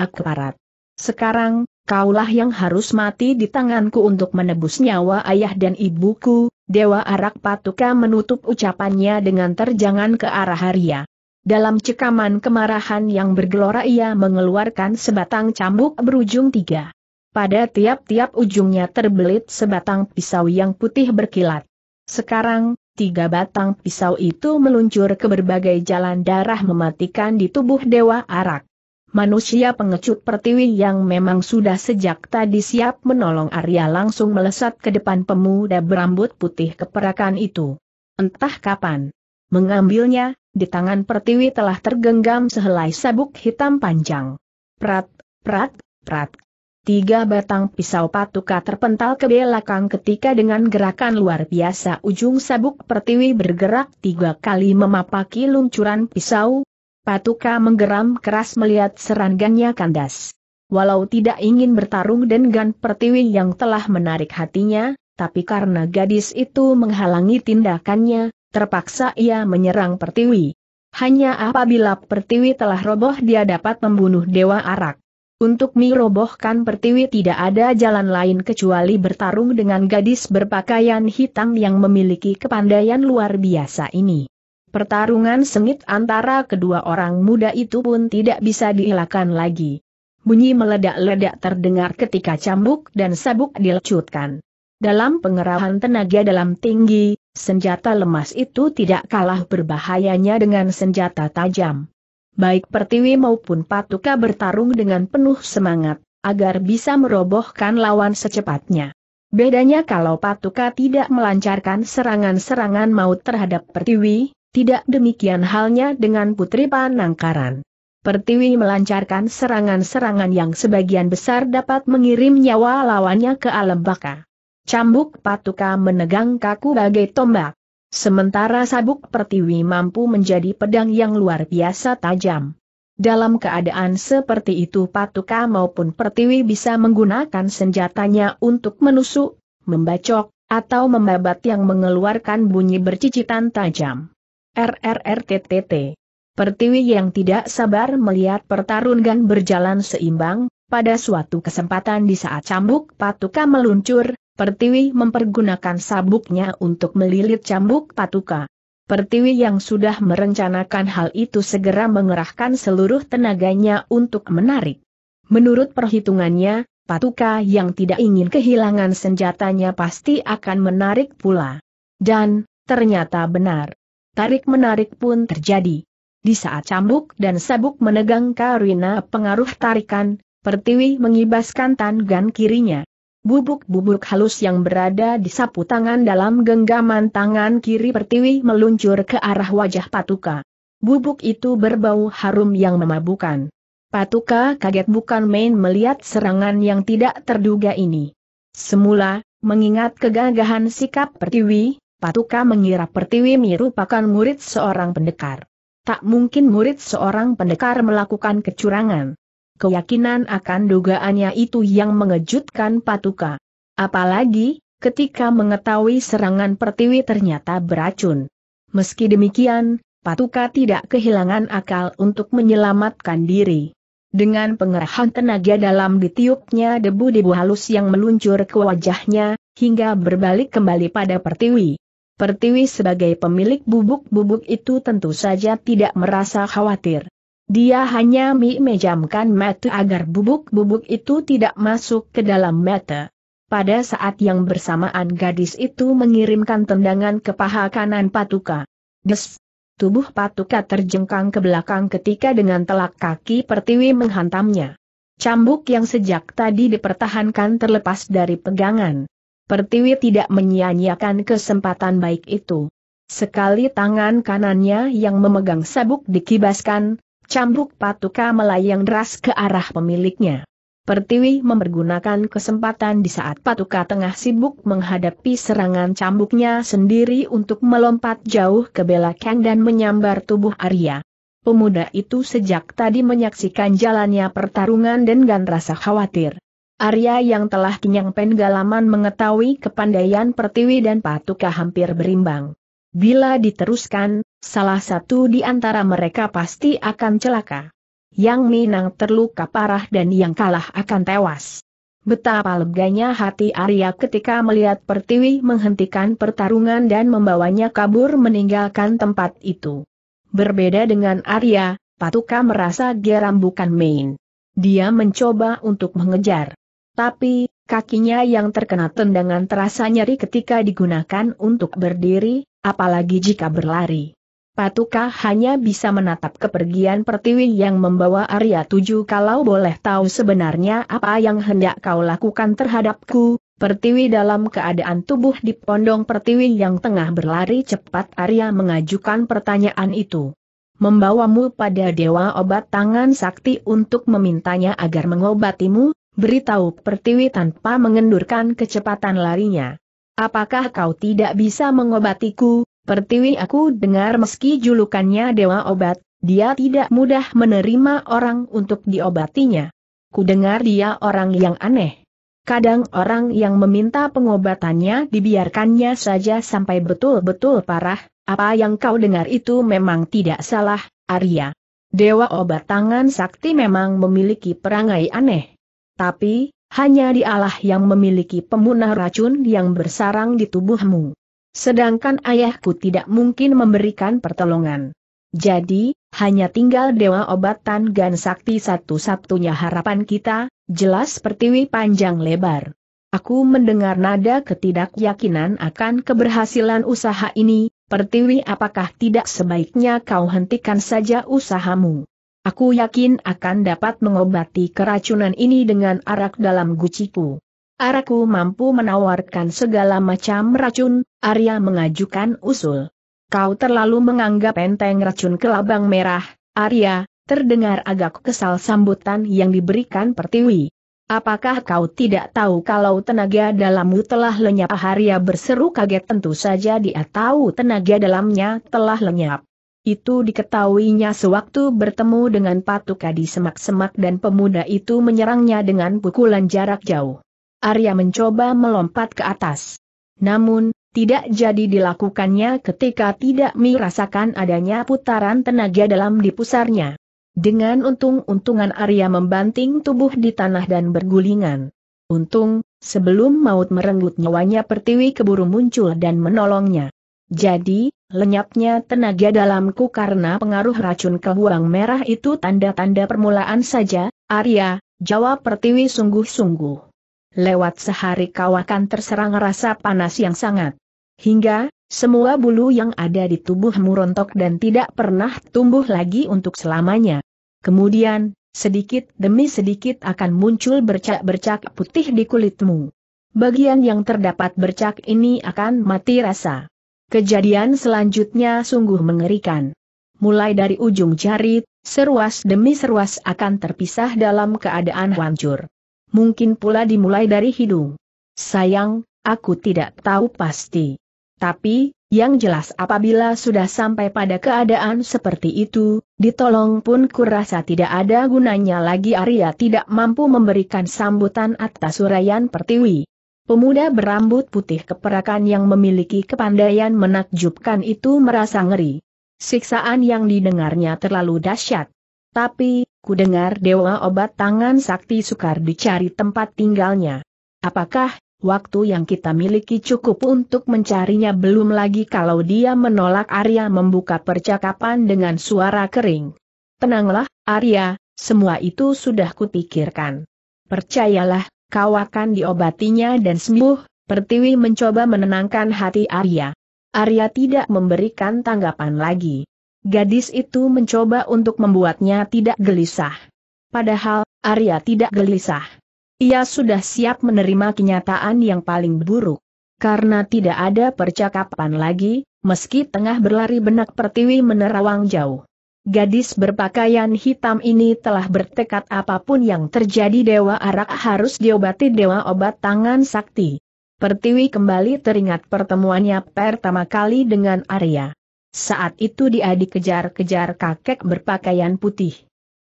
Sekarang, kaulah yang harus mati di tanganku untuk menebus nyawa ayah dan ibuku, Dewa Arak Patuka menutup ucapannya dengan terjangan ke arah Arya. Dalam cekaman kemarahan yang bergelora ia mengeluarkan sebatang cambuk berujung tiga. Pada tiap-tiap ujungnya terbelit sebatang pisau yang putih berkilat. Sekarang, tiga batang pisau itu meluncur ke berbagai jalan darah mematikan di tubuh Dewa Arak. Manusia pengecut pertiwi yang memang sudah sejak tadi siap menolong Arya langsung melesat ke depan pemuda berambut putih keperakan itu. Entah kapan. Mengambilnya, di tangan pertiwi telah tergenggam sehelai sabuk hitam panjang. Prat, prat, prat. Tiga batang pisau patuka terpental ke belakang ketika dengan gerakan luar biasa ujung sabuk pertiwi bergerak tiga kali memapaki luncuran pisau. Patuka menggeram keras melihat serangannya kandas. Walau tidak ingin bertarung dengan pertiwi yang telah menarik hatinya, tapi karena gadis itu menghalangi tindakannya, terpaksa ia menyerang Pertiwi. Hanya apabila Pertiwi telah roboh dia dapat membunuh Dewa Arak. Untuk merobohkan Pertiwi tidak ada jalan lain kecuali bertarung dengan gadis berpakaian hitam yang memiliki kepandaian luar biasa ini. Pertarungan sengit antara kedua orang muda itu pun tidak bisa dielakkan lagi. Bunyi meledak-ledak terdengar ketika cambuk dan sabuk dilecutkan. Dalam pengerahan tenaga dalam tinggi, Senjata lemas itu tidak kalah berbahayanya dengan senjata tajam. Baik Pertiwi maupun Patuka bertarung dengan penuh semangat, agar bisa merobohkan lawan secepatnya. Bedanya kalau Patuka tidak melancarkan serangan-serangan maut terhadap Pertiwi, tidak demikian halnya dengan Putri Panangkaran. Pertiwi melancarkan serangan-serangan yang sebagian besar dapat mengirim nyawa lawannya ke alam baka. Cambuk patuka menegang kaku bagai tombak. Sementara sabuk pertiwi mampu menjadi pedang yang luar biasa tajam. Dalam keadaan seperti itu patuka maupun pertiwi bisa menggunakan senjatanya untuk menusuk, membacok, atau membabat yang mengeluarkan bunyi bercicitan tajam. RRRTTT Pertiwi yang tidak sabar melihat pertarungan berjalan seimbang, pada suatu kesempatan di saat cambuk patuka meluncur, Pertiwi mempergunakan sabuknya untuk melilit cambuk patuka. Pertiwi yang sudah merencanakan hal itu segera mengerahkan seluruh tenaganya untuk menarik. Menurut perhitungannya, patuka yang tidak ingin kehilangan senjatanya pasti akan menarik pula. Dan, ternyata benar. Tarik-menarik pun terjadi. Di saat cambuk dan sabuk menegang Karina pengaruh tarikan, Pertiwi mengibaskan tangan kirinya. Bubuk-bubuk halus yang berada di sapu tangan dalam genggaman tangan kiri pertiwi meluncur ke arah wajah Patuka. Bubuk itu berbau harum yang memabukan. Patuka kaget bukan main melihat serangan yang tidak terduga ini. Semula, mengingat kegagahan sikap pertiwi, Patuka mengira pertiwi merupakan murid seorang pendekar. Tak mungkin murid seorang pendekar melakukan kecurangan keyakinan akan dugaannya itu yang mengejutkan Patuka. Apalagi, ketika mengetahui serangan pertiwi ternyata beracun. Meski demikian, Patuka tidak kehilangan akal untuk menyelamatkan diri. Dengan pengerahan tenaga dalam ditiupnya debu-debu halus yang meluncur ke wajahnya, hingga berbalik kembali pada pertiwi. Pertiwi sebagai pemilik bubuk-bubuk itu tentu saja tidak merasa khawatir. Dia hanya memejamkan mata agar bubuk-bubuk itu tidak masuk ke dalam mata. Pada saat yang bersamaan gadis itu mengirimkan tendangan ke paha kanan Patuka. Des! Tubuh Patuka terjengkang ke belakang ketika dengan telak kaki Pertiwi menghantamnya. Cambuk yang sejak tadi dipertahankan terlepas dari pegangan. Pertiwi tidak menyia-nyiakan kesempatan baik itu. Sekali tangan kanannya yang memegang sabuk dikibaskan, Cambuk patuka melayang deras ke arah pemiliknya. Pertiwi mempergunakan kesempatan di saat patuka tengah sibuk menghadapi serangan cambuknya sendiri untuk melompat jauh ke belakang dan menyambar tubuh Arya. Pemuda itu sejak tadi menyaksikan jalannya pertarungan dan dengan rasa khawatir. Arya yang telah kenyang penggalaman mengetahui kepandaian Pertiwi dan Patuka hampir berimbang. Bila diteruskan, salah satu di antara mereka pasti akan celaka. Yang Minang terluka parah dan yang kalah akan tewas. Betapa leganya hati Arya ketika melihat Pertiwi menghentikan pertarungan dan membawanya kabur meninggalkan tempat itu. Berbeda dengan Arya, Patuka merasa geram bukan main. Dia mencoba untuk mengejar. Tapi, kakinya yang terkena tendangan terasa nyeri ketika digunakan untuk berdiri, apalagi jika berlari. Patuka hanya bisa menatap kepergian pertiwi yang membawa Arya Tujuh kalau boleh tahu sebenarnya apa yang hendak kau lakukan terhadapku, pertiwi dalam keadaan tubuh di pondong pertiwi yang tengah berlari cepat Arya mengajukan pertanyaan itu. Membawamu pada Dewa Obat Tangan Sakti untuk memintanya agar mengobatimu, beritahu pertiwi tanpa mengendurkan kecepatan larinya. Apakah kau tidak bisa mengobatiku? Pertiwi aku dengar meski julukannya Dewa Obat, dia tidak mudah menerima orang untuk diobatinya. Ku dengar dia orang yang aneh. Kadang orang yang meminta pengobatannya dibiarkannya saja sampai betul-betul parah, apa yang kau dengar itu memang tidak salah, Arya. Dewa obat tangan sakti memang memiliki perangai aneh. Tapi, hanya dialah yang memiliki pemunah racun yang bersarang di tubuhmu. Sedangkan ayahku tidak mungkin memberikan pertolongan. Jadi, hanya tinggal Dewa Obatan Gan Sakti satu-satunya harapan kita, jelas pertiwi panjang lebar. Aku mendengar nada ketidakyakinan akan keberhasilan usaha ini, Pertiwi apakah tidak sebaiknya kau hentikan saja usahamu? Aku yakin akan dapat mengobati keracunan ini dengan arak dalam guciku. Araku mampu menawarkan segala macam racun, Arya mengajukan usul. Kau terlalu menganggap enteng racun kelabang merah, Arya, terdengar agak kesal sambutan yang diberikan Pertiwi. Apakah kau tidak tahu kalau tenaga dalammu telah lenyap? Arya berseru kaget tentu saja dia tahu tenaga dalamnya telah lenyap. Itu diketahuinya sewaktu bertemu dengan Patuka di semak-semak dan pemuda itu menyerangnya dengan pukulan jarak jauh. Arya mencoba melompat ke atas. Namun, tidak jadi dilakukannya ketika tidak merasakan adanya putaran tenaga dalam di pusarnya. Dengan untung-untungan Arya membanting tubuh di tanah dan bergulingan. Untung, sebelum maut merenggut nyawanya Pertiwi keburu muncul dan menolongnya. Jadi, Lenyapnya tenaga dalamku karena pengaruh racun kehuang merah itu tanda-tanda permulaan saja, Arya, jawab Pertiwi sungguh-sungguh. Lewat sehari kau akan terserang rasa panas yang sangat. Hingga, semua bulu yang ada di tubuhmu rontok dan tidak pernah tumbuh lagi untuk selamanya. Kemudian, sedikit demi sedikit akan muncul bercak-bercak putih di kulitmu. Bagian yang terdapat bercak ini akan mati rasa. Kejadian selanjutnya sungguh mengerikan. Mulai dari ujung jari, seruas demi seruas akan terpisah dalam keadaan hancur. Mungkin pula dimulai dari hidung. Sayang, aku tidak tahu pasti. Tapi, yang jelas apabila sudah sampai pada keadaan seperti itu, ditolong pun kurasa tidak ada gunanya lagi Arya tidak mampu memberikan sambutan atas urayan Pertiwi. Pemuda berambut putih keperakan yang memiliki kepandaian menakjubkan itu merasa ngeri. Siksaan yang didengarnya terlalu dahsyat. Tapi, ku dengar dewa obat tangan sakti sukar dicari tempat tinggalnya. Apakah, waktu yang kita miliki cukup untuk mencarinya belum lagi kalau dia menolak Arya membuka percakapan dengan suara kering. Tenanglah, Arya, semua itu sudah kupikirkan. Percayalah, kau akan diobatinya dan sembuh, Pertiwi mencoba menenangkan hati Arya. Arya tidak memberikan tanggapan lagi. Gadis itu mencoba untuk membuatnya tidak gelisah. Padahal, Arya tidak gelisah. Ia sudah siap menerima kenyataan yang paling buruk. Karena tidak ada percakapan lagi, meski tengah berlari benak Pertiwi menerawang jauh. Gadis berpakaian hitam ini telah bertekad apapun yang terjadi Dewa Arak harus diobati Dewa Obat Tangan Sakti. Pertiwi kembali teringat pertemuannya pertama kali dengan Arya. Saat itu dia dikejar-kejar kakek berpakaian putih.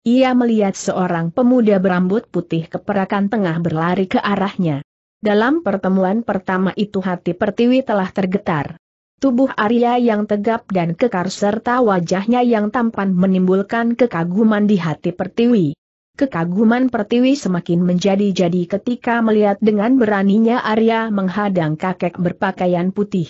Ia melihat seorang pemuda berambut putih keperakan tengah berlari ke arahnya. Dalam pertemuan pertama itu hati Pertiwi telah tergetar. Tubuh Arya yang tegap dan kekar serta wajahnya yang tampan menimbulkan kekaguman di hati Pertiwi. Kekaguman Pertiwi semakin menjadi-jadi ketika melihat dengan beraninya Arya menghadang kakek berpakaian putih.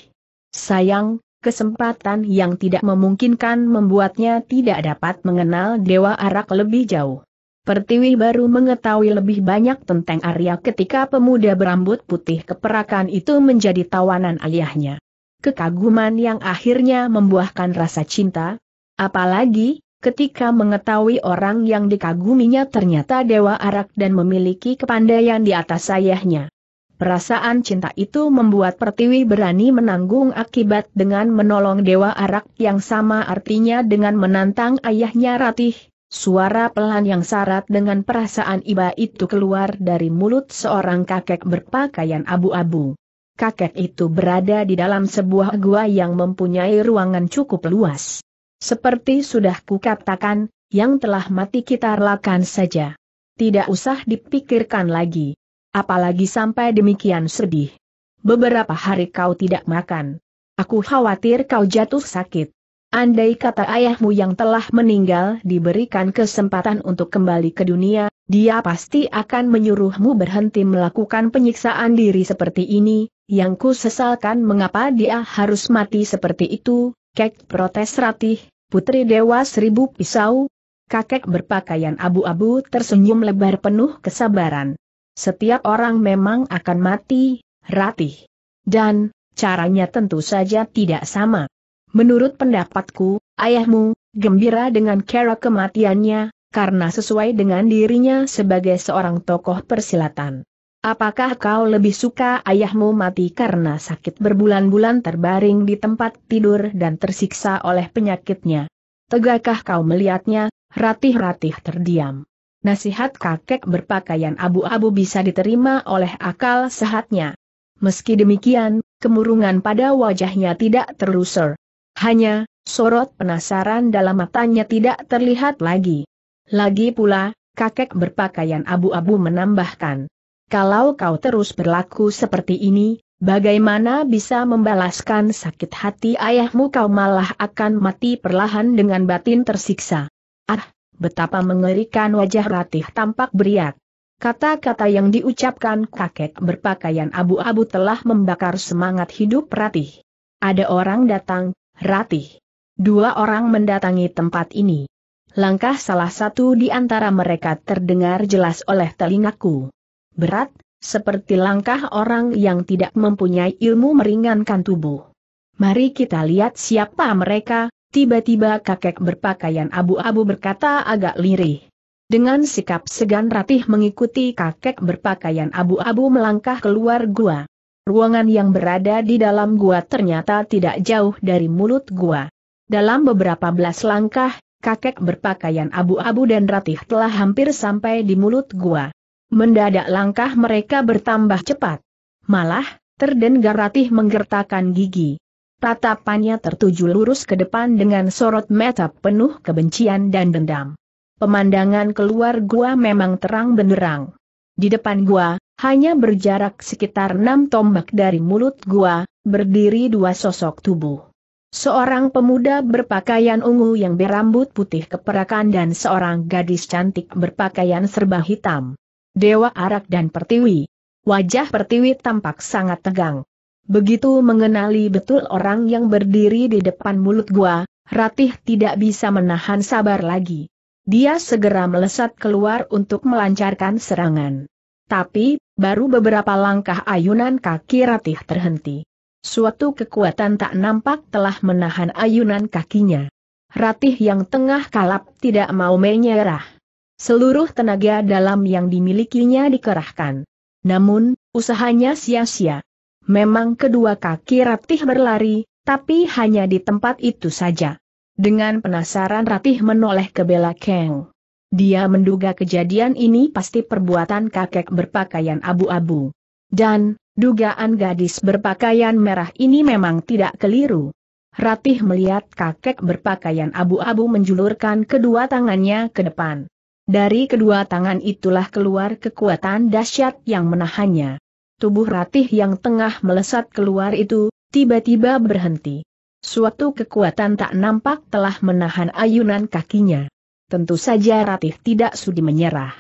Sayang, kesempatan yang tidak memungkinkan membuatnya tidak dapat mengenal Dewa Arak lebih jauh. Pertiwi baru mengetahui lebih banyak tentang Arya ketika pemuda berambut putih keperakan itu menjadi tawanan ayahnya kekaguman yang akhirnya membuahkan rasa cinta, apalagi ketika mengetahui orang yang dikaguminya ternyata dewa arak dan memiliki kepandaian di atas sayahnya. Perasaan cinta itu membuat Pertiwi berani menanggung akibat dengan menolong Dewa Arak yang sama artinya dengan menantang ayahnya Ratih. Suara pelan yang syarat dengan perasaan iba itu keluar dari mulut seorang kakek berpakaian abu-abu kakek itu berada di dalam sebuah gua yang mempunyai ruangan cukup luas. Seperti sudah kukatakan, yang telah mati kita relakan saja. Tidak usah dipikirkan lagi. Apalagi sampai demikian sedih. Beberapa hari kau tidak makan. Aku khawatir kau jatuh sakit. Andai kata ayahmu yang telah meninggal diberikan kesempatan untuk kembali ke dunia, dia pasti akan menyuruhmu berhenti melakukan penyiksaan diri seperti ini, yang ku sesalkan mengapa dia harus mati seperti itu, kek protes ratih, putri dewa seribu pisau. Kakek berpakaian abu-abu tersenyum lebar penuh kesabaran. Setiap orang memang akan mati, ratih. Dan, caranya tentu saja tidak sama. Menurut pendapatku, ayahmu, gembira dengan cara kematiannya, karena sesuai dengan dirinya sebagai seorang tokoh persilatan. Apakah kau lebih suka ayahmu mati karena sakit berbulan-bulan terbaring di tempat tidur dan tersiksa oleh penyakitnya? Tegakkah kau melihatnya, ratih-ratih terdiam. Nasihat kakek berpakaian abu-abu bisa diterima oleh akal sehatnya. Meski demikian, kemurungan pada wajahnya tidak terlusur. Hanya, sorot penasaran dalam matanya tidak terlihat lagi. Lagi pula, kakek berpakaian abu-abu menambahkan. Kalau kau terus berlaku seperti ini, bagaimana bisa membalaskan sakit hati ayahmu kau malah akan mati perlahan dengan batin tersiksa. Ah, betapa mengerikan wajah Ratih tampak beriak. Kata-kata yang diucapkan kakek berpakaian abu-abu telah membakar semangat hidup Ratih. Ada orang datang, Ratih. Dua orang mendatangi tempat ini. Langkah salah satu di antara mereka terdengar jelas oleh telingaku berat, seperti langkah orang yang tidak mempunyai ilmu meringankan tubuh. Mari kita lihat siapa mereka, tiba-tiba kakek berpakaian abu-abu berkata agak lirih. Dengan sikap segan Ratih mengikuti kakek berpakaian abu-abu melangkah keluar gua. Ruangan yang berada di dalam gua ternyata tidak jauh dari mulut gua. Dalam beberapa belas langkah, kakek berpakaian abu-abu dan Ratih telah hampir sampai di mulut gua. Mendadak langkah mereka bertambah cepat. Malah, terdengar Ratih menggertakkan gigi. Tatapannya tertuju lurus ke depan dengan sorot mata penuh kebencian dan dendam. Pemandangan keluar gua memang terang benderang. Di depan gua, hanya berjarak sekitar enam tombak dari mulut gua, berdiri dua sosok tubuh. Seorang pemuda berpakaian ungu yang berambut putih keperakan dan seorang gadis cantik berpakaian serba hitam. Dewa Arak dan Pertiwi. Wajah Pertiwi tampak sangat tegang. Begitu mengenali betul orang yang berdiri di depan mulut gua, Ratih tidak bisa menahan sabar lagi. Dia segera melesat keluar untuk melancarkan serangan. Tapi, baru beberapa langkah ayunan kaki Ratih terhenti. Suatu kekuatan tak nampak telah menahan ayunan kakinya. Ratih yang tengah kalap tidak mau menyerah. Seluruh tenaga dalam yang dimilikinya dikerahkan. Namun, usahanya sia-sia. Memang kedua kaki Ratih berlari, tapi hanya di tempat itu saja. Dengan penasaran Ratih menoleh ke Bella Kang. Dia menduga kejadian ini pasti perbuatan kakek berpakaian abu-abu. Dan, dugaan gadis berpakaian merah ini memang tidak keliru. Ratih melihat kakek berpakaian abu-abu menjulurkan kedua tangannya ke depan. Dari kedua tangan itulah keluar kekuatan dahsyat yang menahannya. Tubuh ratih yang tengah melesat keluar itu, tiba-tiba berhenti. Suatu kekuatan tak nampak telah menahan ayunan kakinya. Tentu saja ratih tidak sudi menyerah.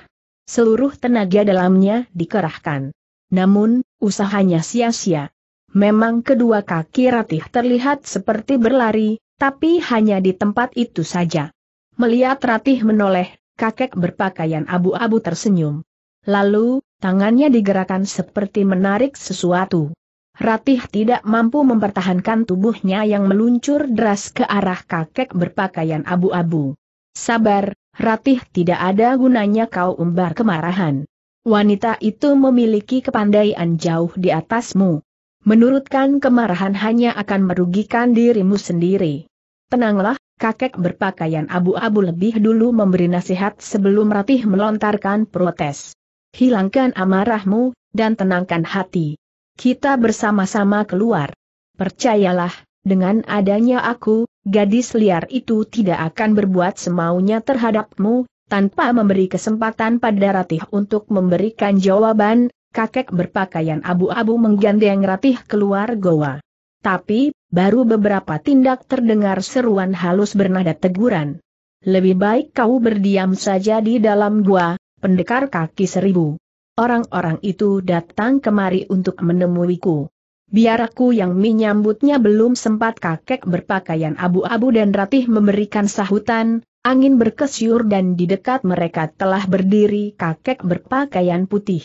Seluruh tenaga dalamnya dikerahkan. Namun, usahanya sia-sia. Memang kedua kaki ratih terlihat seperti berlari, tapi hanya di tempat itu saja. Melihat ratih menoleh, kakek berpakaian abu-abu tersenyum. Lalu, tangannya digerakkan seperti menarik sesuatu. Ratih tidak mampu mempertahankan tubuhnya yang meluncur deras ke arah kakek berpakaian abu-abu. Sabar, Ratih tidak ada gunanya kau umbar kemarahan. Wanita itu memiliki kepandaian jauh di atasmu. Menurutkan kemarahan hanya akan merugikan dirimu sendiri. Tenanglah, kakek berpakaian abu-abu lebih dulu memberi nasihat sebelum Ratih melontarkan protes. Hilangkan amarahmu, dan tenangkan hati. Kita bersama-sama keluar. Percayalah, dengan adanya aku, gadis liar itu tidak akan berbuat semaunya terhadapmu, tanpa memberi kesempatan pada Ratih untuk memberikan jawaban, kakek berpakaian abu-abu menggandeng Ratih keluar goa. Tapi, baru beberapa tindak terdengar seruan halus bernada teguran. Lebih baik kau berdiam saja di dalam gua, pendekar kaki seribu. Orang-orang itu datang kemari untuk menemuiku. Biar aku yang menyambutnya belum sempat kakek berpakaian abu-abu dan ratih memberikan sahutan, angin berkesyur dan di dekat mereka telah berdiri kakek berpakaian putih.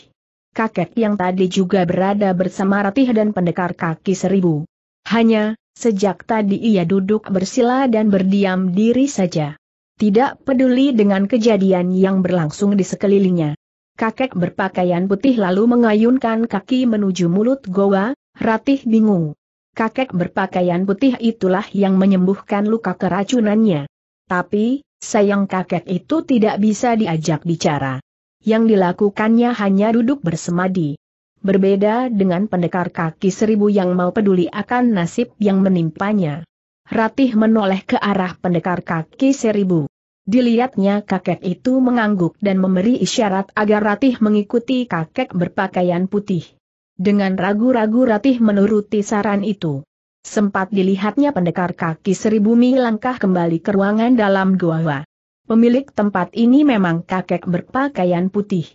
Kakek yang tadi juga berada bersama ratih dan pendekar kaki seribu. Hanya, sejak tadi ia duduk bersila dan berdiam diri saja. Tidak peduli dengan kejadian yang berlangsung di sekelilingnya. Kakek berpakaian putih lalu mengayunkan kaki menuju mulut goa, Ratih bingung. Kakek berpakaian putih itulah yang menyembuhkan luka keracunannya. Tapi, sayang kakek itu tidak bisa diajak bicara. Yang dilakukannya hanya duduk bersemadi berbeda dengan pendekar kaki seribu yang mau peduli akan nasib yang menimpanya. Ratih menoleh ke arah pendekar kaki seribu. Dilihatnya kakek itu mengangguk dan memberi isyarat agar Ratih mengikuti kakek berpakaian putih. Dengan ragu-ragu Ratih menuruti saran itu. Sempat dilihatnya pendekar kaki seribu mi langkah kembali ke ruangan dalam gua. Pemilik tempat ini memang kakek berpakaian putih.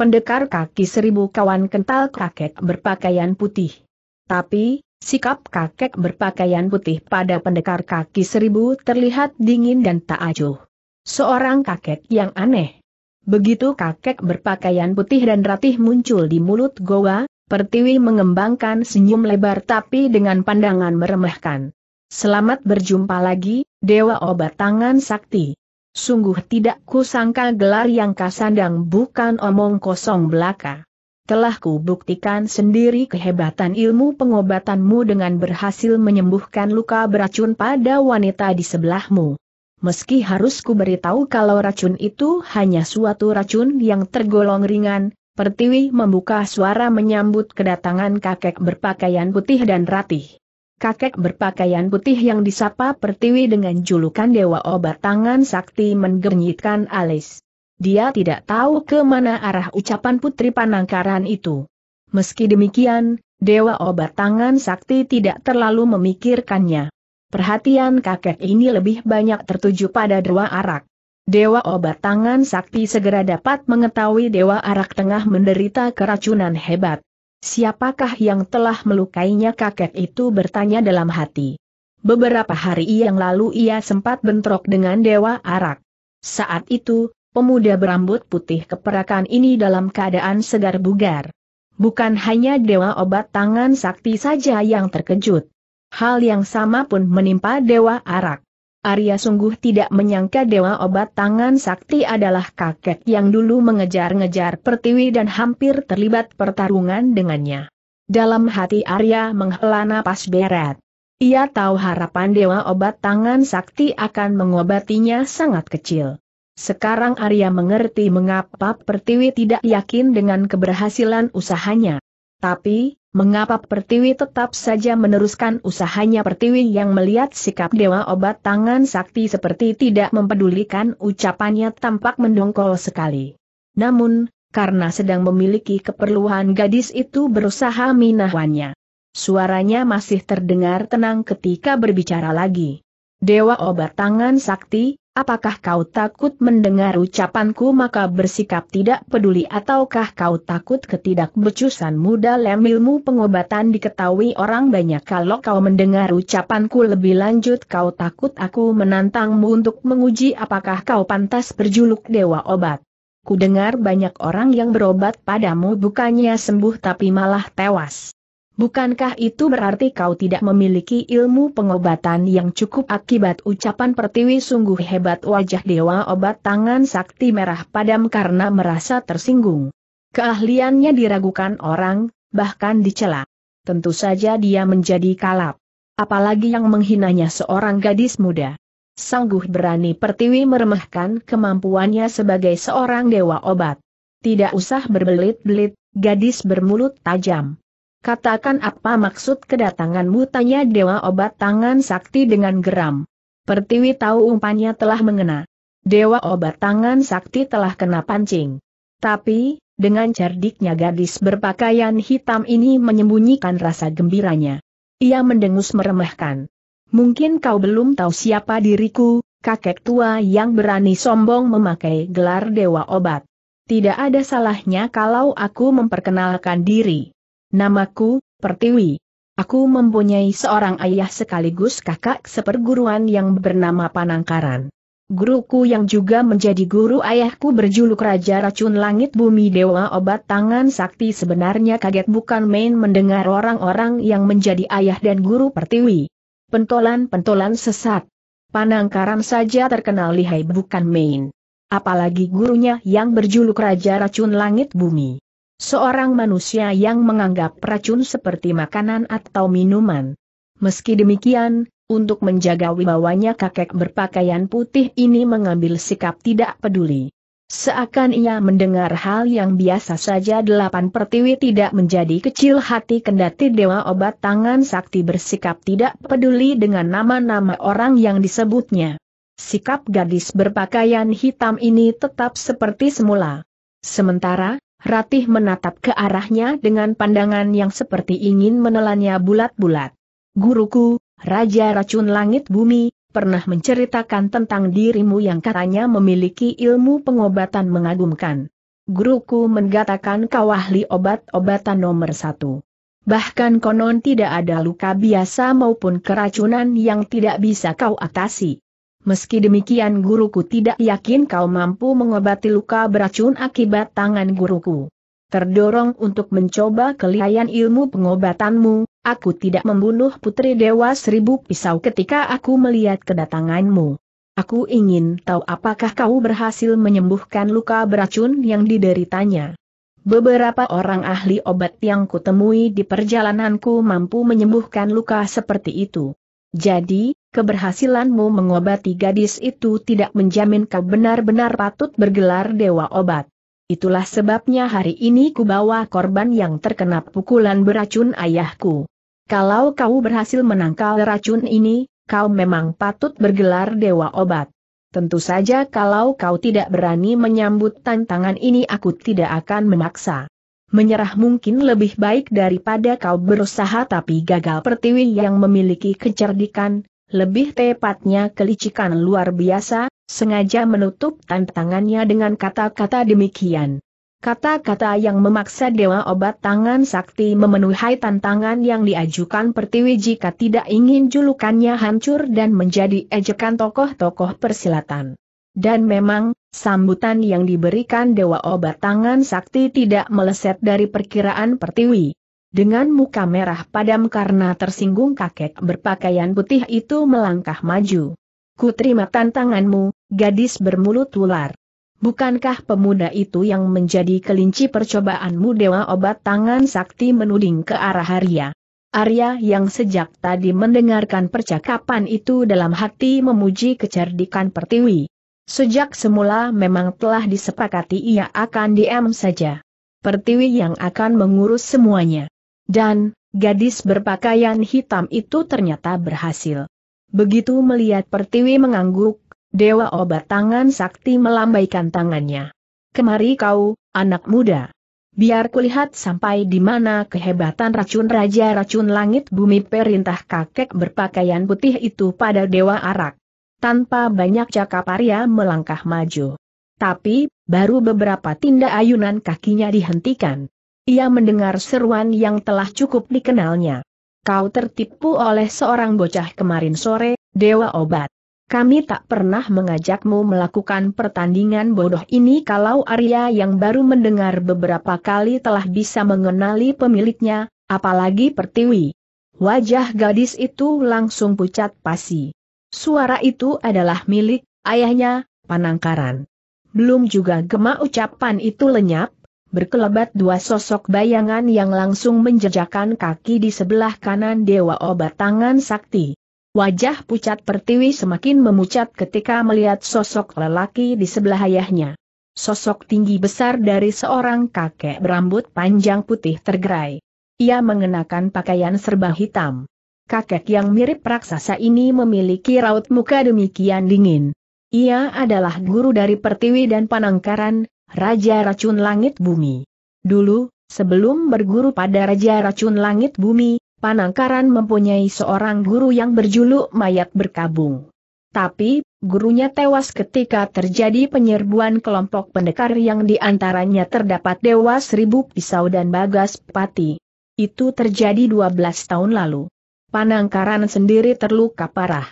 Pendekar kaki seribu kawan kental kakek berpakaian putih. Tapi, sikap kakek berpakaian putih pada pendekar kaki seribu terlihat dingin dan tak acuh. Seorang kakek yang aneh. Begitu kakek berpakaian putih dan ratih muncul di mulut goa, Pertiwi mengembangkan senyum lebar tapi dengan pandangan meremehkan. Selamat berjumpa lagi, Dewa Obat Tangan Sakti. Sungguh tidak kusangka gelar yang kasandang bukan omong kosong belaka. Telah kubuktikan sendiri kehebatan ilmu pengobatanmu dengan berhasil menyembuhkan luka beracun pada wanita di sebelahmu. Meski harus kuberitahu kalau racun itu hanya suatu racun yang tergolong ringan, Pertiwi membuka suara menyambut kedatangan kakek berpakaian putih dan ratih kakek berpakaian putih yang disapa Pertiwi dengan julukan Dewa Obat Tangan Sakti menggernyitkan alis. Dia tidak tahu ke mana arah ucapan Putri Panangkaran itu. Meski demikian, Dewa Obat Tangan Sakti tidak terlalu memikirkannya. Perhatian kakek ini lebih banyak tertuju pada Dewa Arak. Dewa Obat Tangan Sakti segera dapat mengetahui Dewa Arak tengah menderita keracunan hebat. Siapakah yang telah melukainya kakek itu bertanya dalam hati. Beberapa hari yang lalu ia sempat bentrok dengan Dewa Arak. Saat itu, pemuda berambut putih keperakan ini dalam keadaan segar bugar. Bukan hanya Dewa Obat Tangan Sakti saja yang terkejut. Hal yang sama pun menimpa Dewa Arak. Arya sungguh tidak menyangka Dewa Obat Tangan Sakti adalah kakek yang dulu mengejar-ngejar Pertiwi dan hampir terlibat pertarungan dengannya. Dalam hati Arya menghela napas berat. Ia tahu harapan Dewa Obat Tangan Sakti akan mengobatinya sangat kecil. Sekarang Arya mengerti mengapa Pertiwi tidak yakin dengan keberhasilan usahanya. Tapi, Mengapa Pertiwi tetap saja meneruskan usahanya Pertiwi yang melihat sikap Dewa Obat Tangan Sakti seperti tidak mempedulikan ucapannya tampak mendongkol sekali. Namun, karena sedang memiliki keperluan gadis itu berusaha minahwannya. Suaranya masih terdengar tenang ketika berbicara lagi. Dewa Obat Tangan Sakti, Apakah kau takut mendengar ucapanku maka bersikap tidak peduli ataukah kau takut muda muda ilmu pengobatan diketahui orang banyak kalau kau mendengar ucapanku lebih lanjut kau takut aku menantangmu untuk menguji apakah kau pantas berjuluk dewa obat. Kudengar banyak orang yang berobat padamu bukannya sembuh tapi malah tewas. Bukankah itu berarti kau tidak memiliki ilmu pengobatan yang cukup akibat ucapan pertiwi sungguh hebat wajah dewa obat tangan sakti merah padam karena merasa tersinggung. Keahliannya diragukan orang, bahkan dicela. Tentu saja dia menjadi kalap. Apalagi yang menghinanya seorang gadis muda. Sangguh berani pertiwi meremehkan kemampuannya sebagai seorang dewa obat. Tidak usah berbelit-belit, gadis bermulut tajam. Katakan apa maksud kedatanganmu tanya Dewa Obat Tangan Sakti dengan geram. Pertiwi tahu umpannya telah mengena. Dewa Obat Tangan Sakti telah kena pancing. Tapi, dengan cerdiknya gadis berpakaian hitam ini menyembunyikan rasa gembiranya. Ia mendengus meremehkan. Mungkin kau belum tahu siapa diriku, kakek tua yang berani sombong memakai gelar Dewa Obat. Tidak ada salahnya kalau aku memperkenalkan diri. Namaku, Pertiwi. Aku mempunyai seorang ayah sekaligus kakak seperguruan yang bernama Panangkaran. Guruku yang juga menjadi guru ayahku berjuluk Raja Racun Langit Bumi Dewa Obat Tangan Sakti sebenarnya kaget bukan main mendengar orang-orang yang menjadi ayah dan guru Pertiwi. Pentolan-pentolan sesat. Panangkaran saja terkenal lihai bukan main. Apalagi gurunya yang berjuluk Raja Racun Langit Bumi. Seorang manusia yang menganggap racun seperti makanan atau minuman. Meski demikian, untuk menjaga wibawanya kakek berpakaian putih ini mengambil sikap tidak peduli. Seakan ia mendengar hal yang biasa saja delapan pertiwi tidak menjadi kecil hati kendati dewa obat tangan sakti bersikap tidak peduli dengan nama-nama orang yang disebutnya. Sikap gadis berpakaian hitam ini tetap seperti semula. Sementara, Ratih menatap ke arahnya dengan pandangan yang seperti ingin menelannya bulat-bulat. Guruku, Raja Racun Langit Bumi, pernah menceritakan tentang dirimu yang katanya memiliki ilmu pengobatan mengagumkan. Guruku mengatakan kau ahli obat-obatan nomor satu. Bahkan konon tidak ada luka biasa maupun keracunan yang tidak bisa kau atasi meski demikian guruku tidak yakin kau mampu mengobati luka beracun akibat tangan guruku. Terdorong untuk mencoba kelihayan ilmu pengobatanmu, aku tidak membunuh putri dewa seribu pisau ketika aku melihat kedatanganmu. Aku ingin tahu apakah kau berhasil menyembuhkan luka beracun yang dideritanya. Beberapa orang ahli obat yang kutemui di perjalananku mampu menyembuhkan luka seperti itu. Jadi, keberhasilanmu mengobati gadis itu tidak menjamin kau benar-benar patut bergelar dewa obat. Itulah sebabnya hari ini ku bawa korban yang terkena pukulan beracun ayahku. Kalau kau berhasil menangkal racun ini, kau memang patut bergelar dewa obat. Tentu saja kalau kau tidak berani menyambut tantangan ini aku tidak akan memaksa. Menyerah mungkin lebih baik daripada kau berusaha tapi gagal pertiwi yang memiliki kecerdikan, lebih tepatnya kelicikan luar biasa, sengaja menutup tantangannya dengan kata-kata demikian. Kata-kata yang memaksa Dewa Obat Tangan Sakti memenuhi tantangan yang diajukan Pertiwi jika tidak ingin julukannya hancur dan menjadi ejekan tokoh-tokoh persilatan. Dan memang, sambutan yang diberikan Dewa Obat Tangan Sakti tidak meleset dari perkiraan Pertiwi. Dengan muka merah padam karena tersinggung kakek berpakaian putih itu melangkah maju. Ku terima tantanganmu, gadis bermulut ular. Bukankah pemuda itu yang menjadi kelinci percobaanmu Dewa Obat Tangan Sakti menuding ke arah Arya? Arya yang sejak tadi mendengarkan percakapan itu dalam hati memuji kecerdikan Pertiwi. Sejak semula memang telah disepakati ia akan diam saja. Pertiwi yang akan mengurus semuanya. Dan, gadis berpakaian hitam itu ternyata berhasil. Begitu melihat Pertiwi mengangguk, Dewa Obat Tangan Sakti melambaikan tangannya. Kemari kau, anak muda. Biar kulihat sampai di mana kehebatan racun Raja Racun Langit Bumi perintah kakek berpakaian putih itu pada Dewa Arak. Tanpa banyak cakap Arya melangkah maju. Tapi, baru beberapa tindak ayunan kakinya dihentikan. Ia mendengar seruan yang telah cukup dikenalnya. Kau tertipu oleh seorang bocah kemarin sore, Dewa Obat. Kami tak pernah mengajakmu melakukan pertandingan bodoh ini kalau Arya yang baru mendengar beberapa kali telah bisa mengenali pemiliknya, apalagi Pertiwi. Wajah gadis itu langsung pucat pasi. Suara itu adalah milik ayahnya, Panangkaran. Belum juga gema ucapan itu lenyap, berkelebat dua sosok bayangan yang langsung menjejakkan kaki di sebelah kanan Dewa Obat Tangan Sakti. Wajah pucat pertiwi semakin memucat ketika melihat sosok lelaki di sebelah ayahnya. Sosok tinggi besar dari seorang kakek berambut panjang putih tergerai. Ia mengenakan pakaian serba hitam. Kakek yang mirip raksasa ini memiliki raut muka demikian dingin. Ia adalah guru dari Pertiwi dan Panangkaran, Raja Racun Langit Bumi. Dulu, sebelum berguru pada Raja Racun Langit Bumi, Panangkaran mempunyai seorang guru yang berjuluk mayat berkabung. Tapi, gurunya tewas ketika terjadi penyerbuan kelompok pendekar yang diantaranya terdapat Dewa Seribu Pisau dan Bagas Pati. Itu terjadi 12 tahun lalu. Panangkaran sendiri terluka parah.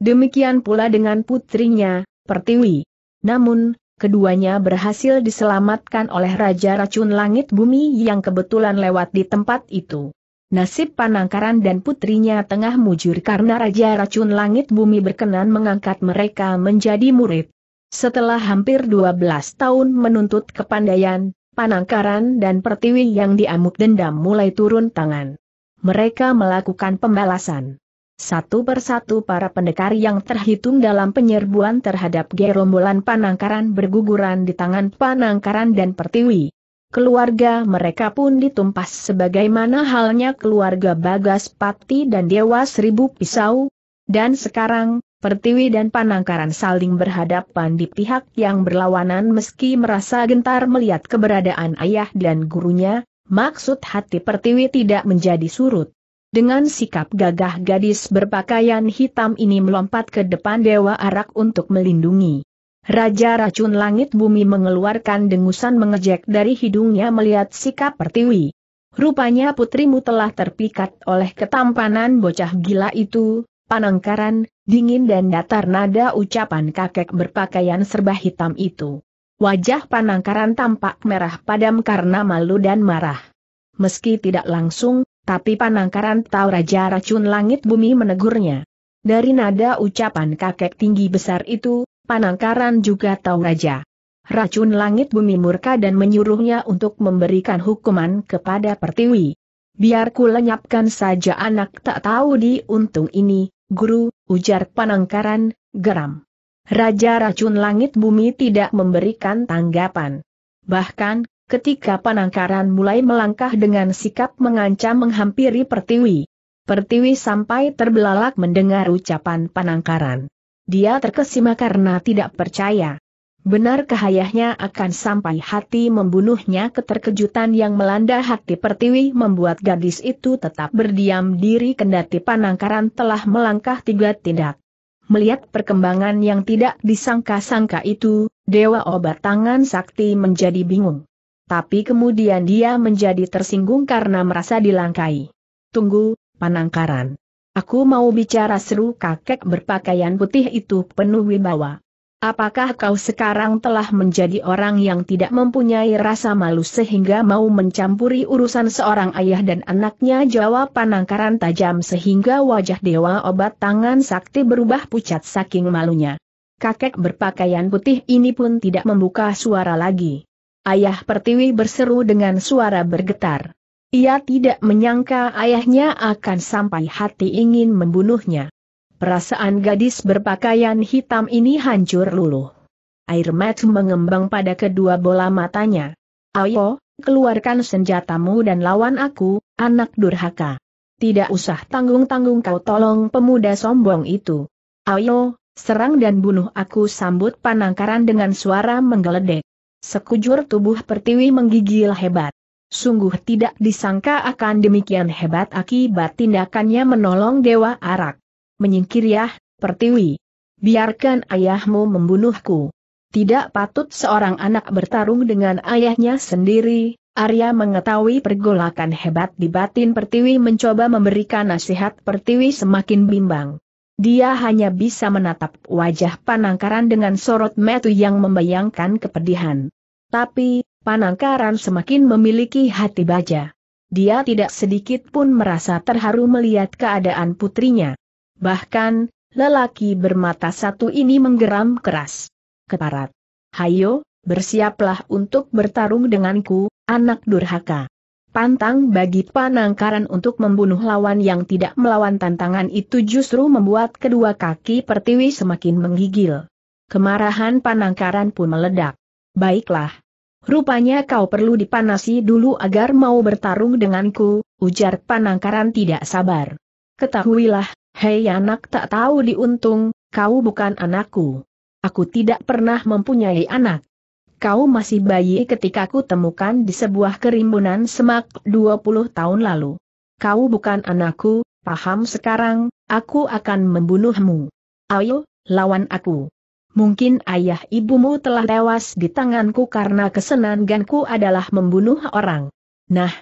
Demikian pula dengan putrinya, Pertiwi. Namun, keduanya berhasil diselamatkan oleh Raja Racun Langit Bumi yang kebetulan lewat di tempat itu. Nasib Panangkaran dan putrinya tengah mujur karena Raja Racun Langit Bumi berkenan mengangkat mereka menjadi murid. Setelah hampir 12 tahun menuntut kepandaian, Panangkaran dan Pertiwi yang diamuk dendam mulai turun tangan. Mereka melakukan pembalasan. Satu persatu para pendekar yang terhitung dalam penyerbuan terhadap gerombolan panangkaran berguguran di tangan panangkaran dan pertiwi. Keluarga mereka pun ditumpas sebagaimana halnya keluarga Bagas Pati dan Dewa Seribu Pisau. Dan sekarang, Pertiwi dan Panangkaran saling berhadapan di pihak yang berlawanan meski merasa gentar melihat keberadaan ayah dan gurunya, maksud hati Pertiwi tidak menjadi surut. Dengan sikap gagah gadis berpakaian hitam ini melompat ke depan Dewa Arak untuk melindungi. Raja Racun Langit Bumi mengeluarkan dengusan mengejek dari hidungnya melihat sikap Pertiwi. Rupanya putrimu telah terpikat oleh ketampanan bocah gila itu, panangkaran, dingin dan datar nada ucapan kakek berpakaian serba hitam itu. Wajah panangkaran tampak merah padam karena malu dan marah. Meski tidak langsung, tapi Panangkaran tahu Raja Racun Langit Bumi menegurnya. Dari nada ucapan kakek tinggi besar itu, Panangkaran juga tahu Raja Racun Langit Bumi murka dan menyuruhnya untuk memberikan hukuman kepada Pertiwi. Biar ku lenyapkan saja anak tak tahu di untung ini, guru, ujar Panangkaran, geram. Raja Racun Langit Bumi tidak memberikan tanggapan. Bahkan, ketika Panangkaran mulai melangkah dengan sikap mengancam menghampiri Pertiwi. Pertiwi sampai terbelalak mendengar ucapan Panangkaran. Dia terkesima karena tidak percaya. Benarkah ayahnya akan sampai hati membunuhnya keterkejutan yang melanda hati Pertiwi membuat gadis itu tetap berdiam diri kendati Panangkaran telah melangkah tiga tindak. Melihat perkembangan yang tidak disangka-sangka itu, Dewa Obat Tangan Sakti menjadi bingung tapi kemudian dia menjadi tersinggung karena merasa dilangkai. Tunggu, Panangkaran. Aku mau bicara seru kakek berpakaian putih itu penuh wibawa. Apakah kau sekarang telah menjadi orang yang tidak mempunyai rasa malu sehingga mau mencampuri urusan seorang ayah dan anaknya? Jawab Panangkaran tajam sehingga wajah dewa obat tangan sakti berubah pucat saking malunya. Kakek berpakaian putih ini pun tidak membuka suara lagi. Ayah Pertiwi berseru dengan suara bergetar. Ia tidak menyangka ayahnya akan sampai hati ingin membunuhnya. Perasaan gadis berpakaian hitam ini hancur luluh. Air mata mengembang pada kedua bola matanya. Ayo, keluarkan senjatamu dan lawan aku, anak durhaka. Tidak usah tanggung-tanggung kau tolong pemuda sombong itu. Ayo, serang dan bunuh aku sambut panangkaran dengan suara menggeledek. Sekujur tubuh pertiwi menggigil hebat. Sungguh tidak disangka akan demikian hebat akibat tindakannya menolong Dewa Arak. Menyingkir ya, pertiwi. Biarkan ayahmu membunuhku. Tidak patut seorang anak bertarung dengan ayahnya sendiri, Arya mengetahui pergolakan hebat di batin Pertiwi mencoba memberikan nasihat Pertiwi semakin bimbang. Dia hanya bisa menatap wajah Panangkaran dengan sorot metu yang membayangkan kepedihan. Tapi, Panangkaran semakin memiliki hati baja. Dia tidak sedikit pun merasa terharu melihat keadaan putrinya. Bahkan, lelaki bermata satu ini menggeram keras. Keparat. Hayo, bersiaplah untuk bertarung denganku, anak durhaka. Pantang bagi Panangkaran untuk membunuh lawan yang tidak melawan tantangan itu justru membuat kedua kaki Pertiwi semakin menggigil. Kemarahan Panangkaran pun meledak. Baiklah. Rupanya kau perlu dipanasi dulu agar mau bertarung denganku, ujar Panangkaran tidak sabar. Ketahuilah, hei anak tak tahu diuntung, kau bukan anakku. Aku tidak pernah mempunyai anak kau masih bayi ketika ku temukan di sebuah kerimbunan semak 20 tahun lalu. Kau bukan anakku, paham sekarang, aku akan membunuhmu. Ayo, lawan aku. Mungkin ayah ibumu telah tewas di tanganku karena kesenanganku adalah membunuh orang. Nah,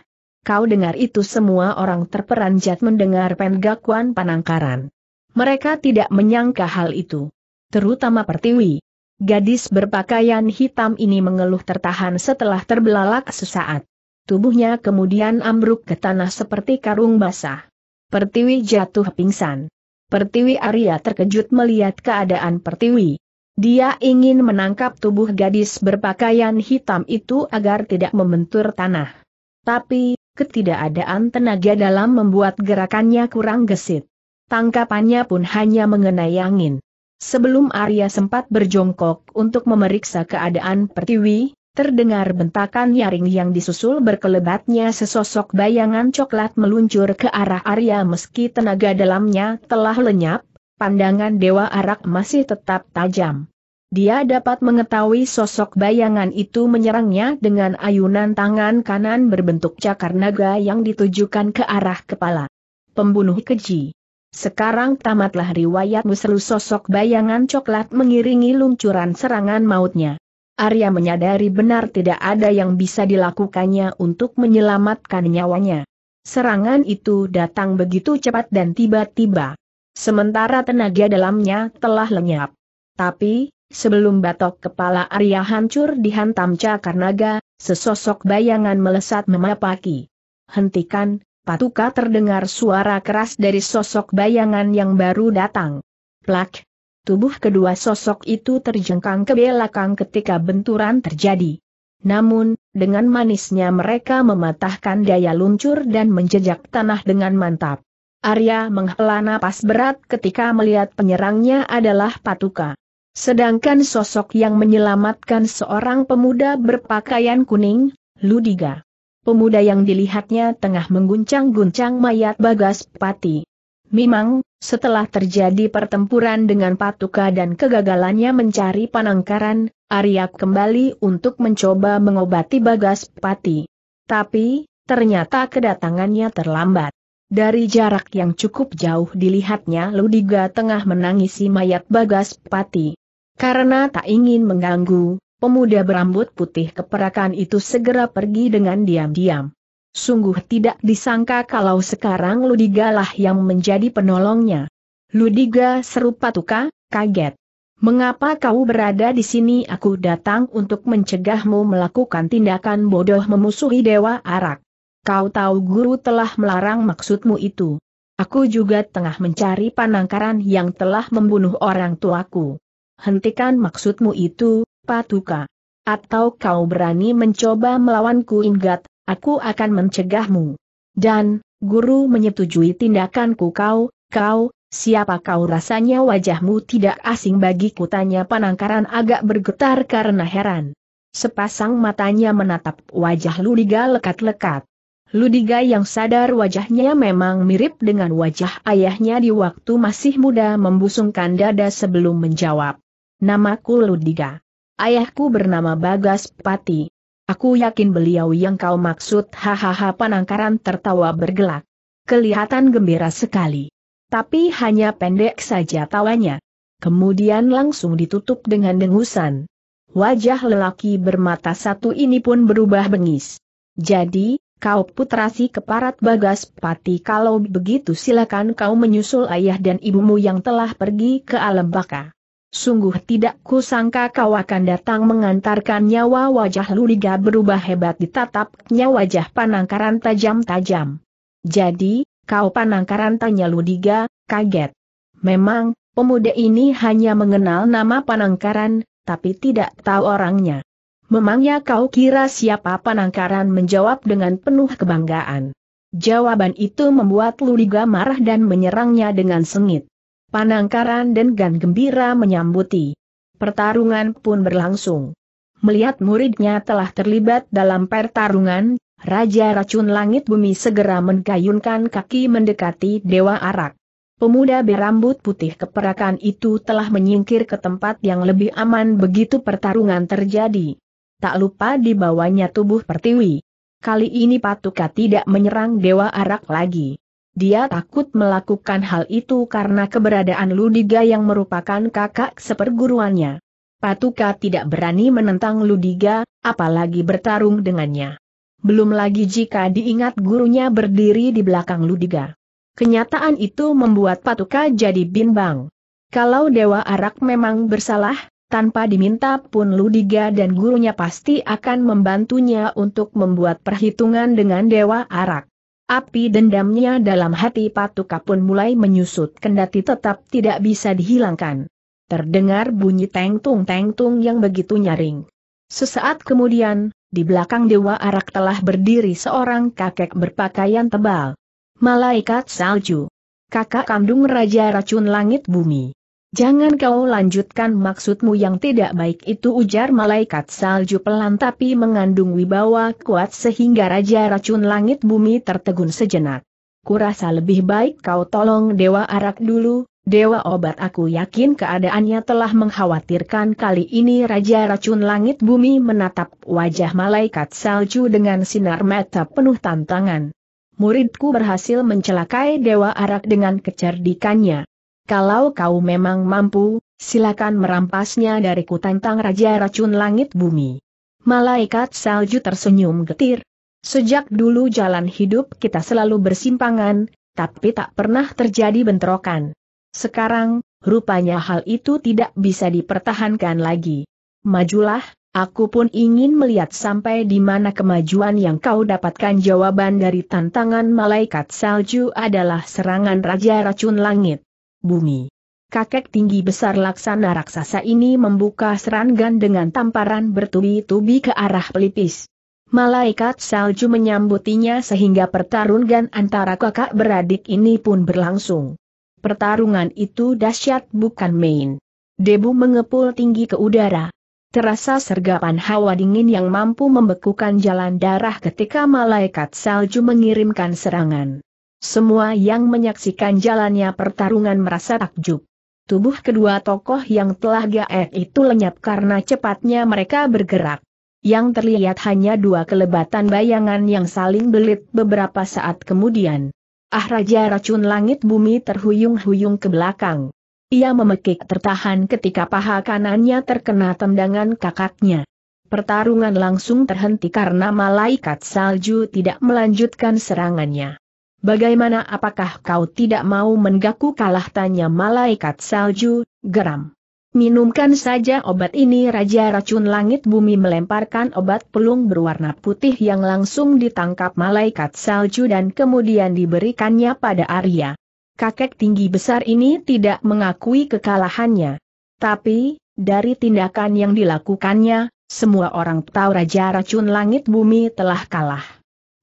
kau dengar itu semua orang terperanjat mendengar penggakuan panangkaran. Mereka tidak menyangka hal itu. Terutama Pertiwi. Gadis berpakaian hitam ini mengeluh tertahan setelah terbelalak sesaat. Tubuhnya kemudian ambruk ke tanah seperti karung basah. Pertiwi jatuh pingsan. Pertiwi Arya terkejut melihat keadaan Pertiwi. Dia ingin menangkap tubuh gadis berpakaian hitam itu agar tidak membentur tanah. Tapi, ketidakadaan tenaga dalam membuat gerakannya kurang gesit. Tangkapannya pun hanya mengenai angin. Sebelum Arya sempat berjongkok untuk memeriksa keadaan pertiwi, terdengar bentakan nyaring yang disusul berkelebatnya sesosok bayangan coklat meluncur ke arah Arya meski tenaga dalamnya telah lenyap, pandangan Dewa Arak masih tetap tajam. Dia dapat mengetahui sosok bayangan itu menyerangnya dengan ayunan tangan kanan berbentuk cakar naga yang ditujukan ke arah kepala. Pembunuh keji. Sekarang tamatlah riwayat seru sosok bayangan coklat mengiringi luncuran serangan mautnya. Arya menyadari benar tidak ada yang bisa dilakukannya untuk menyelamatkan nyawanya. Serangan itu datang begitu cepat dan tiba-tiba. Sementara tenaga dalamnya telah lenyap. Tapi, sebelum batok kepala Arya hancur dihantam cakar naga, sesosok bayangan melesat memapaki. Hentikan, patuka terdengar suara keras dari sosok bayangan yang baru datang. Plak! Tubuh kedua sosok itu terjengkang ke belakang ketika benturan terjadi. Namun, dengan manisnya mereka mematahkan daya luncur dan menjejak tanah dengan mantap. Arya menghela napas berat ketika melihat penyerangnya adalah patuka. Sedangkan sosok yang menyelamatkan seorang pemuda berpakaian kuning, Ludiga pemuda yang dilihatnya tengah mengguncang-guncang mayat Bagas Pati. Memang, setelah terjadi pertempuran dengan Patuka dan kegagalannya mencari Panangkaran, Arya kembali untuk mencoba mengobati Bagas Pati. Tapi, ternyata kedatangannya terlambat. Dari jarak yang cukup jauh dilihatnya Ludiga tengah menangisi mayat Bagas Pati. Karena tak ingin mengganggu, Pemuda berambut putih keperakan itu segera pergi dengan diam-diam. Sungguh tidak disangka kalau sekarang Ludiga lah yang menjadi penolongnya. Ludiga serupa tuka, kaget. Mengapa kau berada di sini? Aku datang untuk mencegahmu melakukan tindakan bodoh memusuhi Dewa Arak. Kau tahu guru telah melarang maksudmu itu. Aku juga tengah mencari panangkaran yang telah membunuh orang tuaku. Hentikan maksudmu itu, Patuka. Atau kau berani mencoba melawanku ingat aku akan mencegahmu. Dan, guru menyetujui tindakanku kau, kau, siapa kau rasanya wajahmu tidak asing bagi kutanya penangkaran agak bergetar karena heran. Sepasang matanya menatap wajah Ludiga lekat-lekat. Ludiga yang sadar wajahnya memang mirip dengan wajah ayahnya di waktu masih muda membusungkan dada sebelum menjawab. Namaku Ludiga. Ayahku bernama Bagas Pati. Aku yakin beliau yang kau maksud hahaha panangkaran tertawa bergelak. Kelihatan gembira sekali. Tapi hanya pendek saja tawanya. Kemudian langsung ditutup dengan dengusan. Wajah lelaki bermata satu ini pun berubah bengis. Jadi, kau putra si keparat bagas pati kalau begitu silakan kau menyusul ayah dan ibumu yang telah pergi ke alam baka. Sungguh tidak kusangka kau akan datang mengantarkan nyawa wajah Luliga berubah hebat ditatapnya wajah panangkaran tajam-tajam. Jadi, kau panangkaran tanya Ludiga, kaget. Memang, pemuda ini hanya mengenal nama panangkaran, tapi tidak tahu orangnya. Memangnya kau kira siapa panangkaran menjawab dengan penuh kebanggaan. Jawaban itu membuat Luliga marah dan menyerangnya dengan sengit. Panangkaran dan Gan gembira menyambuti. Pertarungan pun berlangsung. Melihat muridnya telah terlibat dalam pertarungan, Raja Racun Langit Bumi segera menggayunkan kaki mendekati Dewa Arak. Pemuda berambut putih keperakan itu telah menyingkir ke tempat yang lebih aman begitu pertarungan terjadi. Tak lupa dibawanya tubuh pertiwi. Kali ini Patuka tidak menyerang Dewa Arak lagi. Dia takut melakukan hal itu karena keberadaan Ludiga yang merupakan kakak seperguruannya. Patuka tidak berani menentang Ludiga, apalagi bertarung dengannya. Belum lagi jika diingat gurunya berdiri di belakang Ludiga. Kenyataan itu membuat Patuka jadi bimbang. Kalau Dewa Arak memang bersalah, tanpa diminta pun Ludiga dan gurunya pasti akan membantunya untuk membuat perhitungan dengan Dewa Arak. Api dendamnya dalam hati Patuka pun mulai menyusut kendati tetap tidak bisa dihilangkan. Terdengar bunyi tengtung-tengtung yang begitu nyaring. Sesaat kemudian, di belakang Dewa Arak telah berdiri seorang kakek berpakaian tebal. Malaikat Salju. Kakak kandung Raja Racun Langit Bumi. Jangan kau lanjutkan maksudmu yang tidak baik itu ujar malaikat salju pelan tapi mengandung wibawa kuat sehingga Raja Racun Langit Bumi tertegun sejenak. Kurasa lebih baik kau tolong Dewa Arak dulu, Dewa Obat aku yakin keadaannya telah mengkhawatirkan kali ini Raja Racun Langit Bumi menatap wajah malaikat salju dengan sinar mata penuh tantangan. Muridku berhasil mencelakai Dewa Arak dengan kecerdikannya. Kalau kau memang mampu, silakan merampasnya dari kutantang Raja Racun Langit Bumi. Malaikat salju tersenyum getir. Sejak dulu jalan hidup kita selalu bersimpangan, tapi tak pernah terjadi bentrokan. Sekarang, rupanya hal itu tidak bisa dipertahankan lagi. Majulah, aku pun ingin melihat sampai di mana kemajuan yang kau dapatkan jawaban dari tantangan malaikat salju adalah serangan Raja Racun Langit bumi. Kakek tinggi besar laksana raksasa ini membuka serangan dengan tamparan bertubi-tubi ke arah pelipis. Malaikat salju menyambutinya sehingga pertarungan antara kakak beradik ini pun berlangsung. Pertarungan itu dahsyat bukan main. Debu mengepul tinggi ke udara. Terasa sergapan hawa dingin yang mampu membekukan jalan darah ketika malaikat salju mengirimkan serangan. Semua yang menyaksikan jalannya pertarungan merasa takjub. Tubuh kedua tokoh yang telah gaet itu lenyap karena cepatnya mereka bergerak. Yang terlihat hanya dua kelebatan bayangan yang saling belit beberapa saat kemudian. Ah Raja Racun Langit Bumi terhuyung-huyung ke belakang. Ia memekik tertahan ketika paha kanannya terkena tendangan kakaknya. Pertarungan langsung terhenti karena malaikat salju tidak melanjutkan serangannya. Bagaimana apakah kau tidak mau menggaku kalah tanya malaikat salju, geram. Minumkan saja obat ini Raja Racun Langit Bumi melemparkan obat pelung berwarna putih yang langsung ditangkap malaikat salju dan kemudian diberikannya pada Arya. Kakek tinggi besar ini tidak mengakui kekalahannya. Tapi, dari tindakan yang dilakukannya, semua orang tahu Raja Racun Langit Bumi telah kalah.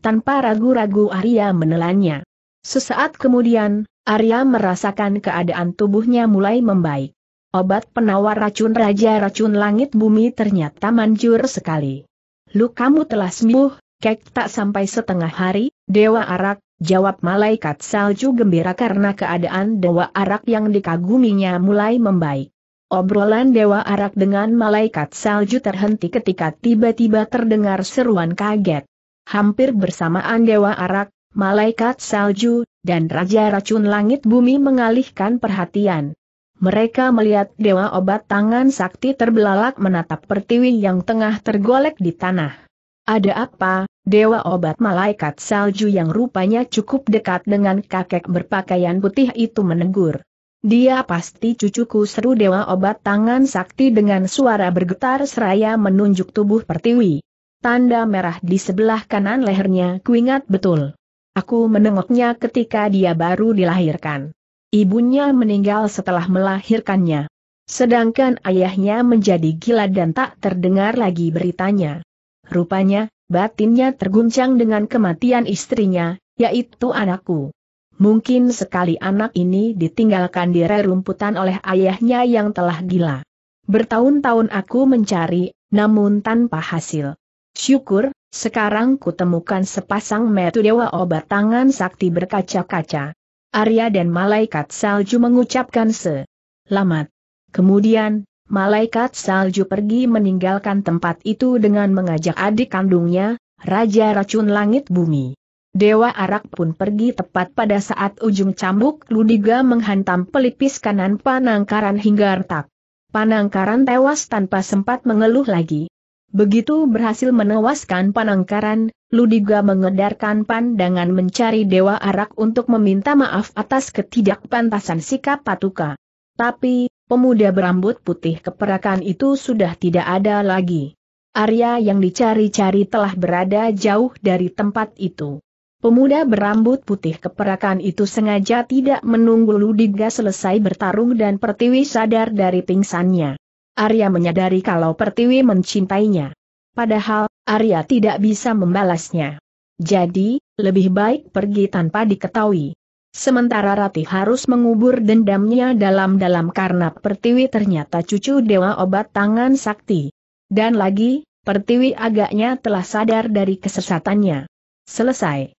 Tanpa ragu-ragu Arya menelannya. Sesaat kemudian, Arya merasakan keadaan tubuhnya mulai membaik. Obat penawar racun Raja Racun Langit Bumi ternyata manjur sekali. Lu kamu telah sembuh, kek tak sampai setengah hari, Dewa Arak, jawab malaikat salju gembira karena keadaan Dewa Arak yang dikaguminya mulai membaik. Obrolan Dewa Arak dengan malaikat salju terhenti ketika tiba-tiba terdengar seruan kaget hampir bersamaan Dewa Arak, Malaikat Salju, dan Raja Racun Langit Bumi mengalihkan perhatian. Mereka melihat Dewa Obat Tangan Sakti terbelalak menatap pertiwi yang tengah tergolek di tanah. Ada apa, Dewa Obat Malaikat Salju yang rupanya cukup dekat dengan kakek berpakaian putih itu menegur. Dia pasti cucuku seru Dewa Obat Tangan Sakti dengan suara bergetar seraya menunjuk tubuh Pertiwi tanda merah di sebelah kanan lehernya kuingat betul. Aku menengoknya ketika dia baru dilahirkan. Ibunya meninggal setelah melahirkannya. Sedangkan ayahnya menjadi gila dan tak terdengar lagi beritanya. Rupanya, batinnya terguncang dengan kematian istrinya, yaitu anakku. Mungkin sekali anak ini ditinggalkan di rerumputan oleh ayahnya yang telah gila. Bertahun-tahun aku mencari, namun tanpa hasil. Syukur, sekarang kutemukan sepasang metu dewa obat tangan sakti berkaca-kaca. Arya dan malaikat salju mengucapkan selamat. Kemudian, malaikat salju pergi meninggalkan tempat itu dengan mengajak adik kandungnya, Raja Racun Langit Bumi. Dewa Arak pun pergi tepat pada saat ujung cambuk Ludiga menghantam pelipis kanan Panangkaran hingga retak. Panangkaran tewas tanpa sempat mengeluh lagi. Begitu berhasil menewaskan Panangkaran, Ludiga mengedarkan pandangan mencari Dewa Arak untuk meminta maaf atas ketidakpantasan sikap Patuka. Tapi, pemuda berambut putih keperakan itu sudah tidak ada lagi. Arya yang dicari-cari telah berada jauh dari tempat itu. Pemuda berambut putih keperakan itu sengaja tidak menunggu Ludiga selesai bertarung dan Pertiwi sadar dari pingsannya. Arya menyadari kalau Pertiwi mencintainya. Padahal, Arya tidak bisa membalasnya. Jadi, lebih baik pergi tanpa diketahui. Sementara Rati harus mengubur dendamnya dalam-dalam karena Pertiwi ternyata cucu dewa obat tangan sakti. Dan lagi, Pertiwi agaknya telah sadar dari kesesatannya. Selesai.